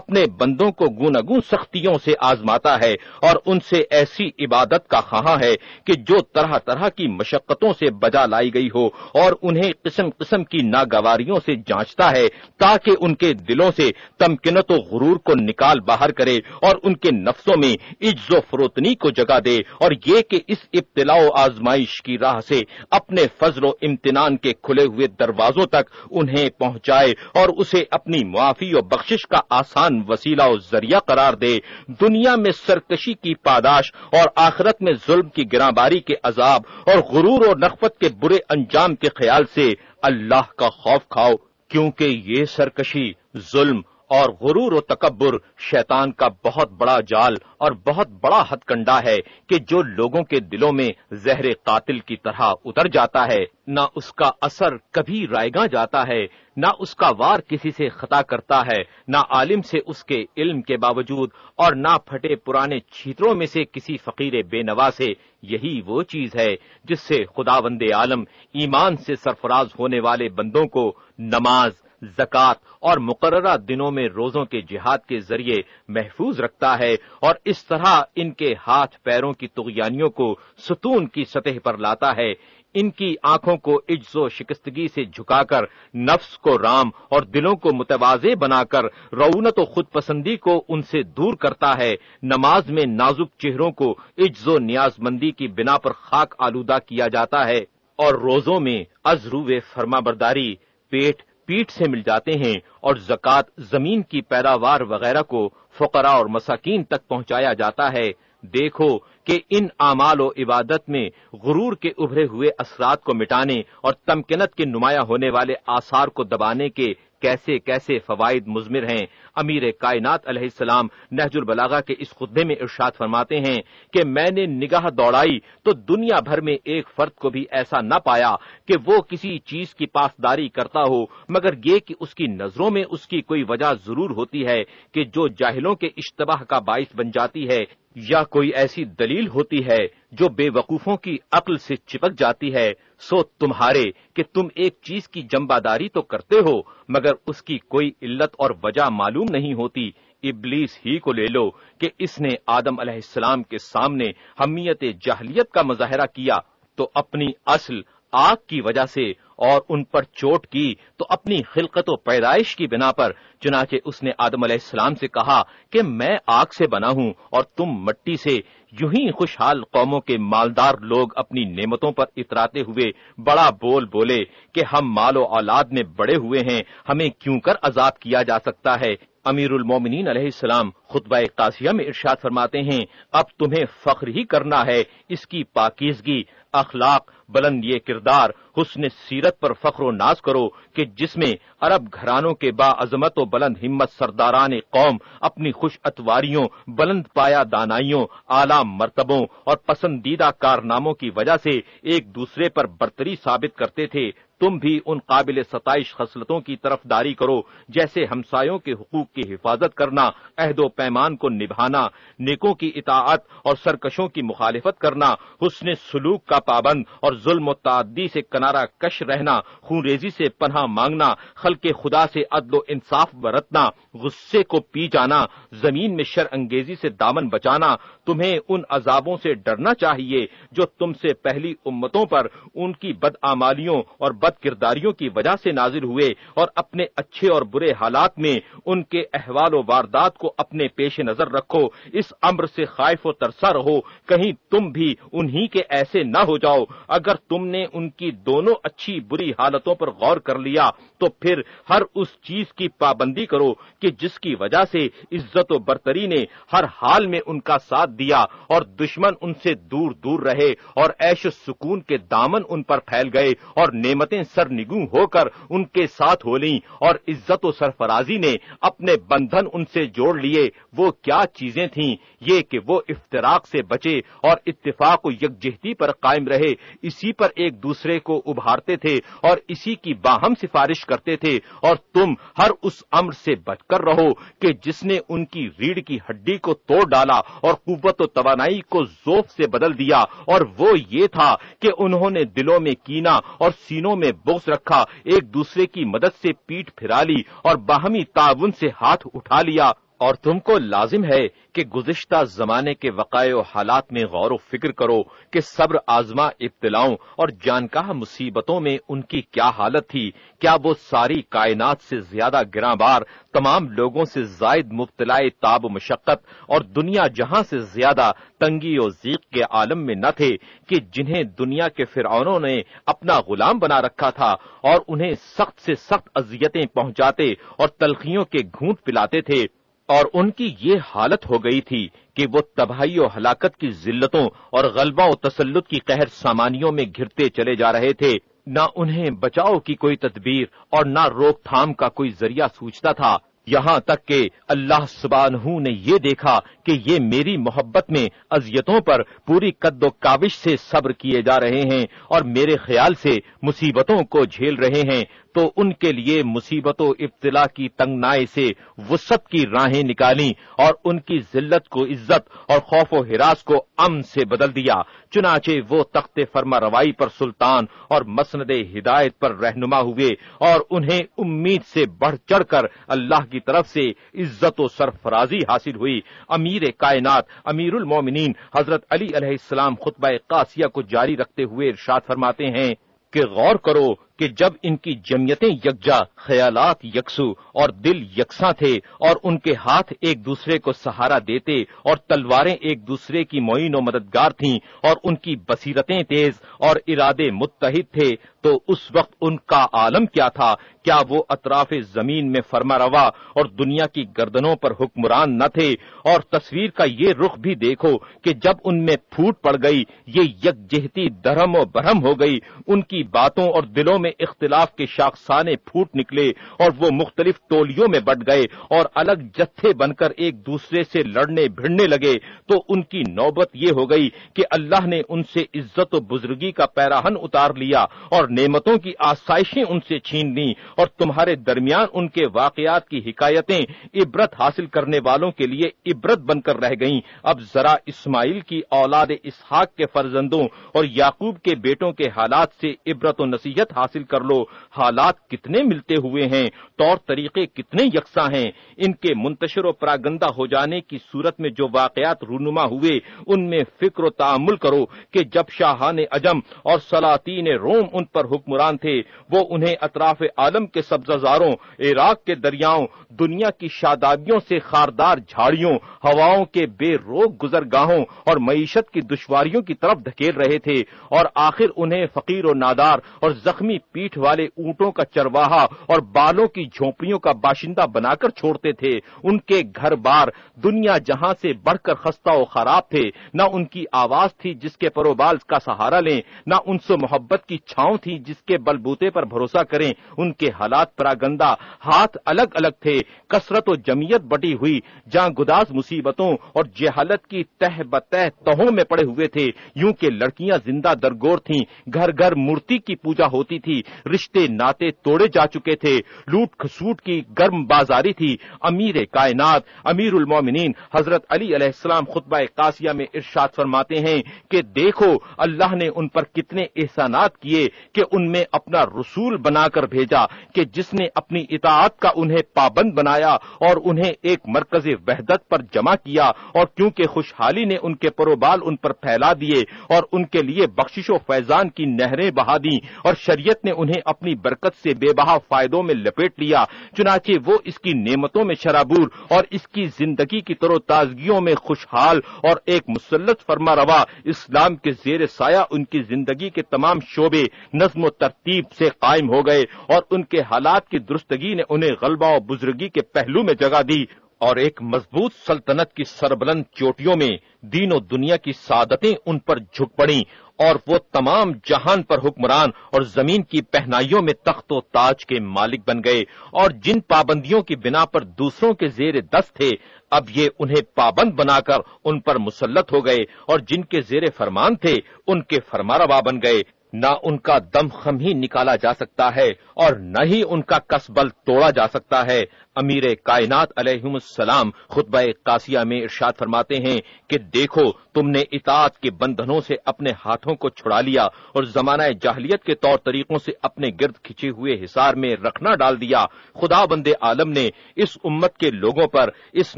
अपने बंदों को गुनागुन सख्तियों से आजमाता है और उनसे ऐसी इबादत का ऐसा खहा है कि जो तरह तरह की मशक्कतों से बजा लाई गई हो और उन्हें किस्म किस्म की नागवारियों से जांचता है ताकि उनके दिलों से तमकिनत गुरूर को निकाल बाहर करे और उनके नफ्सों में इज्जो फरोतनी को जगा दे और ये कि इस इब्तला आजमाइश की राह से अपने फजलो इम्तनान के खुले हुए दरवाजों तक उन्हें पहुंचाए और उसे अपनी मुआफी और बख्शिश का आसान वसीला और जरिया करार दे दुनिया में सरकशी की पादाश और आखिरत में जुल्म की गिराबारी के अजाब और गुरूर और नकफत के बुरे अंजाम के ख्याल से अल्लाह का खौफ खाओ क्योंकि ये सरकशी जुल्म और गुरूर और तकबर शैतान का बहुत बड़ा जाल और बहुत बड़ा हथकंडा है कि जो लोगों के दिलों में जहर कातिल की तरह उतर जाता है ना उसका असर कभी रायगा जाता है ना उसका वार किसी से खता करता है ना आलिम से उसके इल्म के बावजूद और ना फटे पुराने छीतरों में से किसी फकीर बेनवा से यही वो चीज है जिससे खुदावंद आलम ईमान से सरफराज होने वाले बंदों को नमाज जक़ात और मुकर्रा दिनों में रोज़ों के जिहाद के जरिए महफूज रखता है और इस तरह इनके हाथ पैरों की तुगयानियों को सुतून की सतह पर लाता है इनकी आंखों को इज्जो शिकस्तगी से झुकाकर नफ्स को राम और दिलों को मुतवाजे बनाकर रौनत व खुद पसंदी को उनसे दूर करता है नमाज में नाजुक चेहरों को इज्जो न्याजमंदी की बिना पर खाक आलूदा किया जाता है और रोजों में अजरूव फर्मा बरदारी पेट पीठ से मिल जाते हैं और जक़ात जमीन की पैदावार वगैरह को फकरा और मसाकिन तक पहुंचाया जाता है देखो कि इन आमाल इबादत में गुरूर के उभरे हुए असरात को मिटाने और तमकिनत के नुमाया होने वाले आसार को दबाने के कैसे कैसे फवायद मुजमिर हैं अमीर कायनात अलैहिस्सलाम नहजुल बलागा के इस खुदे में इर्शाद फरमाते हैं कि मैंने निगाह दौड़ाई तो दुनिया भर में एक फर्द को भी ऐसा न पाया कि वो किसी चीज की पासदारी करता हो मगर ये कि उसकी नजरों में उसकी कोई वजह जरूर होती है कि जो जाहिलों के इश्तबाह का बायस बन जाती है या कोई ऐसी दलील होती है जो बेवकूफों की अक्ल से चिपक जाती है सो तुम्हारे कि तुम एक चीज की जम्बादारी तो करते हो मगर उसकी कोई इल्लत और वजह मालूम नहीं होती इबलीस ही को ले लो कि इसने आदम अलैहिस्सलाम के सामने हमियत जहलियत का मुजाहरा किया तो अपनी असल आग की वजह से और उन पर चोट की तो अपनी खिलकत व पैदाइश की बिना पर चुनाचे उसने आदम अलैहिस्सलाम से कहा कि मैं आग से बना हूं और तुम मट्टी से यूं ही खुशहाल कौमों के मालदार लोग अपनी नेमतों पर इतराते हुए बड़ा बोल बोले कि हम मालो औलाद में बड़े हुए हैं हमें क्यों कर अजाब किया जा सकता है अमीरुल मोमिनीन अलैहिस्सलाम खुतबा कासिया में इरशाद फरमाते हैं अब तुम्हें फख्र ही करना है इसकी पाकिजगी अखलाक बुलंद ये किरदार हुसन सीरत पर फख्र नाज करो कि जिसमें अरब घरानों के बाजमत व बुलंद हिम्मत सरदारान कौम अपनी खुश अतवारियों बुलंद पाया दानाइयों आला मरतबों और पसंदीदा कारनामों की वजह से एक दूसरे पर बरतरी साबित करते थे तुम भी उन काबिल सतश खसलतों की तरफदारी करो जैसे हमसायों के हकूक की हिफाजत करना अहदो पैमान को निभाना नेकों की इतात और सरकशों की मुखालफत करना हुसन सलूक का पाबंद और जुल्म से से किनारा कश रहना खूनरेजी से पनाह मांगना खल के खुदा से अदल इंसाफ बरतना गुस्से को पी जाना जमीन में शर अंगेजी से दामन बचाना तुम्हें उन अजाबों से डरना चाहिए जो तुमसे पहली उम्मतों पर उनकी बदआमालियों और बद किरदारियों की वजह से नाजिल हुए और अपने अच्छे और बुरे हालात में उनके अहवाल वारदात को अपने पेश नजर रखो इस अम्र से खाइफ व तरसा रहो कहीं तुम भी उन्हीं के ऐसे न हो जाओ अगर तुमने उनकी दोनों अच्छी बुरी हालतों पर गौर कर लिया तो फिर हर उस चीज की पाबंदी करो कि जिसकी वजह से इज्जत बरतरी ने हर हाल में उनका साथ दिया और दुश्मन उनसे दूर दूर रहे और ऐश सुकून के दामन उन पर फैल गए और नेमतें सरनिगू होकर उनके साथ हो ली और इज्जत सरफराजी ने अपने बंधन उनसे जोड़ लिए वो क्या चीजें थीं ये कि वो इफ्तराक से बचे और इत्तेफाक यकजहती पर कायम रहे इसी पर एक दूसरे को उभारते थे और इसी की बाहम सिफारिश करते थे और तुम हर उस अम्र से बचकर रहो कि जिसने उनकी रीढ़ की हड्डी को तोड़ डाला और कुत तोानाई को जोफ से बदल दिया और वो ये था कि उन्होंने दिलों में कीना और सीनों में बोस रखा एक दूसरे की मदद से पीठ फिरा ली और बाहमी ताउन से हाथ उठा लिया और तुमको लाजिम है कि गुजशत जमाने के वक़ाय हालात में गौर फिक्र करो कि सब्र आजमा इब्तलाओं और जानकाह मुसीबतों में उनकी क्या हालत थी क्या वो सारी कायनात से ज्यादा गिराबार तमाम लोगों से जायद मुबतलाए ताब मशक्क़त और दुनिया जहां से ज्यादा तंगी और जीक के आलम में न थे कि जिन्हें दुनिया के फिरौनों ने अपना गुलाम बना रखा था और उन्हें सख्त से सख्त अजियतें पहुंचाते और तलखियों के घूट पिलाते थे और उनकी ये हालत हो गई थी कि वो तबाही और हलाकत की जिल्लतों और गलबा और तसल्लुत की कहर सामानियों में घिरते चले जा रहे थे ना उन्हें बचाव की कोई तदबीर और ना रोकथाम का कोई जरिया सूझता था यहाँ तक के अल्लाह सुबानहू ने ये देखा कि ये मेरी मोहब्बत में अजियतों पर पूरी कद्दो काविश से सब्र किए जा रहे हैं और मेरे ख्याल से मुसीबतों को झेल रहे हैं तो उनके लिए मुसीबतों इब्तला की तंगनाए से वसत की राहें निकाली और उनकी जिल्लत को इज्जत और खौफ हिरास को अम से बदल दिया चुनाचे वो तख्त फरमा रवाई पर सुल्तान और मसंद हिदायत पर रहनुमा हुए और उन्हें उम्मीद से बढ़ चढ़ कर अल्लाह की तरफ से इज्जत और सरफराजी हासिल हुई अमीर कायनात अमीर उलमोमिन हजरत अली अलैहिस्सलाम खुतबा कासिया को जारी रखते हुए इरशाद फरमाते हैं कि गौर करो कि जब इनकी जमियतें यकजा ख्याल यकसू और दिल यकसा थे और उनके हाथ एक दूसरे को सहारा देते और तलवारें एक दूसरे की मोइन मददगार थीं और उनकी बसीरतें तेज और इरादे मुतहद थे तो उस वक्त उनका आलम क्या था क्या वो अतराफ जमीन में फरमा रवा और दुनिया की गर्दनों पर हुक्मरान न थे और तस्वीर का ये रुख भी देखो कि जब उनमें फूट पड़ गई ये यकजहती धरम और बरहम हो गई उनकी बातों और दिलों में में इख्तलाफ के शाखसाने फूट निकले और वो मुख्तलिफ टोलियों में बट गए और अलग जत्थे बनकर एक दूसरे से लड़ने भिड़ने लगे तो उनकी नौबत ये हो गई कि अल्लाह ने उनसे इज्जत और बुजुर्गी का पैराहन उतार लिया और नेमतों की आसाइशें उनसे छीन ली और तुम्हारे दरमियान उनके वाकयात की हिकायतें इबरत हासिल करने वालों के लिए इबरत बनकर रह गई अब जरा इस्माइल की औलाद इसहाक के फर्जंदों और याकूब के बेटों के हालात से इबरत और नसीहत हासिल हासिल कर लो हालात कितने मिलते हुए हैं तौर तरीके कितने यकसा हैं इनके मुंतशर परागंदा हो जाने की सूरत में जो वाकयात रूनुमा हुए उनमें फिक्र तामुल करो कि जब शाहान अजम और सलातीन रोम उन पर हुक्मरान थे वो उन्हें अतराफ आलम के सब्जाजारों इराक के दरियाओं दुनिया की शादाबियों से खारदार झाड़ियों हवाओं के बेरोक गुजरगाहों और मीशत की दुश्वारियों की तरफ धकेल रहे थे और आखिर उन्हें फकीर और नादार और जख्मी पीठ वाले ऊंटों का चरवाहा और बालों की झोपड़ियों का बाशिंदा बनाकर छोड़ते थे उनके घर बार दुनिया जहां से बढ़कर खस्ता और खराब थे न उनकी आवाज थी जिसके परोबाल का सहारा लें न उनसे मोहब्बत की छाव थी जिसके बलबूते पर भरोसा करें उनके हालात परागंदा हाथ अलग अलग थे कसरत और जमीयत बटी हुई जहां गुदास मुसीबतों और जहालत की तह बतह तहों में पड़े हुए थे यूं के लड़कियां जिंदा दरगोर थीं घर घर मूर्ति की पूजा होती थी थी रिश्ते नाते तोड़े जा चुके थे लूट खसूट की गर्म बाजारी थी अमीर कायनात अमीर उलमोमिन हजरत अली अलैहिस्सलाम खुतबा कासिया में इर्शाद फरमाते हैं कि देखो अल्लाह ने उन पर कितने एहसानात किए कि उनमें अपना रसूल बनाकर भेजा कि जिसने अपनी इतात का उन्हें पाबंद बनाया और उन्हें एक मरकज वहदत पर जमा किया और क्योंकि खुशहाली ने उनके परोबाल उन पर फैला दिए और उनके लिए बख्शिश फैजान की नहरें बहा दी और शरीय कुदरत ने उन्हें अपनी बरकत से बेबहा फायदों में लपेट लिया चुनाचे वो इसकी नेमतों में शराबूर और इसकी जिंदगी की तरोताजगियों में खुशहाल और एक मुसलत फरमा रवा इस्लाम के जेर साया उनकी जिंदगी के तमाम शोबे नज्म तरतीब से कायम हो गए और उनके हालात की दुरुस्तगी ने उन्हें गलबा और बुजुर्गी के पहलू में जगह दी और एक मजबूत सल्तनत की सरबलंद चोटियों में दीनों दुनिया की सादतें उन पर झुक पड़ी और वो तमाम जहान पर हुक्मरान और जमीन की पहनाइयों में तख्तो ताज के मालिक बन गए और जिन पाबंदियों की बिना पर दूसरों के जेर दस्त थे अब ये उन्हें पाबंद बनाकर उन पर मुसलत हो गए और जिनके जेर फरमान थे उनके फरमारवा बन गए ना उनका दमखम ही निकाला जा सकता है और न ही उनका कसबल तोड़ा जा सकता है अमीर कायनात अलैहिस्सलाम खुतब कासिया में इर्शाद फरमाते हैं कि देखो तुमने इतात के बंधनों से अपने हाथों को छुड़ा लिया और जमाना जाहलीत के तौर तरीकों से अपने गिरद खिंचे हुए हिसार में रखना डाल दिया खुदा बंदे आलम ने इस उम्मत के लोगों पर इस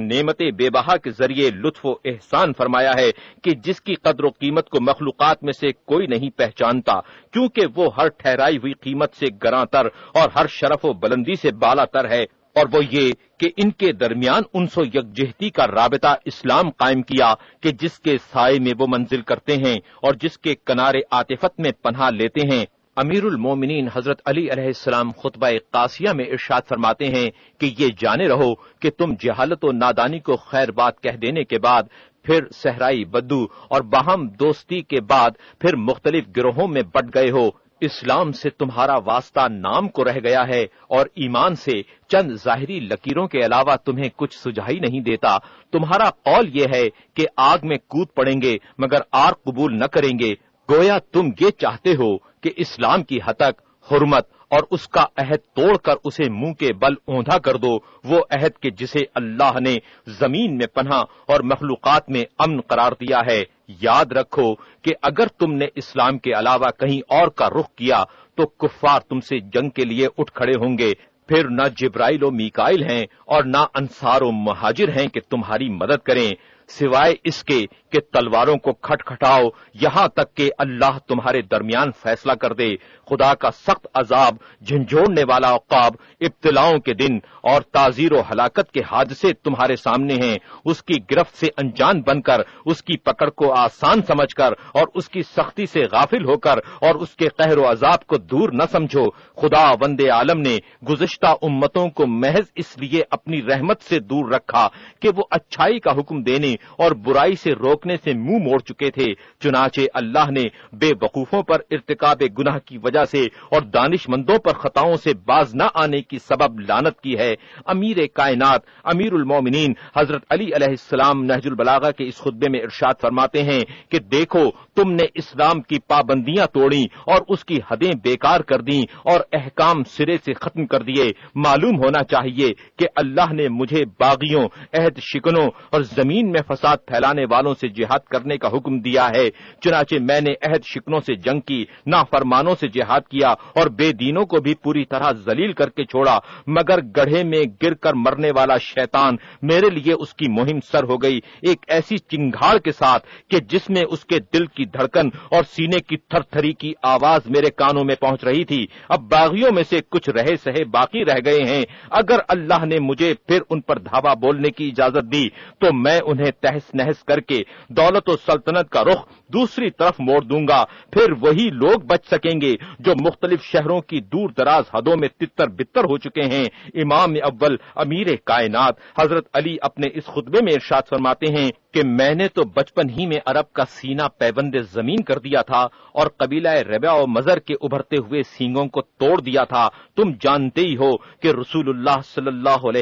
नियमत बेबहा के जरिए लुत्फ एहसान फरमाया है कि जिसकी कदर कीमत को मखलूक़ात में से कोई नहीं पहचानता क्योंकि वो हर ठहराई हुई कीमत से गरातर और हर शरफ व बुलंदी से बाला तर है और वो ये कि इनके दरमियान उन सो यकजहती का राबता इस्लाम कायम किया कि जिसके साय में वो मंजिल करते हैं और जिसके किनारे आतिफत में पन्हा लेते हैं अमीर उलमोमिन हजरत अली अलैहिस्सलाम खुतबा कासिया में इर्शाद फरमाते हैं कि ये जाने रहो कि तुम जहालत और नादानी को खैर बात कह देने के बाद फिर सहराई बद्दू और बाहम दोस्ती के बाद फिर मुख्तलिफ गिरोहों में बट गए हो इस्लाम से तुम्हारा वास्ता नाम को रह गया है और ईमान से चंद जाहिरी लकीरों के अलावा तुम्हें कुछ सुझाई नहीं देता तुम्हारा कौल यह है कि आग में कूद पड़ेंगे मगर आग कबूल न करेंगे गोया तुम ये चाहते हो कि इस्लाम की हतक हुरमत और उसका अहद तोड़कर उसे मुंह के बल ऊंधा कर दो वो अहद के जिसे अल्लाह ने जमीन में पन्हा और मखलूकत में अमन करार दिया है याद रखो कि अगर तुमने इस्लाम के अलावा कहीं और का रुख किया तो कुफार तुमसे जंग के लिए उठ खड़े होंगे फिर न जिब्राइल मिकाइल हैं और न अंसार महाजिर हैं कि तुम्हारी मदद करें सिवाय इसके कि तलवारों को खटखटाओ यहां तक कि अल्लाह तुम्हारे दरमियान फैसला कर दे खुदा का सख्त अजाब झंझोड़ने वाला औकाब इब्तलाओं के दिन और ताजीर हलाकत के हादसे तुम्हारे सामने हैं उसकी गिरफ्त से अनजान बनकर उसकी पकड़ को आसान समझकर और उसकी सख्ती से गाफिल होकर और उसके कहर अजाब को दूर न समझो खुदा वंदे आलम ने गुजशत उम्मतों को महज इसलिए अपनी रहमत से दूर रखा कि वो अच्छाई का हुक्म देने और बुराई से रोकने से मुंह मोड़ चुके थे चुनाचे अल्लाह ने बेवकूफों पर इरतकाब गुनाह की वजह से और दानिशमंदों पर खताओं से बाज न आने की सबब लानत की है अमीर कायनात अमीर उलमोमिन हजरत अली सलाम नहजुल बलागा के इस खुतबे में इर्शाद फरमाते हैं कि देखो तुमने इस्लाम की पाबंदियां तोड़ी और उसकी हदें बेकार कर दी और अहकाम सिरे से खत्म कर दिए मालूम होना चाहिए कि अल्लाह ने मुझे बागियों अहद शिकनों और जमीन में फसाद फैलाने वालों से जिहाद करने का हुक्म दिया है चुनाचे मैंने अहद शिकनों से जंग की नाफरमानों से जिहाद किया और बेदीनों को भी पूरी तरह जलील करके छोड़ा मगर गढ़े में गिर कर मरने वाला शैतान मेरे लिए उसकी मुहिम सर हो गई एक ऐसी चिंगाड़ के साथ कि जिसमें उसके दिल की धड़कन और सीने की थरथरी की आवाज मेरे कानों में पहुंच रही थी अब बागियों में से कुछ रहे सहे बाकी रह गए हैं अगर अल्लाह ने मुझे फिर उन पर धावा बोलने की इजाजत दी तो मैं उन्हें तहस नहस करके दौलत और सल्तनत का रुख दूसरी तरफ मोड़ दूंगा फिर वही लोग बच सकेंगे जो मुख्तलिफ शहरों की दूर दराज हदों में तितर बितर हो चुके हैं इमाम अव्वल अमीर कायनात हजरत अली अपने इस खुतबे में इर्शाद फरमाते हैं कि मैंने तो बचपन ही में अरब का सीना पैबंद जमीन कर दिया था और कबीला रबा और मजर के उभरते हुए सींगों को तोड़ दिया था तुम जानते ही हो कि रसूल सल्लल्लाहु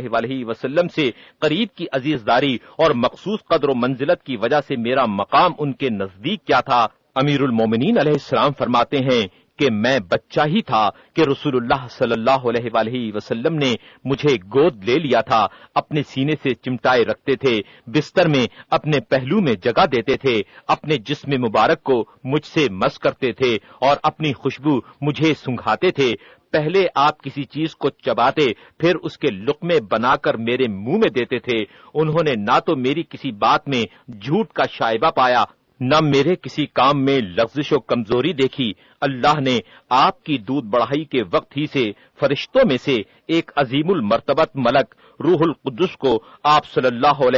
वसल्लम से करीब की अजीजदारी और मखसूस उस कदर मंजिलत की वजह से मेरा मकाम उनके नजदीक क्या था अमीरुल मोमिनीन अलैहिस्सलाम फरमाते हैं कि मैं बच्चा ही था कि रसूलुल्लाह सल्लल्लाहु अलैहि वसल्लम ने मुझे गोद ले लिया था अपने सीने से चिमटाए रखते थे बिस्तर में अपने पहलू में जगह देते थे अपने जिसम मुबारक को मुझसे मस करते थे और अपनी खुशबू मुझे सुंघाते थे पहले आप किसी चीज को चबाते फिर उसके लुकमे बनाकर मेरे मुंह में देते थे उन्होंने ना तो मेरी किसी बात में झूठ का शायबा पाया न मेरे किसी काम में लफ्जिश कमजोरी देखी अल्लाह ने आपकी दूध बढ़ाई के वक्त ही से फरिश्तों में से एक अजीम मरतबत मलक रूहुल कुद्दुस को आप सल्लल्लाहु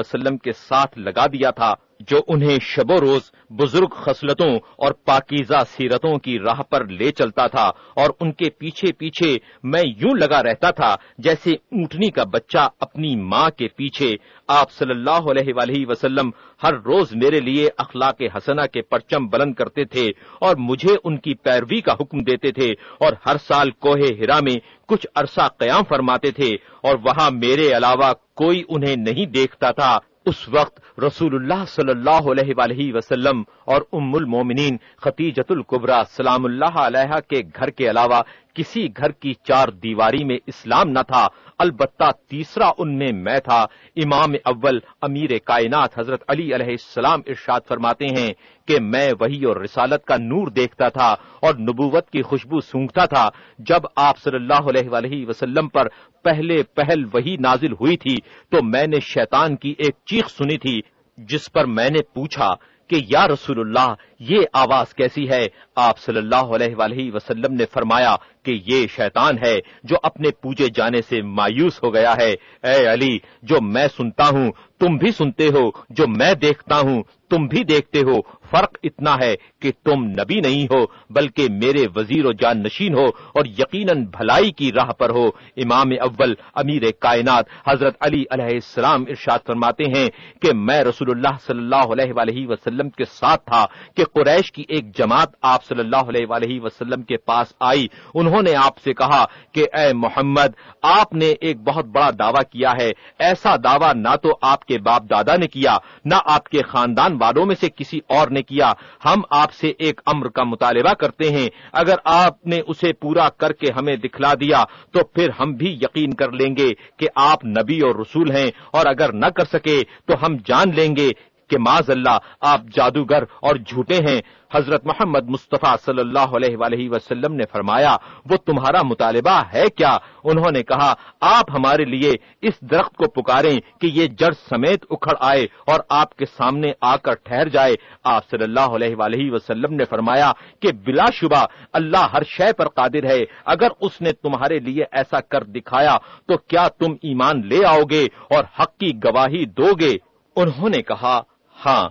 वसल्लम के साथ लगा दिया था जो उन्हें शबो रोज बुजुर्ग खसलतों और पाकिजा सीरतों की राह पर ले चलता था और उनके पीछे पीछे मैं यूं लगा रहता था जैसे ऊंटनी का बच्चा अपनी माँ के पीछे आप सल्लल्लाहु अलैहि वसल्लम हर रोज मेरे लिए अखलाक हसना के परचम बुलंद करते थे और मुझे उनकी पैरवी का हुक्म देते थे और हर साल कोहे हिरा में कुछ अरसा क्याम फरमाते थे और वहां मेरे अलावा कोई उन्हें नहीं देखता था उस वक्त रसूलुल्लाह सल्लल्लाहु अलैहि वसल्लम और उम्मुल मोमिनीन खतीजतुल कुबरा सलामुल्लाह अलैहा के घर के अलावा किसी घर की चार दीवारी में इस्लाम न था अलबत्ता तीसरा उनमें मैं था इमाम अव्वल अमीर कायनात हजरत अली अलैहिस्सलाम इर्शाद फरमाते हैं कि मैं वही और रिसालत का नूर देखता था और नबूवत की खुशबू सूंघता था जब आप सल्लल्लाहु अलैहि वसल्लम पर पहले पहल वही नाजिल हुई थी तो मैंने शैतान की एक चीख सुनी थी जिस पर मैंने पूछा कि या रसूलुल्लाह ये आवाज कैसी है आप सल्लल्लाहु अलैहि वसल्लम ने फरमाया कि ये शैतान है जो अपने पूजे जाने से मायूस हो गया है ए अली जो मैं सुनता हूँ तुम भी सुनते हो जो मैं देखता हूँ तुम भी देखते हो फर्क इतना है कि तुम नबी नहीं हो बल्कि मेरे वजीर व जान नशीन हो और यकीनन भलाई की राह पर हो इमाम अव्वल अमीर कायनात हजरत अली अलैहिस्सलाम इरशाद फरमाते हैं कि मैं रसूलुल्लाह सल्लल्लाहु अलैहि वसल्लम के साथ था कि कुरैश की एक जमात आप सल्लल्लाहु अलैहि वसल्लम के पास आई उन्होंने आपसे कहा कि ए मोहम्मद आपने एक बहुत बड़ा दावा किया है ऐसा दावा ना तो आपके बाप दादा ने किया ना आपके खानदान वालों में से किसी और ने किया हम आप आपसे एक अम्र का मुतालबा करते हैं अगर आपने उसे पूरा करके हमें दिखला दिया तो फिर हम भी यकीन कर लेंगे कि आप नबी और रसूल हैं और अगर न कर सके तो हम जान लेंगे कि माजल्ला आप जादूगर और झूठे हैं हजरत मोहम्मद मुस्तफ़ा सल्लल्लाहु अलैहि वसल्लम ने फरमाया वो तुम्हारा मुतालबा है क्या उन्होंने कहा आप हमारे लिए इस दरख्त को पुकारें कि ये जड़ समेत उखड़ आए और आपके सामने आकर ठहर जाए आप सल्लल्लाहु अलैहि वसल्लम ने फरमाया कि बिलाशुबा अल्लाह हर शय पर कादिर है अगर उसने तुम्हारे लिए ऐसा कर दिखाया तो क्या तुम ईमान ले आओगे और हक की गवाही दोगे उन्होंने कहा हाँ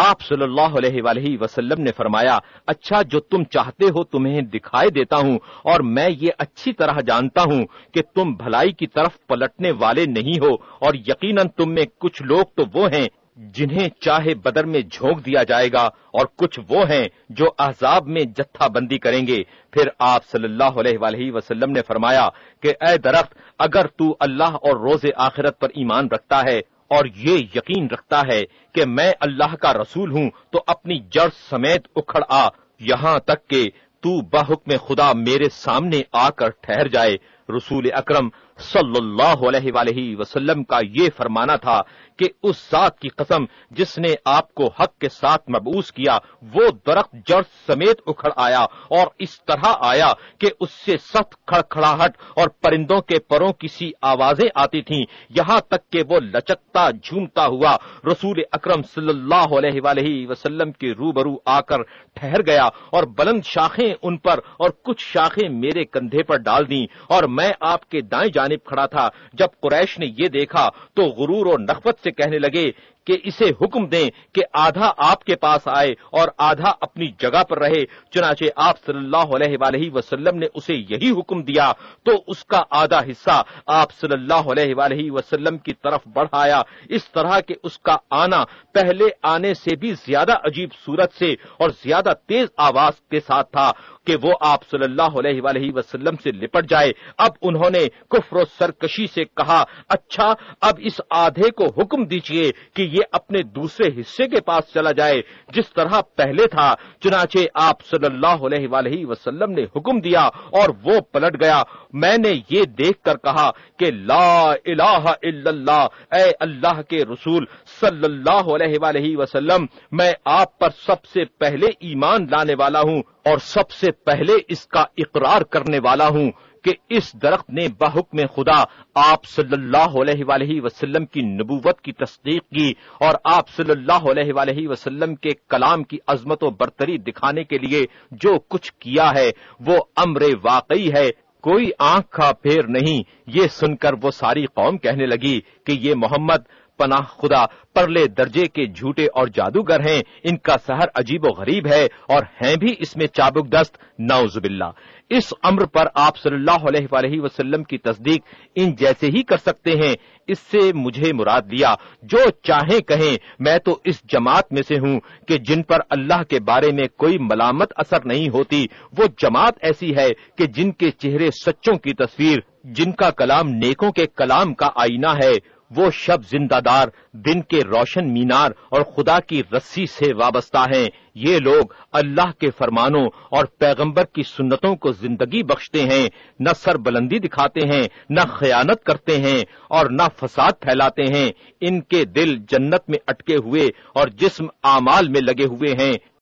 आप सल्लल्लाहु अलैहि वसल्लम ने फरमाया अच्छा जो तुम चाहते हो तुम्हें दिखाई देता हूँ और मैं ये अच्छी तरह जानता हूँ कि तुम भलाई की तरफ पलटने वाले नहीं हो और यकीनन तुम में कुछ लोग तो वो हैं जिन्हें चाहे बदर में झोंक दिया जाएगा और कुछ वो हैं जो अहजाब में जत्थाबंदी करेंगे फिर आप सल्लल्लाहु अलैहि वसल्लम ने फरमाया कि ए दरख्त अगर तू अल्लाह और रोजे आखिरत पर ईमान रखता है और ये यकीन रखता है कि मैं अल्लाह का रसूल हूँ तो अपनी जड़ समेत उखड़ आ यहाँ तक के तू बहुक में खुदा मेरे सामने आकर ठहर जाए रसूल अक्रम सल्लल्लाहु अलैहि वसल्लम का ये फरमाना था कि उस जात की कसम जिसने आपको हक के साथ मबूस किया वो दरख्त जड़ समेत उखड़ आया और इस तरह आया कि उससे सख्त खड़खड़ाहट और परिंदों के परों की सी आवाजें आती थीं यहाँ तक कि वो लचकता झूमता हुआ रसूल अक्रम सल्लल्लाहु अलैहि वसल्लम के रूबरू आकर ठहर गया और बुलंद शाखें उन पर और कुछ शाखें मेरे कंधे पर डाल दी और मैं आपके दाएं जाने जानब खड़ा था जब कुरैश ने ये देखा तो गुरूर और नकबत से कहने लगे कि इसे हुक्म दें कि आधा आपके पास आए और आधा अपनी जगह पर रहे चुनाचे आप सल्लल्लाहु अलैहि वसल्लम ने उसे यही हुक्म दिया तो उसका आधा हिस्सा आप सल्लल्लाहु अलैहि वसल्लम की तरफ बढ़ाया इस तरह के उसका आना पहले आने से भी ज्यादा अजीब सूरत से और ज्यादा तेज आवाज के साथ था कि वो आप सल्लल्लाहु अलैहि वसल्लम से लिपट जाए अब उन्होंने कुफर सरकशी से कहा अच्छा अब इस आधे को हुक्म दीजिए कि ये अपने दूसरे हिस्से के पास चला जाए जिस तरह पहले था चुनाचे आप सल्लल्लाहु अलैहि वसल्लम ने हुक्म दिया और वो पलट गया मैंने ये देखकर कहा कि ला इलाह इल्लल्लाह ए अल्लाह के रसूल सल्लल्लाहु अलैहि वसल्लम मैं आप पर सबसे पहले ईमान लाने वाला हूँ और सबसे पहले इसका इकरार करने वाला हूँ कि इस दरख्त ने बाहुक में खुदा आप सल्लल्लाहु वसलम की नबूवत की तस्दीक की और आप सल्लल्लाहु अलैहि के कलाम की अजमत व बरतरी दिखाने के लिए जो कुछ किया है वो अमर वाकई है कोई आंख का फेर नहीं ये सुनकर वो सारी कौम कहने लगी कि ये मोहम्मद पनाह खुदा परले दर्जे के झूठे और जादूगर हैं इनका सहर अजीब गरीब है और हैं भी इसमें चाबुक दस्त नाउजुबिल्ला इस अम्र पर आप सल्लाह वसल्लम की तस्दीक इन जैसे ही कर सकते हैं इससे मुझे मुराद लिया जो चाहे कहें मैं तो इस जमात में से हूँ कि जिन पर अल्लाह के बारे में कोई मलामत असर नहीं होती वो जमात ऐसी है कि जिनके चेहरे सच्चों की तस्वीर जिनका कलाम नेकों के कलाम का आईना है वो शब जिंदादार दिन के रोशन मीनार और खुदा की रस्सी से वाबस्ता हैं ये लोग अल्लाह के फरमानों और पैगंबर की सुन्नतों को जिंदगी बख्शते हैं न सर बुलंदी दिखाते हैं न खयानत करते हैं और न फसाद फैलाते हैं इनके दिल जन्नत में अटके हुए और जिस्म आमाल में लगे हुए हैं